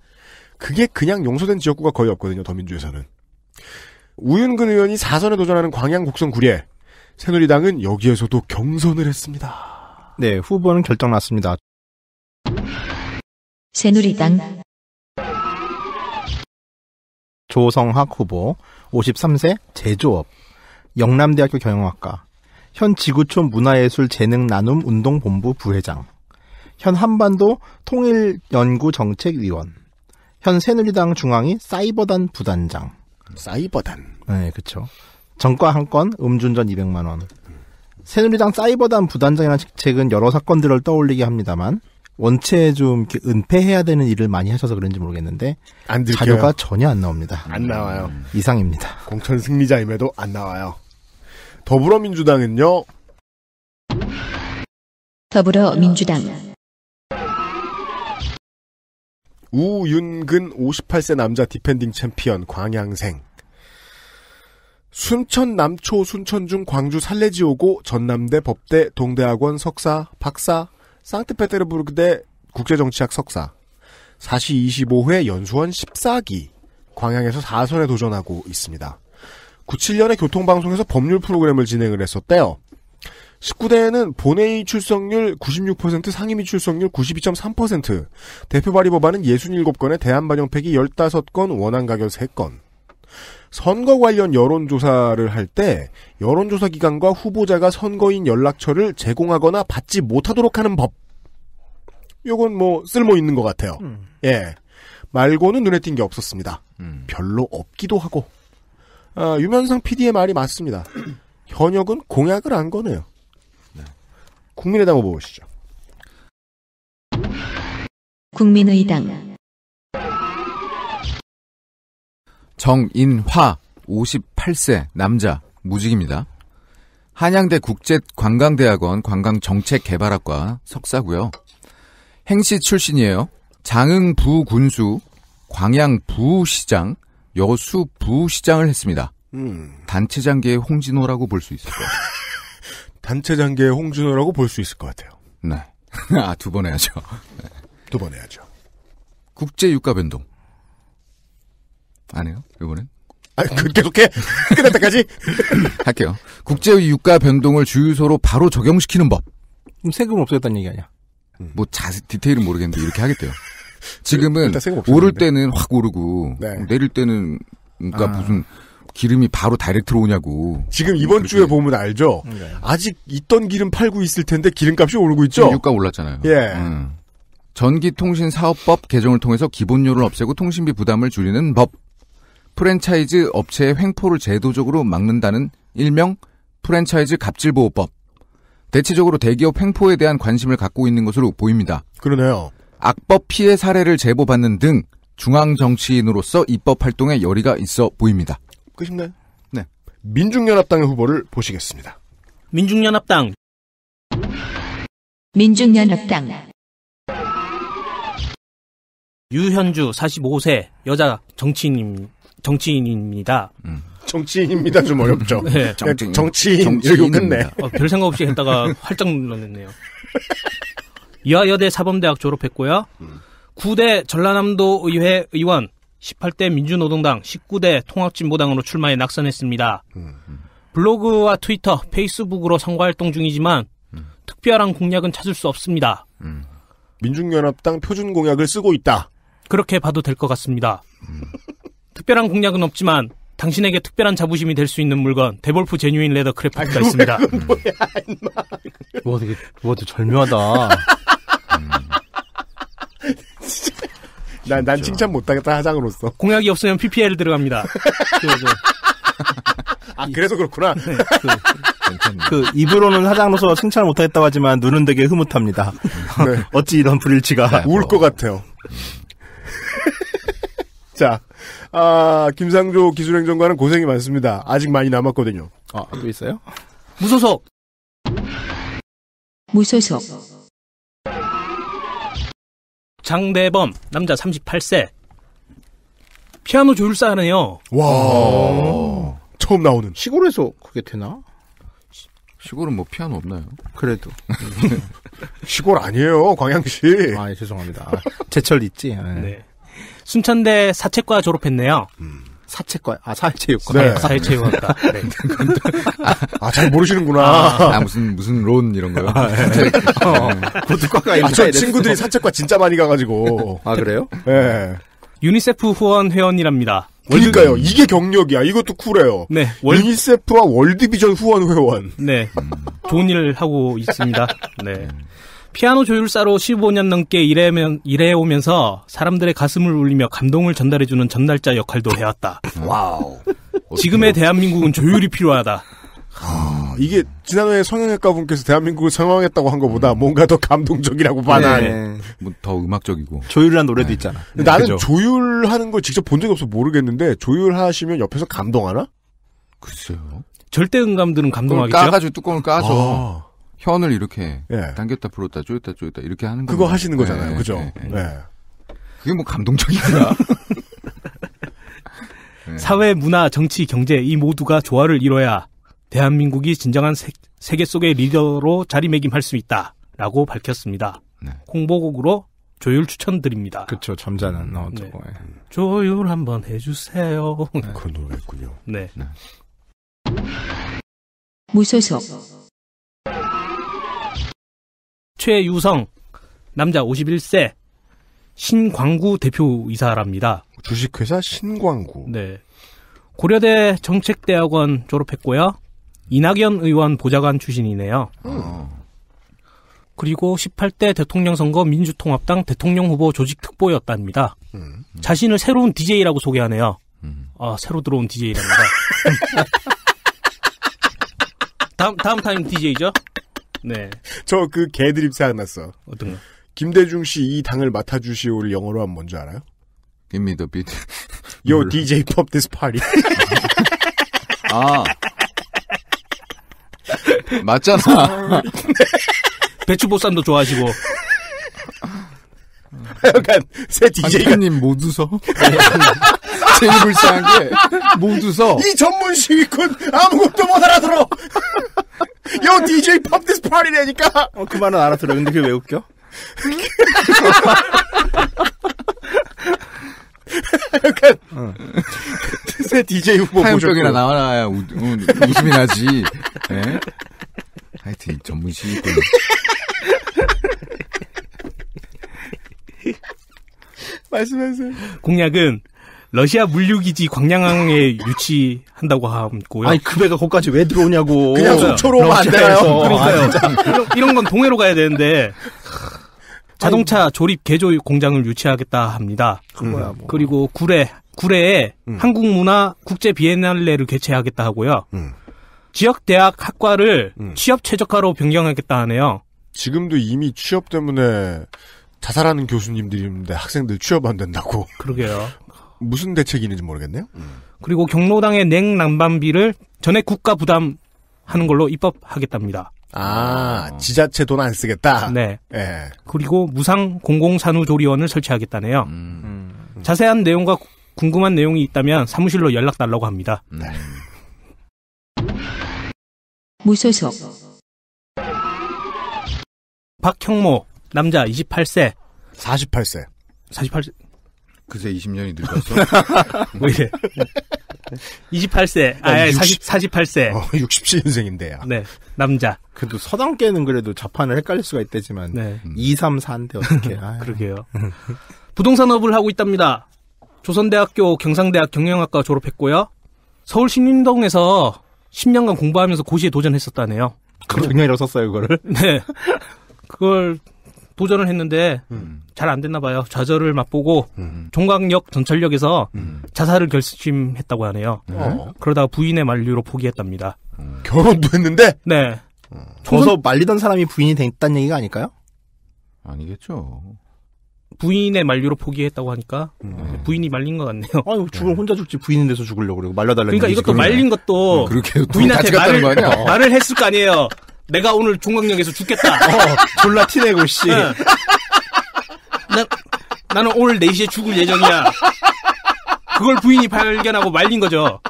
그게 그냥 용서된 지역구가 거의 없거든요, 더민주에서는. 우윤근 의원이 4선에 도전하는 광양 곡성 구례. 새누리당은 여기에서도 경선을 했습니다. 네, 후보는 결정 났습니다. 새누리당 조성학 후보, 53세 제조업, 영남대학교 경영학과, 현 지구촌 문화예술 재능 나눔 운동본부 부회장, 현 한반도 통일연구정책위원, 현 새누리당 중앙위 사이버단 부단장. 사이버단. 네, 그렇죠. 정과 한 건, 음주운전 200만 원. 새누리당 사이버단 부단장이라는 직책은 여러 사건들을 떠올리게 합니다만 원체 좀 은폐해야 되는 일을 많이 하셔서 그런지 모르겠는데 안들켜 자료가 전혀 안 나옵니다. 안 나와요. 음, 이상입니다. 공천 승리자임에도 안 나와요. 더불어민주당은요. 더불어민주당 우윤근 58세 남자 디펜딩 챔피언 광양생 순천 남초 순천중 광주 산내지오고 전남대 법대 동대학원 석사 박사 상트페테르부르크대 국제정치학 석사, 4시 25회 연수원 14기, 광양에서 4선에 도전하고 있습니다. 97년에 교통방송에서 법률 프로그램을 진행을 했었대요. 19대에는 본회의 출석률 96%, 상임위 출석률 92.3%, 대표 발의 법안은 67건에 대한 반영 폐기 15건, 원안 가결 3건. 선거 관련 여론조사를 할 때 여론조사 기관과 후보자가 선거인 연락처를 제공하거나 받지 못하도록 하는 법. 요건 뭐 쓸모 있는 것 같아요. 음. 예. 말고는 눈에 띈 게 없었습니다. 음. 별로 없기도 하고. 아, 유면상 PD의 말이 맞습니다. [clears throat] 현역은 공약을 안 거네요. 네. 국민의당 후보 보시죠. 국민의당 정인화 58세 남자 무직입니다. 한양대 국제관광대학원 관광정책개발학과 석사고요. 행시 출신이에요. 장흥 부군수, 광양 부시장, 여수 부시장을 했습니다. 음. 단체장계의 홍진호라고 볼 수 있을 것 같아요. [laughs] 단체장계의 홍진호라고 볼 수 있을 것 같아요. 네. [laughs] 아, 두 번 해야죠. 네. 두번 해야죠. 국제유가변동. 안 해요? 요번엔? 아, 그, 계속해! [laughs] 끝날 때까지? [laughs] 할게요. 국제의 유가 변동을 주유소로 바로 적용시키는 법. 그럼 세금 없어졌다는 얘기 아니야? 음. 뭐, 자세, 디테일은 모르겠는데, 이렇게 하겠대요. [laughs] 지금은, 오를 때는 확 오르고, 네. 내릴 때는, 그러니까 아. 무슨, 기름이 바로 다이렉트로 오냐고. 지금 이번 그렇게. 주에 보면 알죠? 네. 아직 있던 기름 팔고 있을 텐데 기름값이 오르고 있죠? 유가 올랐잖아요. 예. 음. 전기통신사업법 개정을 통해서 기본료를 없애고 통신비 부담을 줄이는 법. 프랜차이즈 업체의 횡포를 제도적으로 막는다는 일명 프랜차이즈 갑질보호법. 대체적으로 대기업 횡포에 대한 관심을 갖고 있는 것으로 보입니다. 그러네요. 악법 피해 사례를 제보받는 등 중앙 정치인으로서 입법 활동에 열의가 있어 보입니다. 끝인가요? 네. 민중연합당의 후보를 보시겠습니다. 민중연합당. 민중연합당. 유현주 45세 여자 정치인입니다. 정치인입니다. 음. 정치인입니다 좀 어렵죠. 음. 네. 네. 정치인. 정치인. 이렇게 끝내. 어, 별 생각 없이 했다가 [laughs] 활짝 눌렀네요. 여여대 사범대학 졸업했고요. 음. 9대 전라남도 의회 의원, 18대 민주노동당, 19대 통합진보당으로 출마해 낙선했습니다. 음. 블로그와 트위터, 페이스북으로 선거활동 중이지만 음. 특별한 공약은 찾을 수 없습니다. 민중연합당 표준 공약을 쓰고 있다. 그렇게 봐도 될 것 같습니다. 음. 특별한 공략은 없지만 당신에게 특별한 자부심이 될 수 있는 물건 데볼프 제뉴인 레더 크래프트가 있습니다. 뭐야, 임마. 와 되게 절묘하다. 난, [laughs] 난 칭찬 못하겠다 하장으로서. 공약이 없으면 PPL 들어갑니다. 그, 그, [laughs] 아 그래서 그렇구나. 네, 그, 그, 입으로는 하장으로서 칭찬 못하겠다고 하지만 눈은 되게 흐뭇합니다. 네. [laughs] 어찌 이런 불일치가. 네, 울것 같아요. 자, 아, 김상조 기술행정관은 고생이 많습니다. 아직 많이 남았거든요. 아, 또 있어요? 무소속! 무소속. 장대범, 남자 38세. 피아노 조율사 하네요. 와, 오. 처음 나오는. 시골에서 그게 되나? 시골은 뭐 피아노 없나요? 그래도 [laughs] 시골 아니에요 광양시. 아 예, 죄송합니다. 제철 있지. 네. 네. 순천대 사채과 졸업했네요. 음. 사채과, 아, 사회체육과. 네. 사회체육학과. [laughs] 네. 아, 아, 잘 모르시는구나. 아, 아, 무슨, 무슨 론 이런 거요? 아, 네. 어, 그것도 어. 과가 아, 친구들이 사채과 진짜 많이 가가지고. 아, 그래요? 네. 유니세프 후원 회원이랍니다. 그러니까요. 월드... 음. 이게 경력이야. 이것도 쿨해요. 네. 월... 유니세프와 월드비전 후원 회원. 네. 음. 좋은 일을 하고 있습니다. 네. 음. 피아노 조율사로 15년 넘게 일해면, 일해오면서 사람들의 가슴을 울리며 감동을 전달해주는 전달자 역할도 해왔다. 와우. 지금의 대한민국은 조율이 필요하다. 하, 아, 이게 지난해 성형외과 분께서 대한민국을 성형했다고 한 것보다 뭔가 더 감동적이라고 반한. 네. 뭐더 음악적이고. 조율한 노래도 네. 있잖아. 네. 나는 그죠. 조율하는 걸 직접 본 적이 없어 모르겠는데 조율하시면 옆에서 감동하나? 글쎄요. 절대 음감들은 감동하겠죠. 까가지고 뚜껑을 까죠. 아. 현을 이렇게 예. 당겼다 풀었다 조였다 조였다 이렇게 하는 그거 겁니다. 하시는 거잖아요, 예, 그죠? 예, 예. 예. 그게 뭐 감동적이구나. [laughs] 예. 사회, 문화, 정치, 경제 이 모두가 조화를 이뤄야 대한민국이 진정한 세, 계 속의 리더로 자리매김할 수 있다라고 밝혔습니다. 네. 홍보곡으로 조율 추천드립니다. 그렇죠. 점잖은 나왔 네. 예. 조율 한번 해주세요. 네. 그 노래군요. 네. 네. 무소속 최유성 남자 51세 신광구 대표이사랍니다. 주식회사 신광구. 네. 고려대 정책대학원 졸업했고요. 이낙연 의원 보좌관 출신이네요. 음. 그리고 18대 대통령 선거 민주통합당 대통령 후보 조직 특보였답니다. 음. 음. 자신을 새로운 DJ라고 소개하네요. 음. 아, 새로 들어온 DJ랍니다. [laughs] 다음, 다음 타임 DJ죠? 네. [laughs] 저 그 개드립 생각났어. 어떤 거? 네. 김대중 씨 이 당을 맡아주시오를 영어로 하면 뭔지 알아요? Give me the beat. [laughs] Yo, DJ pop this party. [laughs] 아. 맞잖아. 배추보쌈도 좋아하시고. 약간새 DJ가 님 모두서 제일 불쌍한 게 모두서 이 전문 시위꾼 아무것도 못 알아들어. [laughs] 요 DJ 팝디스 파리라니까. 어, 그 말은 알아들어. 근데 그게 왜 웃겨? 약간 어. 새 DJ 후보 보셨병나 나와야 우, 우, 웃음이 나지. 네? 하여튼 전문 시위꾼. 말씀하세요. 공약은 러시아 물류기지 광양항에 유치한다고 하고요. 아니 그 배가 거기까지 왜 들어오냐고. 그냥 속초로 오면 안 돼요. 그러니까요. 아, 이런, 이런 건 동해로 가야 되는데 자동차 조립 개조 공장을 유치하겠다 합니다. 그거야, 뭐. 그리고 구례 구례에 음. 한국문화 국제 비엔날레를 개최하겠다 하고요. 음. 지역 대학 학과를 음. 취업 최적화로 변경하겠다 하네요. 지금도 이미 취업 때문에 자살하는 교수님들인데 학생들 취업 안 된다고. [laughs] 그러게요. 무슨 대책이 있는지 모르겠네요. 음. 그리고 경로당의 냉난방비를 전액 국가 부담하는 걸로 입법하겠답니다. 아, 어. 지자체 돈 안 쓰겠다? 네. 예. 그리고 무상 공공산후조리원을 설치하겠다네요. 음. 음. 자세한 내용과 궁금한 내용이 있다면 사무실로 연락 달라고 합니다. 음. 네. 무소속 박형모 남자 28세. 48세. 48세. 그새 20년이 늙었어. [laughs] 뭐 이래. 28세. 아, 야, 40, 48세. 어, 60세 인생인데요. 네. 남자. 그래도 서당 깨는 그래도 자판을 헷갈릴 수가 있대지만. 네. 2, 3, 4인데 어떻게. 그러게요. 부동산업을 하고 있답니다. 조선대학교 경상대학 경영학과 졸업했고요. 서울 신림동에서 10년간 공부하면서 고시에 도전했었다네요. 그걸 작년에 썼어요, 그거를? 네. 그걸 도전을 했는데 음. 잘안 됐나 봐요. 좌절을 맛보고 음. 종각역 전철역에서 음. 자살을 결심했다고 하네요. 음. 어. 그러다 가 부인의 만류로 포기했답니다. 음. 결혼도 했는데? 네. 어. 저서 말리던 사람이 부인이 됐다는 얘기가 아닐까요? 아니겠죠. 부인의 만류로 포기했다고 하니까 음. 네, 부인이 말린 것 같네요. 아니 죽을 네. 혼자 죽지 부인인데서 죽으려고 그러고 말려달라는. 그러니까 이것도 말린 것도 그렇게 부인한테 말을 말을 했을 거 아니에요. 내가 오늘 종각역에서 죽겠다. [laughs] 어, 졸라 티내고 씨. 네. 나는 오늘 4시에 죽을 예정이야. 그걸 부인이 발견하고 말린 거죠.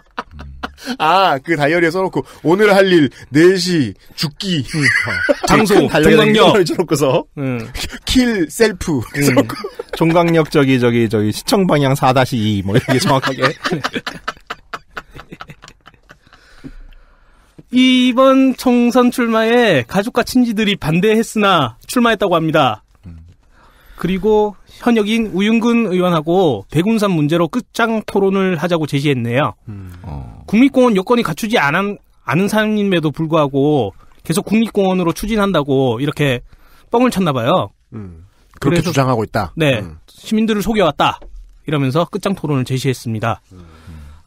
아, 그 다이어리에 써놓고, 오늘 할 일, 4시, 죽기, 그러니까. 장소, 종각역 네. 킬, 셀프. 음. 종각역 저기, 저기, 저기, 시청방향 4-2, 뭐, 이렇게 정확하게. [laughs] 이번 총선 출마에 가족과 친지들이 반대했으나 출마했다고 합니다. 그리고 현역인 우윤근 의원하고 백운산 문제로 끝장 토론을 하자고 제시했네요. 국립공원 여건이 갖추지 않은, 않은 사람임에도 불구하고 계속 국립공원으로 추진한다고 이렇게 뻥을 쳤나 봐요. 음. 그렇게 그래서, 주장하고 있다. 네. 음. 시민들을 속여왔다. 이러면서 끝장 토론을 제시했습니다. 음.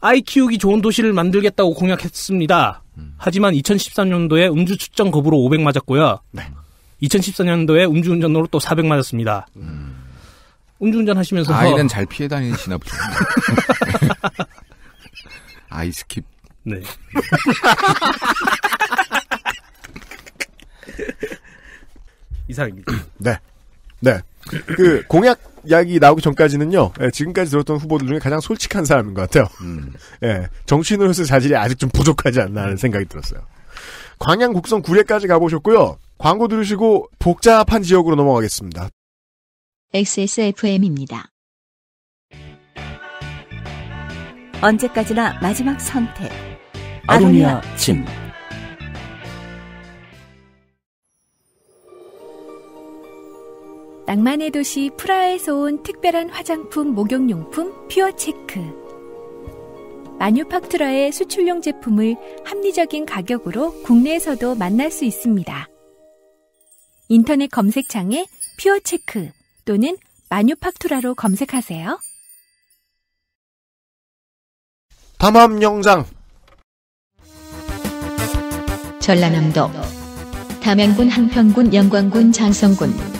아이 키우기 좋은 도시를 만들겠다고 공약했습니다. 음. 하지만 2013년도에 음주 측정 거부로 500 맞았고요. 네. 2014년도에 음주운전으로 또 400 맞았습니다. 음. 음주운전 하시면서 아이는 잘 피해 다니시나 보죠. [laughs] 아이 스킵. 네. [laughs] [laughs] 이상입니다. 네. 네. 그 공약 이야기 나오기 전까지는요. 예, 지금까지 들었던 후보들 중에 가장 솔직한 사람인 것 같아요. 음. [laughs] 예, 정치인으로서 자질이 아직 좀 부족하지 않나 하는 생각이 들었어요. 광양 국성 구례까지 가보셨고요. 광고 들으시고 복잡한 지역으로 넘어가겠습니다. XSFM입니다. 언제까지나 마지막 선택. 아로니아 침. 낭만의 도시 프라하에서 온 특별한 화장품 목욕용품 퓨어 체크. 마뉴팍투라의 수출용 제품을 합리적인 가격으로 국내에서도 만날 수 있습니다. 인터넷 검색창에 퓨어 체크 또는 마뉴팍투라로 검색하세요. 담합 영장 전라남도 담양군 한평군 영광군 장성군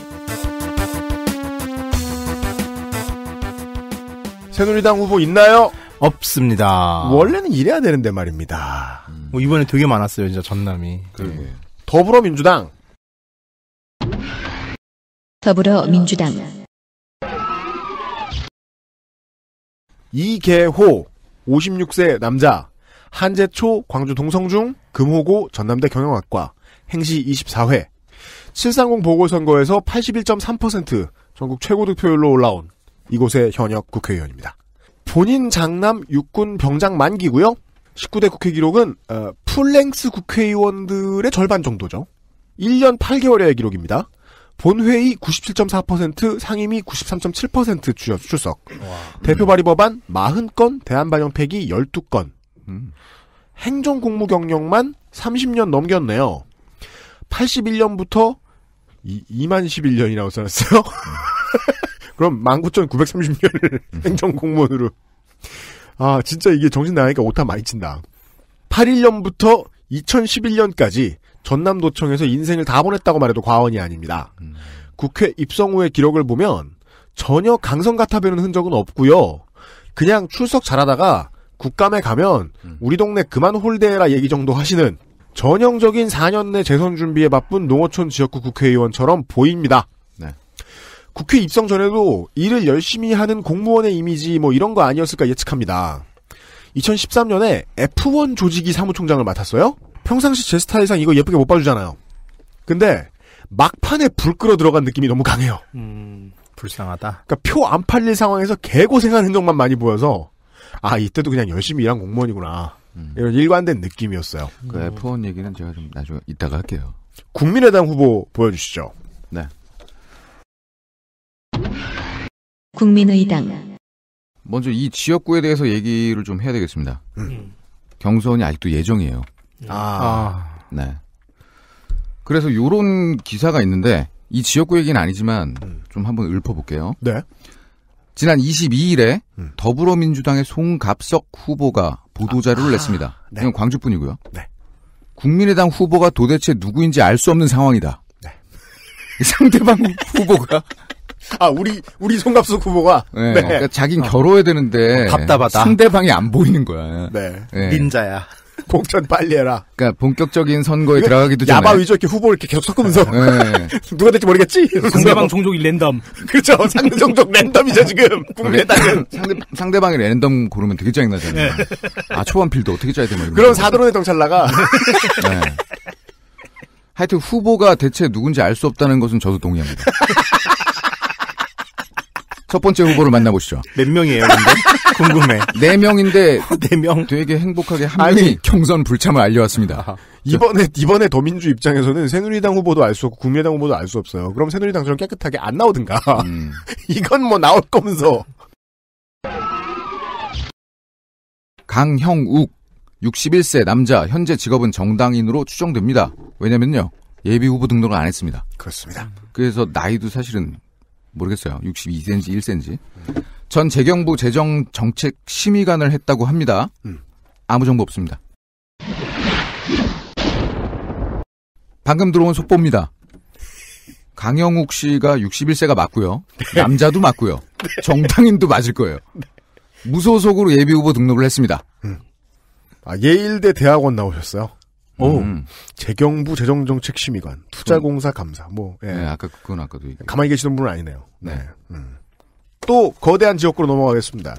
새누리당 후보 있나요? 없습니다. 원래는 이래야 되는데 말입니다. 음. 뭐 이번에 되게 많았어요, 진짜 전남이. 그리고 네. 더불어민주당. 더불어민주당. 이계호 56세 남자 한재초 광주 동성중 금호고 전남대 경영학과 행시 24회 730 보궐선거에서 81.3% 전국 최고 득표율로 올라온 이곳의 현역 국회의원입니다. 본인 장남 육군 병장 만기고요. 19대 국회 기록은 어, 풀랭스 국회의원들의 절반 정도죠. 1년 8개월의 기록입니다. 본회의 97.4%, 상임위 93.7% 주요 출석. 와. 대표 발의 법안 40건, 대안 반영 폐기 12건. 음. 행정 공무 경력만 30년 넘겼네요. 81년부터 2만 11년이라고 써놨어요. 음. 그럼 19,930년을 음. 행정공무원으로. 아, 진짜 이게 정신 나니까 오타 많이 친다. 81년부터 2011년까지 전남도청에서 인생을 다 보냈다고 말해도 과언이 아닙니다. 음. 국회 입성 후의 기록을 보면 전혀 강성 같아 보이는 흔적은 없고요. 그냥 출석 잘하다가 국감에 가면 음. 우리 동네 그만 홀대라 해 얘기 정도 하시는 전형적인 4년 내 재선 준비에 바쁜 농어촌 지역구 국회의원처럼 보입니다. 국회 입성 전에도 일을 열심히 하는 공무원의 이미지 뭐 이런 거 아니었을까 예측합니다. 2013년에 F1 조직이 사무총장을 맡았어요. 평상시 제 스타일상 이거 예쁘게 못 봐주잖아요. 근데 막판에 불 끌어 들어간 느낌이 너무 강해요. 음, 불쌍하다. 그러니까 표 안 팔릴 상황에서 개고생한 흔적만 많이 보여서 아 이때도 그냥 열심히 일한 공무원이구나 음. 이런 일관된 느낌이었어요. 그 F1 얘기는 제가 좀 나중에 이따가 할게요. 국민의당 후보 보여주시죠. 네. 국민의당 먼저 이 지역구에 대해서 얘기를 좀 해야 되겠습니다. 음. 경선이 아직도 예정이에요. 아. 아. 네. 그래서 요런 기사가 있는데 이 지역구 얘기는 아니지만 음. 좀 한번 읊어볼게요. 네. 지난 22일에 음. 더불어민주당의 송갑석 후보가 보도자료를 아, 냈습니다. 네. 이건 광주뿐이고요. 네. 국민의당 후보가 도대체 누구인지 알 수 없는 상황이다. 네. [laughs] 상대방 후보가 아 우리 우리 송갑수 후보가 네, 네. 그러니까 자긴 결혼해야 되는데 어, 답답하다. 상대방이 안 보이는 거야. 네, 네. 닌자야. [laughs] 공천 빨리 해라. 그니까 본격적인 선거에 들어가기도 전에 야바 위조 이렇게 후보 이렇게 계속 섞으면서 네. [laughs] 누가 될지 모르겠지. 상대방 종족이 랜덤. 그렇 상대 종족 랜덤이죠 지금 [laughs] 국민의당은 상대 상대방이 랜덤 고르면 되게 짜증 나잖아요. 네. 아 초반 필드 어떻게 짜야 되나. 그럼 사드론의 정찰 나가. 네. 하여튼 후보가 대체 누군지 알 수 없다는 것은 저도 동의합니다. 첫 번째 후보를 만나보시죠. [laughs] 몇 명이에요, 근데? [laughs] 궁금해. 네 명인데. [laughs] 어, 네 명? 되게 행복하게 한 명이 아니, 경선 불참을 알려왔습니다. 아, 이번에, 이번에 더민주 입장에서는 새누리당 후보도 알 수 없고, 국민의당 후보도 알 수 없어요. 그럼 새누리당처럼 깨끗하게 안 나오든가. 음. 이건 뭐 나올 거면서. 강형욱, 61세 남자, 현재 직업은 정당인으로 추정됩니다. 왜냐면요. 예비 후보 등록을 안 했습니다. 그렇습니다. 그래서 나이도 사실은 모르겠어요. 62cm, 1cm. 전 재경부 재정 정책 심의관을 했다고 합니다. 음. 아무 정보 없습니다. 방금 들어온 속보입니다. 강영욱 씨가 61세가 맞고요. 남자도 맞고요. 정당인도 맞을 거예요. 무소속으로 예비후보 등록을 했습니다. 음. 아, 예일대 대학원 나오셨어요? 오, 음. 재경부 재정정책심의관, 투자공사 감사, 뭐, 예. 네, 아까, 그건 아까도. 얘기했죠. 가만히 계시는 분은 아니네요. 네. 네. 음. 또, 거대한 지역구로 넘어가겠습니다.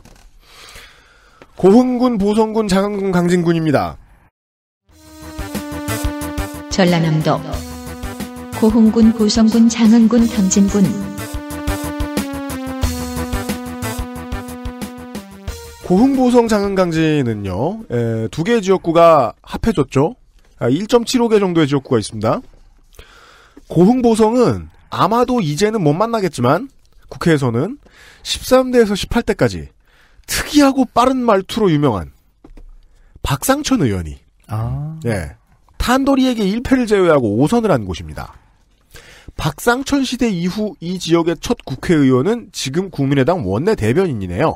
고흥군, 보성군, 장흥군, 강진군입니다. 전라남도. 고흥군, 보성군, 장흥군, 강진군. 고흥, 보성, 장흥, 강진은요, 예, 두 개의 지역구가 합해졌죠? 1.75개 아, 정도의 지역구가 있습니다. 고흥보성은 아마도 이제는 못 만나겠지만 국회에서는 13대에서 18대까지 특이하고 빠른 말투로 유명한 박상천 의원이 아. 예, 탄도리에게 1패를 제외하고 5선을 한 곳입니다. 박상천 시대 이후 이 지역의 첫 국회의원은 지금 국민의당 원내 대변인이네요.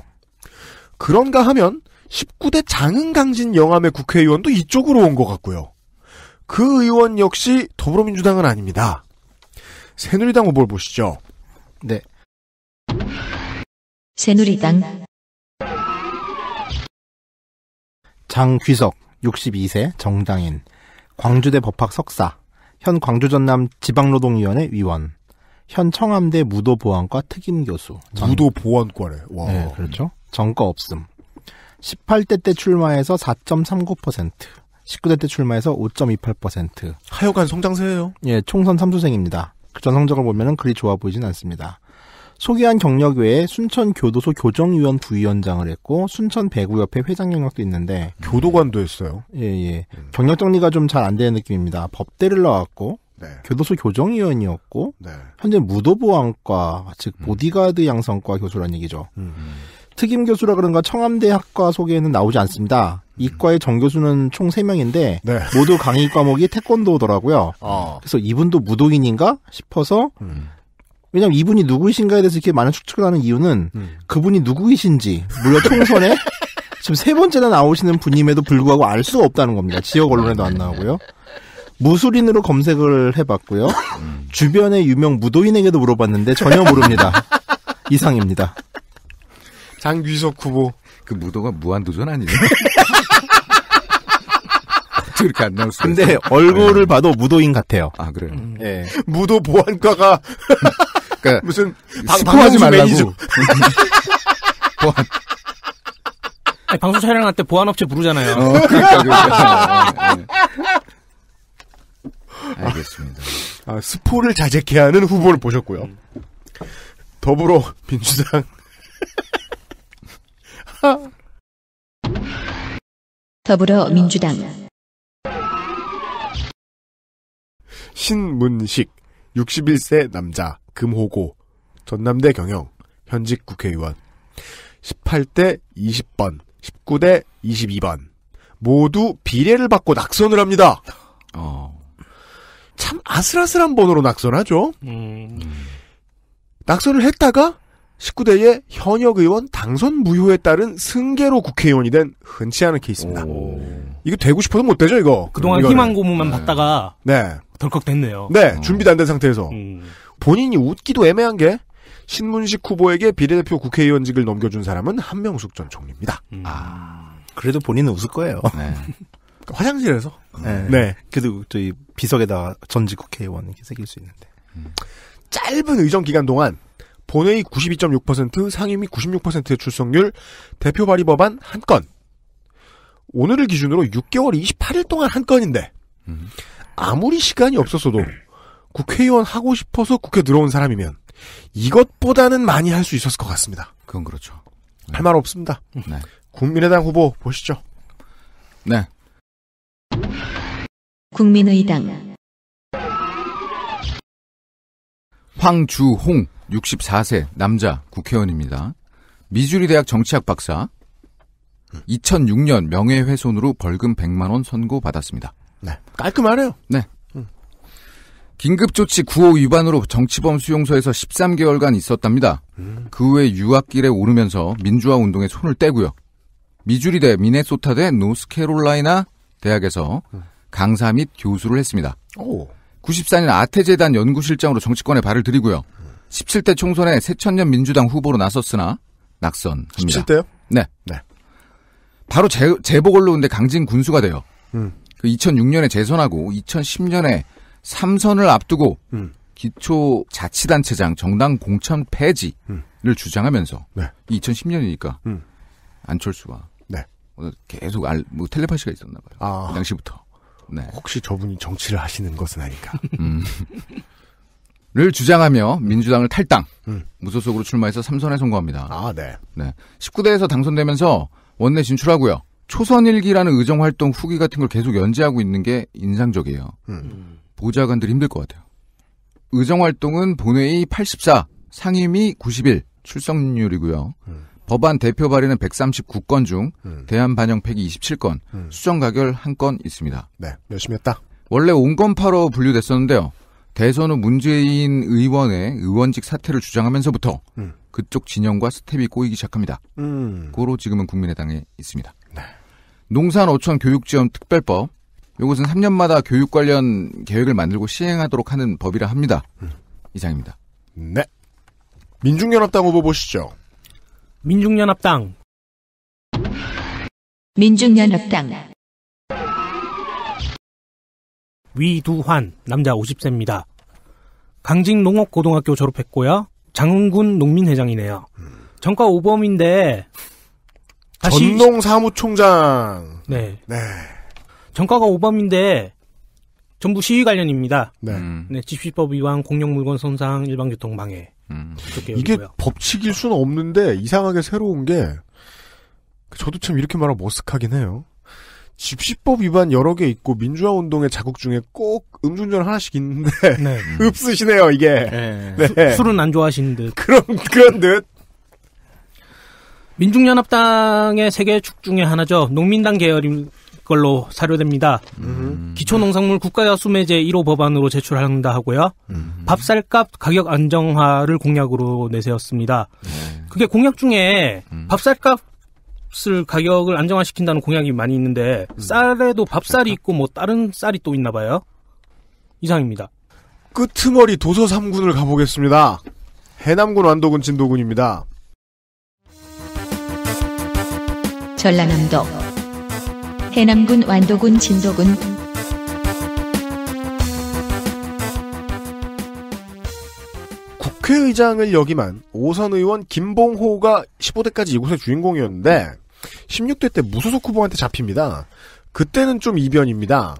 그런가 하면 19대 장흥강진 영암의 국회의원도 이쪽으로 온 것 같고요. 그 의원 역시 더불어민주당은 아닙니다. 새누리당 후보를 보시죠. 네. 새누리당 장귀석 62세 정당인 광주대 법학 석사 현 광주전남 지방노동위원회 위원 현 청암대 무도보안과 특임교수 무도보안과래 와 네, 그렇죠 정과 없음 18대 때 출마해서 4.39% 19대 때 출마해서 5.28%. 하여간 성장세예요. 예, 총선 3수생입니다 그전 성적을 보면 그리 좋아 보이진 않습니다. 소개한 경력 외에 순천 교도소 교정위원 부위원장을 했고 순천 배구협회 회장 경력도 있는데 교도관도 했어요. 예예. 예. 음. 경력 정리가 좀 잘 안 되는 느낌입니다. 법대를 나왔고 네. 교도소 교정위원이었고 네. 현재 무도보안과 즉 음. 보디가드 양성과 교수란 얘기죠. 음. 음. 특임 교수라 그런가 청암대 학과 소개에는 나오지 않습니다. 이과의 정교수는 총 3명인데 네. 모두 강의 과목이 태권도더라고요. 어. 그래서 이분도 무도인인가 싶어서 음. 왜냐면 이분이 누구이신가에 대해서 이렇게 많은 추측을 하는 이유는 음. 그분이 누구이신지 물론 총선에 [laughs] 지금 세 번째나 나오시는 분임에도 불구하고 알 수가 없다는 겁니다. 지역 언론에도 안 나오고요. 무술인으로 검색을 해봤고요. 음. 주변의 유명 무도인에게도 물어봤는데 전혀 모릅니다. [laughs] 이상입니다. 장귀석 후보. 그 무도가 무한도전 아니냐? 그렇게 [laughs] 안 나올 수 근데 얼굴을 네. 봐도 무도인 같아요. 아, 그래요? 음, 네. [laughs] 무도 보안과가. 그러니까 [laughs] 무슨 스포하지 말라고. 보안. 아니, 방송 촬영할 때 보안업체 부르잖아요. 어, 그러니까, 그러니까. 네, 네. 알겠습니다. 아, 스포를 자제케 하는 후보를 보셨고요. 더불어 민주당 더불어민주당 신문식 61세 남자 금호고 전남대 경영 현직 국회의원 18대 20번 19대 22번 모두 비례를 받고 낙선을 합니다. 어. 참 아슬아슬한 번호로 낙선하죠. 음. 낙선을 했다가 19대의 현역 의원 당선 무효에 따른 승계로 국회의원이 된 흔치 않은 케이스입니다. 오. 이거 되고 싶어도 못 되죠, 이거. 그동안 이거는. 희망 고문만 네. 받다가 네. 덜컥 됐네요. 네, 어. 준비도 안 된 상태에서. 음. 본인이 웃기도 애매한 게 신문식 후보에게 비례대표 국회의원직을 넘겨준 사람은 한명숙 전 총리입니다. 음. 아. 그래도 본인은 웃을 거예요. 네. 네. 그러니까 화장실에서. 네. 네. 그래도 저희 비석에다 전직 국회의원 이게 새길 수 있는데. 음. 짧은 의정 기간 동안 본회의 92.6%, 상임위 96%의 출석률, 대표 발의 법안 한 건. 오늘을 기준으로 6개월 28일 동안 한 건인데 아무리 시간이 없었어도 국회의원 하고 싶어서 국회 들어온 사람이면 이것보다는 많이 할 수 있었을 것 같습니다. 그건 그렇죠. 네. 할말 없습니다. 네. 국민의당 후보 보시죠. 네. 국민의당 황주홍 64세 남자 국회의원입니다. 미주리 대학 정치학 박사. 2006년 명예훼손으로 벌금 100만 원 선고 받았습니다. 네. 깔끔하네요. 네. 음. 긴급조치 9호 위반으로 정치범 수용소에서 13개월간 있었답니다. 음. 그 후에 유학길에 오르면서 민주화 운동에 손을 떼고요. 미주리대, 미네소타대, 노스캐롤라이나 대학에서 음. 강사 및 교수를 했습니다. 오. 94년 아태재단 연구실장으로 정치권에 발을 들이고요. 17대 총선에 새천년 민주당 후보로 나섰으나 낙선합니다. 17대요? 네. 네. 바로 재, 재보궐로 근데 강진 군수가 돼요. 음. 그 2006년에 재선하고 2010년에 3선을 앞두고 음. 기초 자치단체장 정당 공천 폐지를 음. 주장하면서 네. 2010년이니까 음. 안철수가 네. 계속 알, 뭐 텔레파시가 있었나 봐요. 아. 그 당시부터. 네. 혹시 저분이 정치를 하시는 것은 아닐까. 음. 를 주장하며 음. 민주당을 탈당, 음. 무소속으로 출마해서 3선에 선거합니다. 아, 네. 네. 19대에서 당선되면서 원내 진출하고요. 초선일기라는 의정활동 후기 같은 걸 계속 연재하고 있는 게 인상적이에요. 음. 보좌관들이 힘들 것 같아요. 의정활동은 본회의 84, 상임위 91, 출석률이고요. 음. 법안 대표 발의는 139건 중 음. 대한 반영 폐기 27건, 음. 수정 가결 1건 있습니다. 네, 열심히 했다. 원래 온건파로 분류됐었는데요. 대선은 문재인 의원의 의원직 사퇴를 주장하면서부터 음. 그쪽 진영과 스텝이 꼬이기 시작합니다. 음. 고로 지금은 국민의당에 있습니다. 네. 농산5촌 교육지원 특별법 이것은 3년마다 교육 관련 계획을 만들고 시행하도록 하는 법이라 합니다. 음. 이상입니다. 네. 민중연합당 후보 보시죠. 민중연합당 민중연합당 위두환 남자 50세입니다. 강진농업고등학교 졸업했고요. 장흥군 농민회장이네요. 전과 5범인데 다시 전농 사무총장. 네. 네. 전과가 5범인데 전부 시위 관련입니다. 네. 음. 네 집시법 위반, 공용물건 손상, 일반교통 방해. 음. 이게 법칙일 수는 없는데 이상하게 새로운 게 저도 참 이렇게 말하면 머쓱하긴 해요. 집시법 위반 여러 개 있고 민주화 운동의 자국 중에 꼭 음주운전 하나씩 있는데 네. 없으시네요 [laughs] 이게. 네. 네. 수, 술은 안 좋아하시는 듯. 그런 그런 듯. 민중연합당의 세계 축 중에 하나죠. 농민당 계열인 걸로 사료됩니다. 음. 기초농산물 국가야수매제 1호 법안으로 제출한다 하고요. 음. 밥쌀값 가격 안정화를 공약으로 내세웠습니다. 네. 그게 공약 중에 음. 밥쌀값 값을 가격을 안정화시킨다는 공약이 많이 있는데 음. 쌀에도 밥쌀이 그러니까. 있고 뭐 다른 쌀이 또 있나 봐요. 이상입니다. 끄트머리 도서 3군을 가보겠습니다. 해남군 완도군 진도군입니다. 전라남도 해남군 완도군 진도군 국회의장을 역임한 오선 의원 김봉호가 15대까지 이곳의 주인공이었는데 16대 때 무소속 후보한테 잡힙니다. 그때는 좀 이변입니다.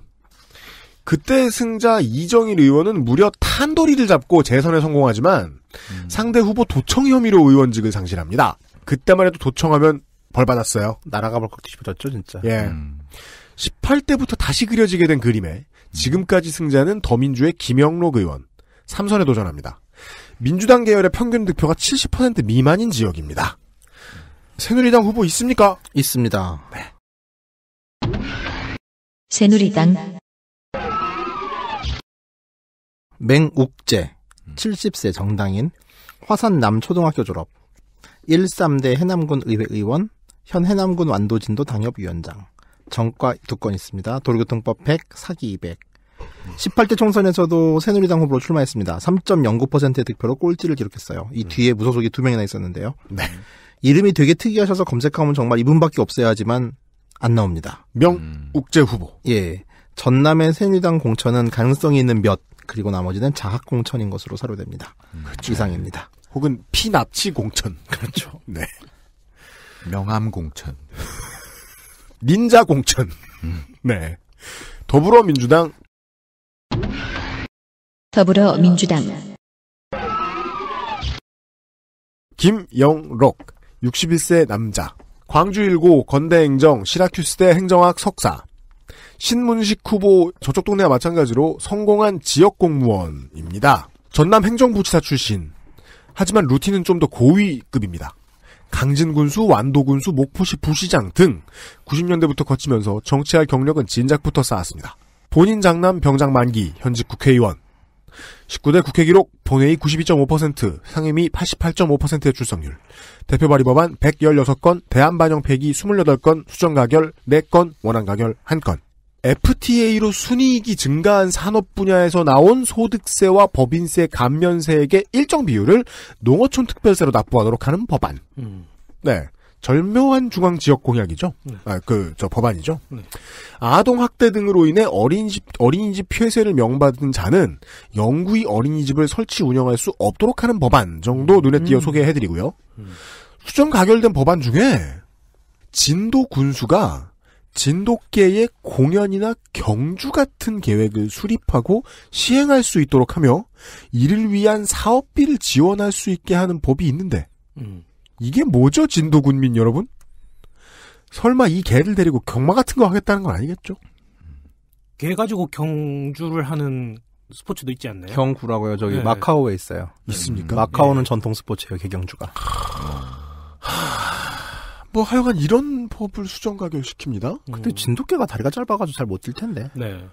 그때 승자 이정일 의원은 무려 탄도리를 잡고 재선에 성공하지만 음. 상대 후보 도청 혐의로 의원직을 상실합니다. 그때만 해도 도청하면 벌 받았어요. 날아가 볼것 뒤집어졌죠, 진짜. 예. 음. 18대부터 다시 그려지게 된 그림에 지금까지 승자는 더민주의 김영록 의원 3선에 도전합니다. 민주당 계열의 평균 득표가 70% 미만인 지역입니다. 새누리당 후보 있습니까? 있습니다. 네. 새누리당 맹욱재 70세 음. 정당인 화산남 초등학교 졸업 13대 해남군 의회 의원 현 해남군 완도진도 당협위원장 정과 두 건 있습니다. 도로교통법 100 사기 200 18대 총선에서도 새누리당 후보로 출마했습니다. 3.09%의 득표로 꼴찌를 기록했어요. 이 음. 뒤에 무소속이 두 명이나 있었는데요. 네. 이름이 되게 특이하셔서 검색하면 정말 이분밖에 없어야지만 안 나옵니다. 명욱제 음. 후보. 예. 전남의 새누리당 공천은 가능성이 있는 몇 그리고 나머지는 자학 공천인 것으로 사료됩니다. 음. 그렇죠. 이상입니다. 혹은 피납치 공천. [laughs] 그렇죠. 네. 명함 공천. 닌자 공천. 음. 네. 더불어민주당. 더불어민주당. 김영록. 61세 남자. 광주일고 건대행정 시라큐스대 행정학 석사. 신문식 후보 저쪽 동네와 마찬가지로 성공한 지역 공무원입니다. 전남 행정부지사 출신. 하지만 루틴은 좀 더 고위급입니다. 강진군수, 완도군수, 목포시 부시장 등 90년대부터 거치면서 정치할 경력은 진작부터 쌓았습니다. 본인 장남 병장 만기, 현직 국회의원, 19대 국회 기록 본회의 92.5%, 상임위 88.5%의 출석률. 대표 발의 법안 116건, 대안 반영 폐기 28건, 수정 가결 4건, 원안 가결 1건. FTA로 순이익이 증가한 산업 분야에서 나온 소득세와 법인세 감면세액의 일정 비율을 농어촌 특별세로 납부하도록 하는 법안. 음. 네. 절묘한 중앙 지역 공약이죠. 네. 아, 그, 저 법안이죠. 네. 아동학대 등으로 인해 어린이집, 어린이집 폐쇄를 명받은 자는 영구히 어린이집을 설치 운영할 수 없도록 하는 법안 정도 눈에 띄어 음. 소개해드리고요. 음. 수정 가결된 법안 중에 진도 군수가 진돗개의 공연이나 경주 같은 계획을 수립하고 시행할 수 있도록 하며 이를 위한 사업비를 지원할 수 있게 하는 법이 있는데 음. 이게 뭐죠, 진도군민 여러분? 설마 이 개를 데리고 경마 같은 거 하겠다는 건 아니겠죠? 개 가지고 경주를 하는 스포츠도 있지 않나요? 경구라고요. 저기 네. 마카오에 있어요. 있습니까? 마카오는 네. 전통 스포츠예요. 개경주가. 뭐 하여간 이런 법을 수정 가결 시킵니다. 그때 진돗개가 다리가 짧아가지고 잘 못뛸 텐데. 네. 네.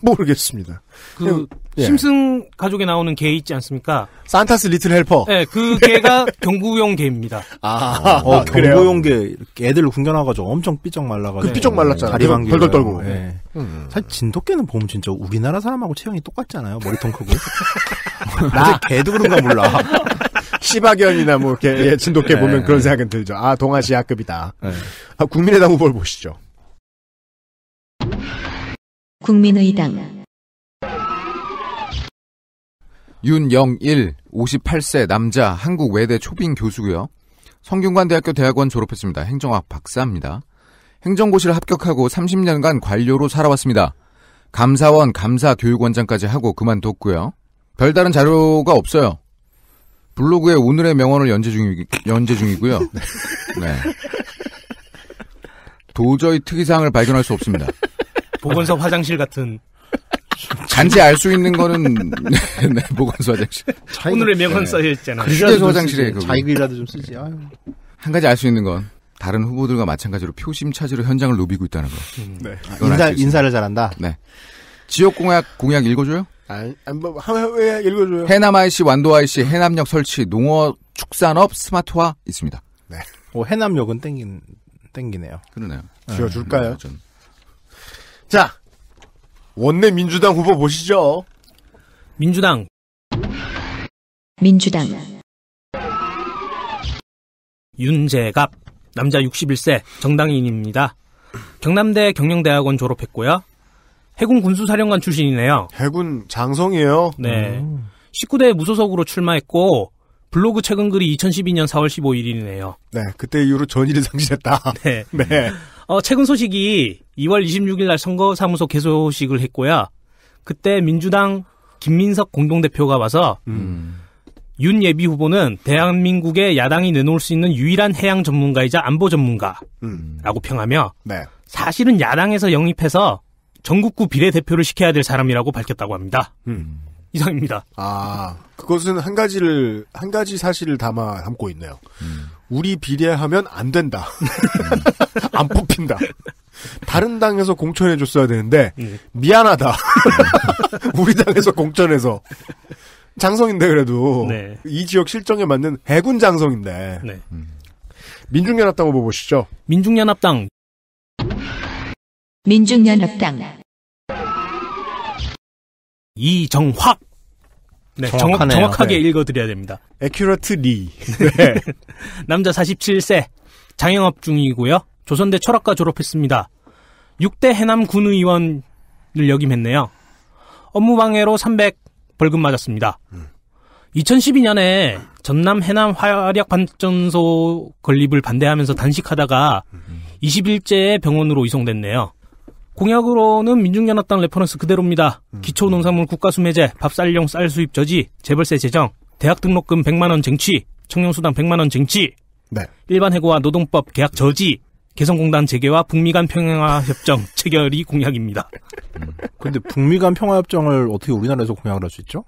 모르겠습니다. 그 예. 심승 가족에 나오는 개 있지 않습니까? 산타스 리틀 헬퍼. 네, 그 개가 [laughs] 경구용 개입니다. 아, 어, 어, 경구용 개 애들 굶겨놔가지고 엄청 삐쩍 말라가지고. 그 삐쩍 말랐잖아. 다리 방 덜덜 떨고. 예. 네. 음. 음. 사실 진돗개는 보면 진짜 우리나라 사람하고 체형이 똑같잖아요. 머리통 크고. [laughs] 나 개도 그런가 몰라. [laughs] 시바견이나 뭐 이렇게 예, 진돗개 네. 보면 그런 생각은 들죠. 아 동아시아급이다. 네. 아, 국민의당 후보를 보시죠. 국민의당 윤영일 58세 남자 한국 외대 초빙 교수고요. 성균관대학교 대학원 졸업했습니다. 행정학 박사입니다. 행정고시를 합격하고 30년간 관료로 살아왔습니다. 감사원, 감사교육원장까지 하고 그만뒀고요. 별다른 자료가 없어요. 블로그에 오늘의 명언을 연재, 중이, 연재 중이고요. 네. 네. 도저히 특이사항을 발견할 수 없습니다. 보건소 화장실 같은. 잔지알 수 있는 거는 [laughs] 네, 보건소 화장실. 오늘의 명언 써 있잖아. 휴게소 화장실에 자기 글이라도 좀 쓰지. 아유. 한 가지 알 수 있는 건 다른 후보들과 마찬가지로 표심 차지로 현장을 누비고 있다는 거. 음. 네. 인사 인사를 잘한다. 네. 지역 공약 공약 읽어줘요. 아, 아 뭐, 왜 예, 읽어줘요? 해남 IC, 완도 IC, 해남역 설치, 농어 축산업 스마트화 있습니다. 네. 오, 해남역은 땡긴 땡기네요. 그러네요. 지어줄까요? 음, 자, 원내 민주당 후보 보시죠. 민주당. 민주당. 윤재갑, 남자 61세, 정당인입니다. 경남대 경영대학원 졸업했고요. 해군 군수사령관 출신이네요. 해군 장성이에요. 네. 음. 19대 무소속으로 출마했고 블로그 최근 글이 2012년 4월 15일이네요. 네, 그때 이후로 전의를 상실했다. 네. [laughs] 네. 어, 최근 소식이 2월 26일 날 선거사무소 개소식을 했고요. 그때 민주당 김민석 공동대표가 와서 음. 윤 예비 후보는 대한민국의 야당이 내놓을 수 있는 유일한 해양 전문가이자 안보 전문가라고 음. 평하며 네. 사실은 야당에서 영입해서 전국구 비례대표를 시켜야 될 사람이라고 밝혔다고 합니다. 음. 이상입니다. 아, 그것은 한 가지를, 한 가지 사실을 담아 담고 있네요. 음. 우리 비례하면 안 된다. [laughs] 안 뽑힌다. 다른 당에서 공천해 줬어야 되는데 예. 미안하다. [laughs] 우리 당에서 공천해서 장성인데 그래도 네. 이 지역 실정에 맞는 해군 장성인데 네. 민중연합당 후보 뭐 보시죠. 민중연합당 민중연합당 이정확 네, 정확하네요. 정확, 하게 네. 읽어드려야 됩니다. 에큐러트리. [laughs] 네. 남자 47세, 장영업 중이고요. 조선대 철학과 졸업했습니다. 6대 해남 군의원을 역임했네요. 업무방해로 300 벌금 맞았습니다. 음. 2012년에 전남 해남 화력발전소 건립을 반대하면서 단식하다가 21제의 음. 병원으로 이송됐네요. 공약으로는 민중연합당 레퍼런스 그대로입니다. 음. 기초농산물 국가수매제, 밥쌀용 쌀 수입 저지, 재벌세 제정, 대학 등록금 100만원 쟁취, 청년수당 100만원 쟁취, 네. 일반 해고와 노동법 계약 저지, 개성공단 재개와 북미 간 평화협정 [laughs] 체결이 공약입니다. 그런데 음. 북미 간 평화협정을 어떻게 우리나라에서 공약을 할 수 있죠?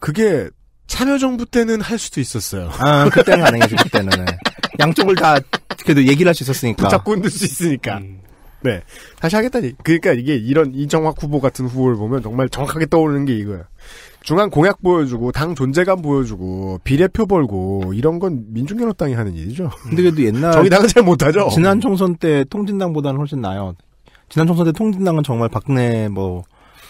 그게 참여정부 때는 할 수도 있었어요. 아, 그때는 가능했죠, 그때는. [laughs] 양쪽을 다 그래도 얘기를 할 수 있었으니까. 붙잡고 흔들 수 있으니까. 음. 네. 다시 하겠다니. 그러니까 이게 이런 이정학 후보 같은 후보를 보면 정말 정확하게 떠오르는 게이거예요 중앙 공약 보여주고 당 존재감 보여주고 비례표 벌고 이런 건 민중개혁당이 하는 일이죠. 근데 그래도 옛날 정의당은 잘 못하죠. 지난 총선 때 통진당보다는 훨씬 나요. 지난 총선 때 통진당은 정말 박근혜 뭐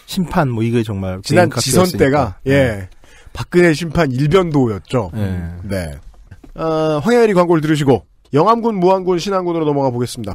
심판 뭐 이게 정말 지난 지선 때가 예 네. 박근혜 심판 일변도였죠. 예. 네. 어, 황야일이 광고를 들으시고 영암군, 무안군, 신안군으로 넘어가 보겠습니다.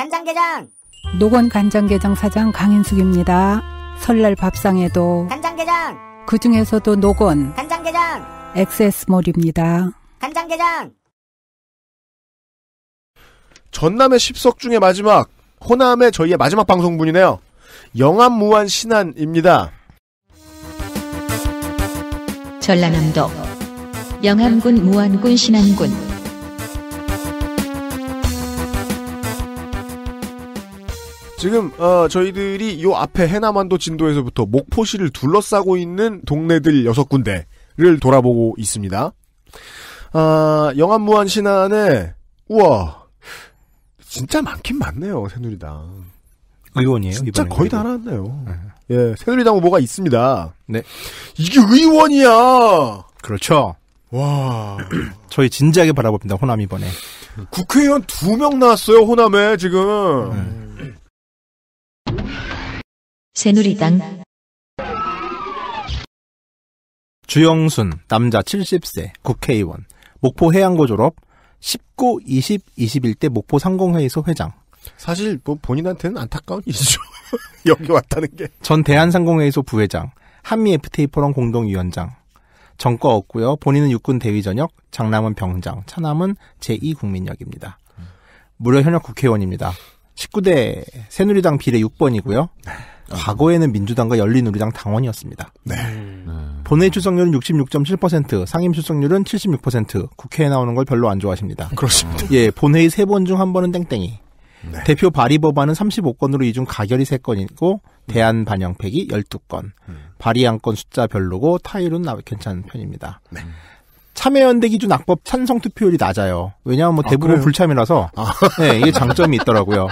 간장게장! 노건 간장게장 사장 강인숙입니다. 설날 밥상에도 간장게장! 그 중에서도 노건 간장게장! 엑세스몰입니다. 간장게장! 전남의 10석 중에 마지막, 호남의 저희의 마지막 방송분이네요. 영암무한 신안입니다. 전라남도 영암군 무안군 신안군 지금 어, 저희들이 요 앞에 해남안도 진도에서부터 목포시를 둘러싸고 있는 동네들 여섯 군데를 돌아보고 있습니다. 아, 영암무한 신안에 우와 진짜 많긴 많네요 새누리당 의원이에요. 진짜 거의 다 나왔네요. 네. 예, 새누리당 후보가 있습니다. 네, 이게 의원이야. 그렇죠. 와, [clears throat] 저희 진지하게 바라봅니다. 호남 이번에 국회의원 두 명 나왔어요 호남에 지금. 네. 새누리당 주영순 남자 70세 국회의원 목포 해양고 졸업 19, 20, 21대 목포 상공회의소 회장 사실 뭐 본인한테는 안타까운 일이죠. [laughs] 여기 왔다는 게. 전 대한상공회의소 부회장, 한미 FTA 포럼 공동위원장. 정과 없고요. 본인은 육군 대위 전역, 장남은 병장, 차남은 제2국민역입니다. 무려 현역 국회의원입니다. 19대 새누리당 비례 6번이고요. 과거에는 민주당과 열린우리당 당원이었습니다. 네. 음. 네. 본회의 출석률은 66.7%, 상임 출석률은 76%, 국회에 나오는 걸 별로 안 좋아하십니다. 그렇습니다. 예, 본회의 세 번 중 한 번은 땡땡이. 네. 대표 발의 법안은 35건으로 이 중 가결이 3건이고 대안 반영팩이 12건. 음. 발의안건 숫자 별로고 타율은 나 괜찮은 편입니다. 네. 참여연대 기준 악법 찬성 투표율이 낮아요. 왜냐하면 뭐 아, 대부분 아, 불참이라서 아. 네, 이게 장점이 있더라고요.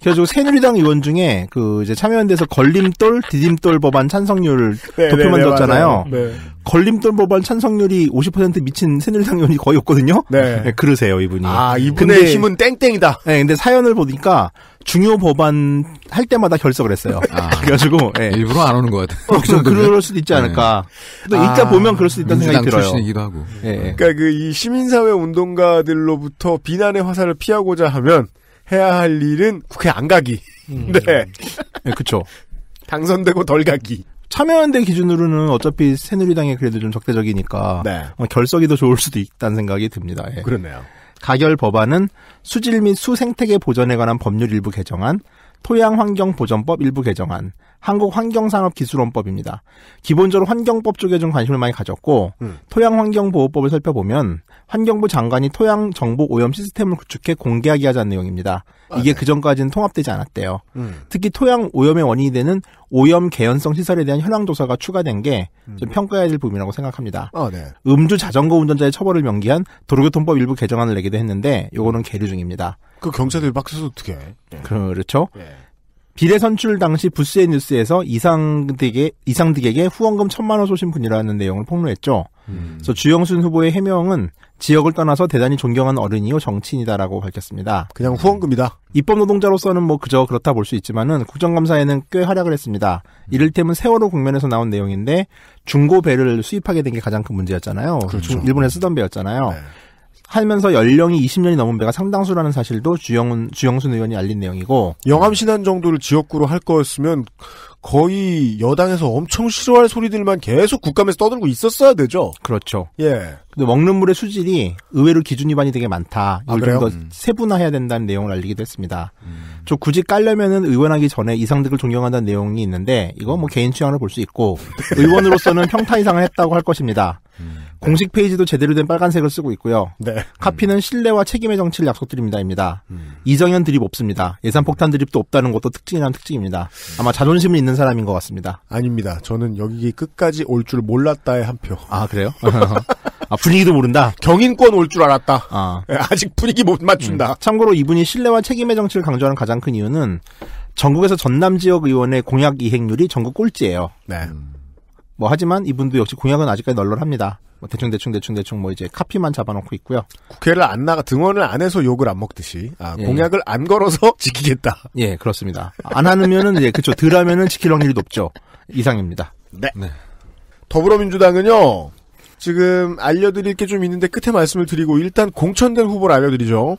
그래서 새누리당 의원 중에 그 이제 참여연대에서 걸림돌 디딤돌 법안 찬성률 네, 네 도표 만들잖아요 네, 네, 걸림돌 법안 찬성률이 50% 미친 새누리당 의원이 거의 없거든요. 네. 네. 그러세요 이분이. 아 이분의 근데, 힘은 땡땡이다. 네, 근데 사연을 보니까 중요 법안 할 때마다 결석을 했어요. 아, [laughs] 그래가지고 예. 일부러 안 오는 것 같아요. 어, 그 그럴 수도 있지 않을까. 네. 또 일자 아, 보면 그럴 수도 있다는 생각이 들어요. 출신이기도 하고. 예. 예. 네. 그러니까 그이 시민사회 운동가들로부터 비난의 화살을 피하고자 하면 해야 할 일은 국회 안 가기. 음. 네. 네, 그렇죠. 당선되고 덜 가기. 참여연대 기준으로는 어차피 새누리당이 그래도 좀 적대적이니까 네. 결석이 더 좋을 수도 있다는 생각이 듭니다. 예. 그렇네요. 가결 법안은 수질 및 수생태계 보전에 관한 법률 일부 개정안, 토양환경보전법 일부 개정안, 한국환경산업기술원법입니다. 기본적으로 환경법 쪽에 좀 관심을 많이 가졌고 음. 토양환경보호법을 살펴보면 환경부 장관이 토양 정보 오염 시스템을 구축해 공개하게 하자는 내용입니다. 아, 이게 네. 그 전까지는 통합되지 않았대요. 음. 특히 토양 오염의 원인이 되는 오염 개연성 시설에 대한 현황 조사가 추가된 게좀 음. 평가해야 될 부분이라고 생각합니다. 아, 네. 음주 자전거 운전자의 처벌을 명기한 도로교통법 일부 개정안을 내기도 했는데 요거는 음. 계류 중입니다. 그 경찰들이 빡서 어떻게? 해. 네. 그렇죠. 네. 비례 선출 당시 부스의 뉴스에서 이상득에, 이상득에게 후원금 천만 원 쏘신 분이라는 내용을 폭로했죠. 음. 그래서 주영순 후보의 해명은 지역을 떠나서 대단히 존경하는 어른이요 정치인이다라고 밝혔습니다. 그냥 후원금이다. 입법 노동자로서는 뭐 그저 그렇다 볼 수 있지만은 국정감사에는 꽤 활약을 했습니다. 이를테면 세월호 국면에서 나온 내용인데 중고 배를 수입하게 된 게 가장 큰 문제였잖아요. 그렇죠. 일본에 쓰던 배였잖아요. 네. 하면서 연령이 20년이 넘은 배가 상당수라는 사실도 주영훈 주영순 의원이 알린 내용이고 영암 신안 정도를 지역구로 할 거였으면 거의 여당에서 엄청 싫어할 소리들만 계속 국감에서 떠들고 있었어야 되죠. 그렇죠. 예. 근데 먹는 물의 수질이 의외로 기준 위반이 되게 많다. 이걸 아, 좀더 음. 세분화해야 된다는 내용을 알리기도 했습니다. 음. 저 굳이 깔려면은 의원하기 전에 이상득을 존경한다는 내용이 있는데 이건 뭐 개인 취향으로 볼 수 있고 [laughs] 네. 의원으로서는 평타 이상을 했다고 할 것입니다. 음. 네. 공식 페이지도 제대로 된 빨간색을 쓰고 있고요. 네. 카피는 신뢰와 책임의 정치를 약속드립니다입니다. 음. 이정현 드립 없습니다. 예산 폭탄 드립도 없다는 것도 특징이란 특징입니다. 아마 자존심을 있는 사람인 것 같습니다. 아닙니다. 저는 여기 끝까지 올 줄 몰랐다의 한 표. 아 그래요? [laughs] 아, 분위기도 모른다. 경인권 올 줄 알았다. 아. 네, 아직 분위기 못 맞춘다. 음. 참고로 이분이 신뢰와 책임의 정치를 강조하는 가장 큰 이유는 전국에서 전남 지역 의원의 공약 이행률이 전국 꼴찌예요. 네. 음. 뭐 하지만 이분도 역시 공약은 아직까지 널널합니다. 뭐 대충 대충 대충 대충 뭐 이제 카피만 잡아놓고 있고요. 국회를 안 나가 등원을 안 해서 욕을 안 먹듯이 아, 예. 예. 공약을 안 걸어서 [laughs] 지키겠다. 예, 그렇습니다. 안 하면은 예, 그렇죠. 덜하면은 지킬 확률이 높죠. 이상입니다. 네. 네. 더불어민주당은요. 지금 알려드릴 게 좀 있는데 끝에 말씀을 드리고 일단 공천된 후보를 알려드리죠.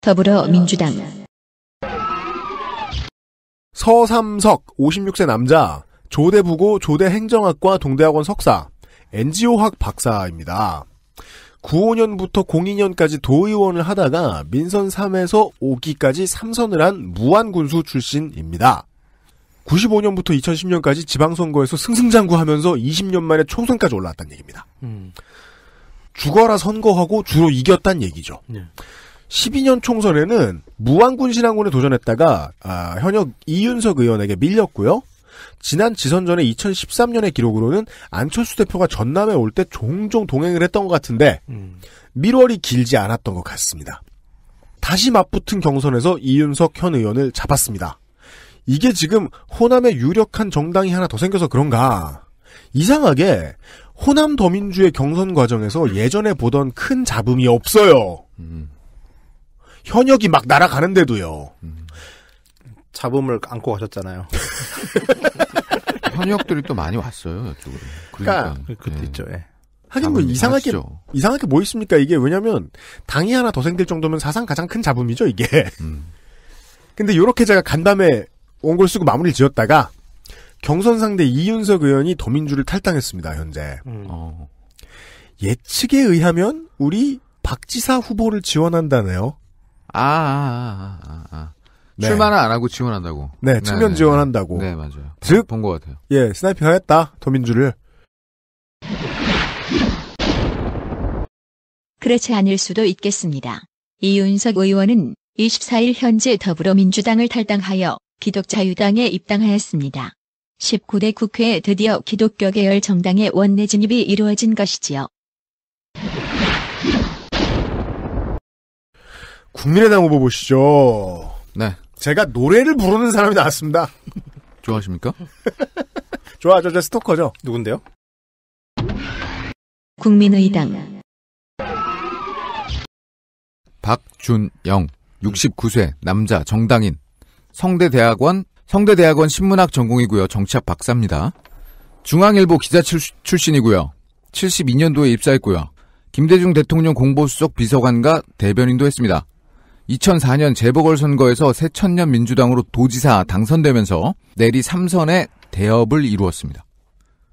더불어민주당 서삼석 56세 남자 조대부고 조대행정학과 동대학원 석사 NGO학 박사입니다. 95년부터 02년까지 도의원을 하다가 민선 3에서 5기까지 3선을 한무한군수 출신입니다. 95년부터 2010년까지 지방선거에서 승승장구하면서 20년 만에 총선까지 올라왔다는 얘기입니다. 음. 죽어라 선거하고 주로 이겼단 얘기죠. 네. 12년 총선에는 무안군 신앙군에 도전했다가 아, 현역 이윤석 의원에게 밀렸고요. 지난 지선 전에 2013년의 기록으로는 안철수 대표가 전남에 올 때 종종 동행을 했던 것 같은데 음. 밀월이 길지 않았던 것 같습니다. 다시 맞붙은 경선에서 이윤석 현 의원을 잡았습니다. 이게 지금 호남의 유력한 정당이 하나 더 생겨서 그런가 이상하게 호남 더민주의 경선 과정에서 예전에 보던 큰 잡음이 없어요. 음. 현역이 막 날아가는데도요. 잡음을 안고 가셨잖아요. [laughs] 현역들이 또 많이 왔어요. 이쪽으로. 그러니까, 그러니까 그때 예. 있죠. 예. 하긴 뭐 이상하게 하시죠. 이상하게 뭐 있습니까? 이게 왜냐면 당이 하나 더 생길 정도면 사상 가장 큰 잡음이죠 이게. 음. 근데 이렇게 제가 간담회 원고를 쓰고 마무리를 지었다가 경선 상대 이윤석 의원이 더민주를 탈당했습니다 현재. 음. 어. 예측에 의하면 우리 박지사 후보를 지원한다네요. 아 아, 아, 아, 아, 아. 네. 출마는 안 하고 지원한다고. 네, 네 측면 네, 네. 지원한다고. 네, 맞아요. 즉, 본 것 같아요. 예, 스나이핑 하였다 도민주를. 그렇지 않을 수도 있겠습니다. 이윤석 의원은 24일 현재 더불어민주당을 탈당하여 기독자유당에 입당하였습니다. 19대 국회에 드디어 기독교 계열 정당의 원내 진입이 이루어진 것이지요. 국민의당 후보 보시죠. 네. 제가 노래를 부르는 사람이 나왔습니다. 좋아하십니까? [laughs] 좋아하죠. 저 스토커죠. 누군데요? 국민의당 박준영 69세 남자 정당인 성대대학원 성대대학원 신문학 전공이고요. 정치학 박사입니다. 중앙일보 기자 출신이고요. 72년도에 입사했고요. 김대중 대통령 공보수석 비서관과 대변인도 했습니다. 2004년 재보궐선거에서 새천년 민주당으로 도지사 당선되면서 내리 3선의 대업을 이루었습니다.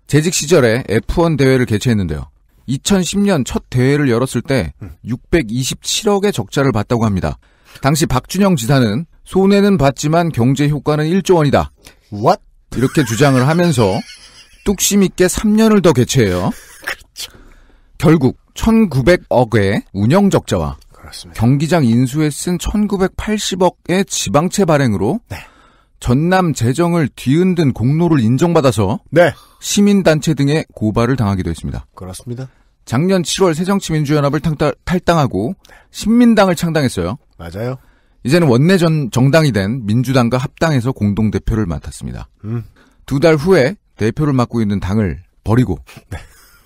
재직 시절에 F1 대회를 개최했는데요. 2010년 첫 대회를 열었을 때 627억의 적자를 봤다고 합니다. 당시 박준영 지사는 손해는 봤지만 경제 효과는 1조 원이다. What? 이렇게 주장을 하면서 뚝심 있게 3년을 더 개최해요. 그렇죠. 결국 1900억의 운영 적자와 그렇습니다. 경기장 인수에 쓴 1980억의 지방채 발행으로 네. 전남 재정을 뒤흔든 공로를 인정받아서 네. 시민단체 등의 고발을 당하기도 했습니다. 그렇습니다. 작년 7월 새정치민주연합을 탈당, 하고 신민당을 창당했어요. 맞아요. 이제는 원내전 정당이 된 민주당과 합당해서 공동 대표를 맡았습니다. 음. 두 달 후에 대표를 맡고 있는 당을 버리고 네.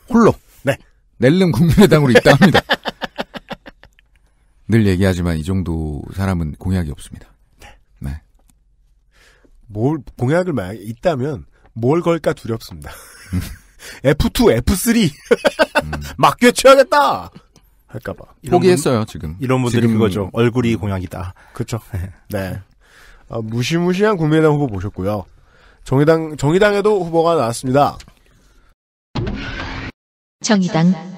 홀로 네. 낼름 국민의당으로 입당합니다. [laughs] 늘 얘기하지만 이 정도 사람은 공약이 없습니다. 네. 네. 뭘 공약을 만약 있다면 뭘 걸까 두렵습니다. F2, [laughs] F3 음. [laughs] 막교 쳐하겠다 할까봐 포기했어요 지금. 이런 분들이 지금... 그거죠. 얼굴이 음. 공약이다. 그렇죠. [laughs] 네. 아, 무시무시한 국민의당 후보 보셨고요. 정의당 정의당에도 후보가 나왔습니다. 정의당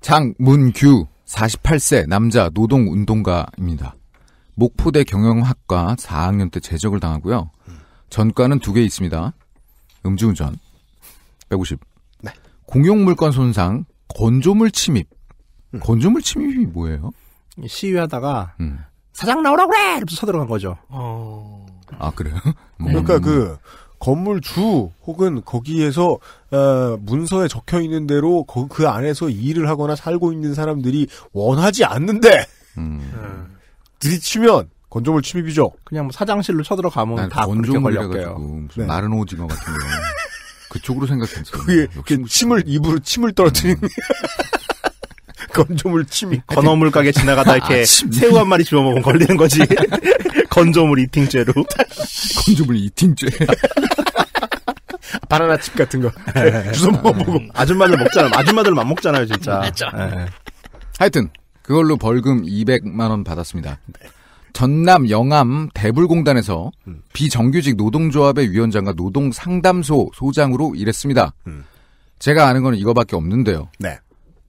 장문규 48세 남자 노동운동가입니다. 목포대 경영학과 4학년 때 재적을 당하고요. 전과는 두 개 있습니다. 음주운전 150. 네. 공용물권 손상, 건조물 침입. 음. 건조물 침입이 뭐예요? 시위하다가 음. 사장 나오라 고 그래! 이러면서 서들어간 거죠. 어... 아 그래요? 그러니까 음. 그 건물주 혹은 거기에서 어, 문서에 적혀 있는 대로 거, 그 안에서 일을 하거나 살고 있는 사람들이 원하지 않는데 음. 네. 들이치면 건조물 침입이죠. 그냥 뭐 사장실로 쳐들어가면 다 그렇게 걸렸대요. 무 네. 마른 오징어 같은 거 [laughs] 그쪽으로 생각했어요. 그게 침을 입으로 침을 떨어뜨리는. 음. [laughs] 건조물 침이 [laughs] 건어물 가게 지나가다 이렇게 아, 새우 한 마리 집어 먹으면 걸리는 거지. [laughs] 건조물 이팅죄로. [laughs] 건조물 이팅죄. 바나나 칩 같은 거 네. 주워 먹어보고 음. 아줌마들 먹잖아. 요 아줌마들은 먹잖아요, 진짜. 맞죠. 네. 하여튼 그걸로 벌금 200만 원 받았습니다. 네. 전남 영암 대불공단에서 음. 비정규직 노동조합의 위원장과 노동상담소 소장으로 일했습니다. 음. 제가 아는 건 이거밖에 없는데요. 네.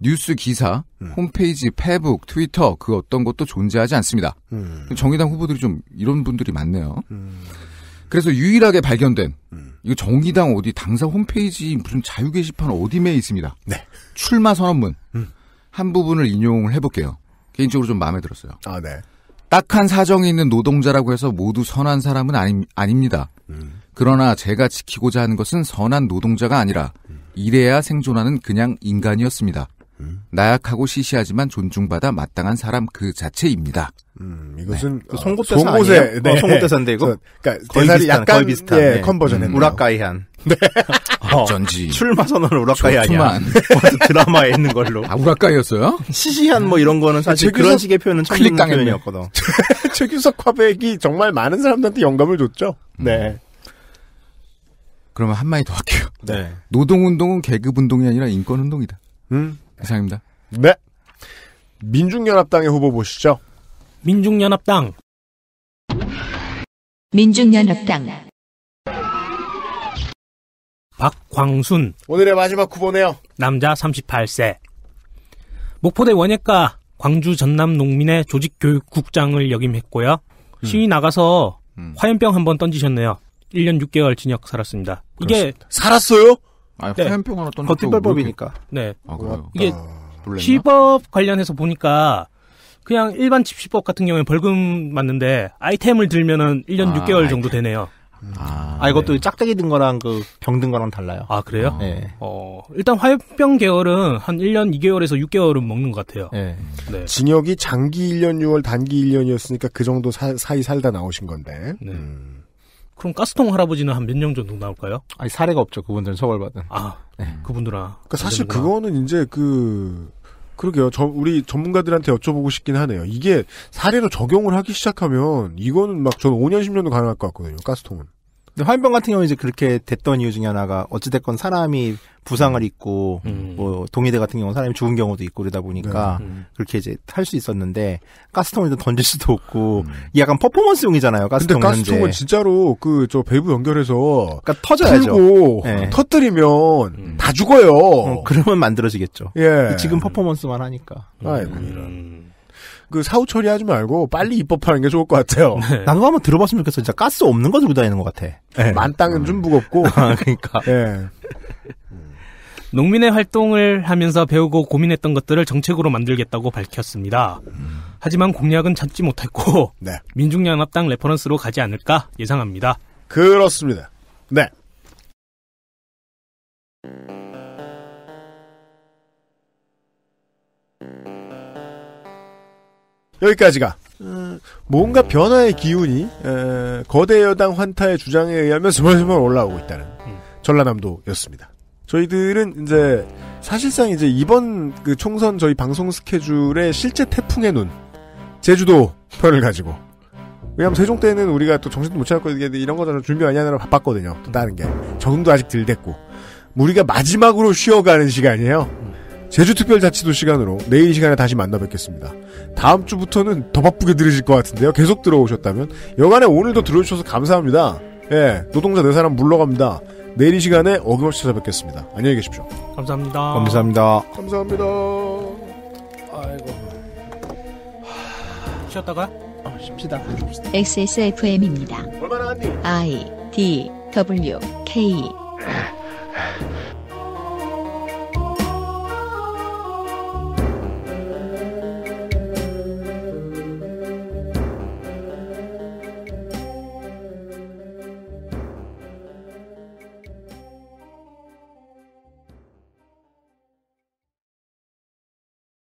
뉴스 기사, 음. 홈페이지, 페북, 트위터 그 어떤 것도 존재하지 않습니다. 음. 정의당 후보들이 좀 이런 분들이 많네요. 음. 그래서 유일하게 발견된 음. 이거 정의당 어디 당사 홈페이지 무슨 자유 게시판 어디에 있습니다. 네. 출마 선언문 음. 한 부분을 인용을 해볼게요. 개인적으로 좀 마음에 들었어요. 아 네. 딱한 사정이 있는 노동자라고 해서 모두 선한 사람은 아니, 아닙니다. 음. 그러나 제가 지키고자 하는 것은 선한 노동자가 아니라 이래야 생존하는 그냥 인간이었습니다. 나약하고 시시하지만 존중받아 마땅한 사람 그 자체입니다. 음, 이것은 네. 어, 송곳대사 송곳에, 아니에요? 네. 어, 송곳대사인데 이거. 그러니까 대사 약간 거의 비슷한 예, 네. 컨버전에 음. 우라카이한. [laughs] 네. 어. 어쩐지 출마 선언 우라카이 아 [laughs] 드라마에 있는 걸로. 아 우라카이였어요? 시시한 뭐 이런 거는 사실 최규석, 그런 식의 표현은 처음 듣는 표현 [laughs] 최규석 화백이 정말 많은 사람들한테 영감을 줬죠. 음. 네. 그러면 한 마디 더 할게요. 네. 노동운동은 계급운동이 아니라 인권운동이다. 음. 이상입니다. 네. 민중연합당의 후보 보시죠. 민중연합당. 민중연합당. 박광순. 오늘의 마지막 후보네요. 남자 38세. 목포대 원예과 광주 전남 농민의 조직교육국장을 역임했고요. 음. 시위 나가서 음. 화염병 한번 던지셨네요. 1년 6개월 징역 살았습니다. 이게 그렇습니다. 살았어요? 아, 네. 화염병 하나 떠졌다 헛발법이니까. 뭐 네. 아, 그래요? 어, 이게 아, 놀랬나? 법 관련해서 보니까 그냥 일반 집시법 같은 경우에 벌금 맞는데 아이템을 들면은 1년 아, 6개월 정도 아이템. 되네요. 아, 아, 아 이것도 네. 짝대기 든 거랑 그 병든 거랑 달라요. 아 그래요? 어. 네. 네. 어 일단 화염병 계열은 한 1년 2개월에서 6개월은 먹는 것 같아요. 네. 네. 징역이 장기 1년 6월 단기 1년이었으니까 그 정도 사, 이 살다 나오신 건데. 네. 음. 그럼 가스통 할아버지는 한 몇 년 정도 나올까요? 아니 사례가 없죠. 그분들은 처벌받은. 아, 네. 그분들아. 그러니까 사실 그거는 이제 그 그러게요. 저, 우리 전문가들한테 여쭤보고 싶긴 하네요. 이게 사례로 적용을 하기 시작하면 이거는 막 저는 5년 10년도 가능할 것 같거든요. 가스통은. 근데 화염병 같은 경우는 이제 그렇게 됐던 이유 중에 하나가 어찌됐건 사람이 부상을 입고 음. 뭐 동의대 같은 경우는 사람이 죽은 경우도 있고 그러다 보니까 네, 음. 그렇게 이제 할수 있었는데 가스통을 던질 수도 없고 음. 약간 퍼포먼스용이잖아요. 가스통 근데 가스통은 현재. 진짜로 그 저배브 연결해서 그러니까 터져야죠. 고 네. 터뜨리면 음. 다 죽어요. 어, 그러면 만들어지겠죠. 예. 지금 퍼포먼스만 하니까. 아이고 이런. 음. 그 사후 처리하지 말고 빨리 입법하는 게 좋을 것 같아요. 네. 난거 네. 한번 들어봤으면 좋겠어. 진짜 가스 없는 거 들고 다니는 것 같아. 네. 네. 만땅은 음. 좀 무겁고. [laughs] 아, 그러니까. 네. 농민의 활동을 하면서 배우고 고민했던 것들을 정책으로 만들겠다고 밝혔습니다. 음. 하지만 공약은 찾지 못했고 네. 민중연합당 레퍼런스로 가지 않을까 예상합니다. 그렇습니다. 네. 여기까지가 음. 뭔가 변화의 기운이 거대 여당 환타의 주장에 의하면 스멀스멀 올라오고 있다는 음. 전라남도였습니다. 저희들은 이제 사실상 이제 이번 그 총선 저희 방송 스케줄의 실제 태풍의 눈 제주도 편을 가지고 왜냐하면 세종 때는 우리가 또 정신도 못 차렸고 이런 거잖 준비 많이 하느라 바빴거든요. 또 다른 게 적응도 아직 덜 됐고 우리가 마지막으로 쉬어가는 시간이에요. 음. 제주특별자치도 시간으로 내일 이 시간에 다시 만나 뵙겠습니다. 다음 주부터는 더 바쁘게 들으실 것 같은데요. 계속 들어오셨다면. 여간에 오늘도 들어주셔서 감사합니다. 예, 노동자 네 사람 물러갑니다. 내일 이 시간에 어김없이 찾아뵙겠습니다. 안녕히 계십시오. 감사합니다. 감사합니다. 감사합니다. 아이고. 쉬었다가? 어, 쉽시다. XSFM입니다. 얼마나 갔니? I D W K [laughs]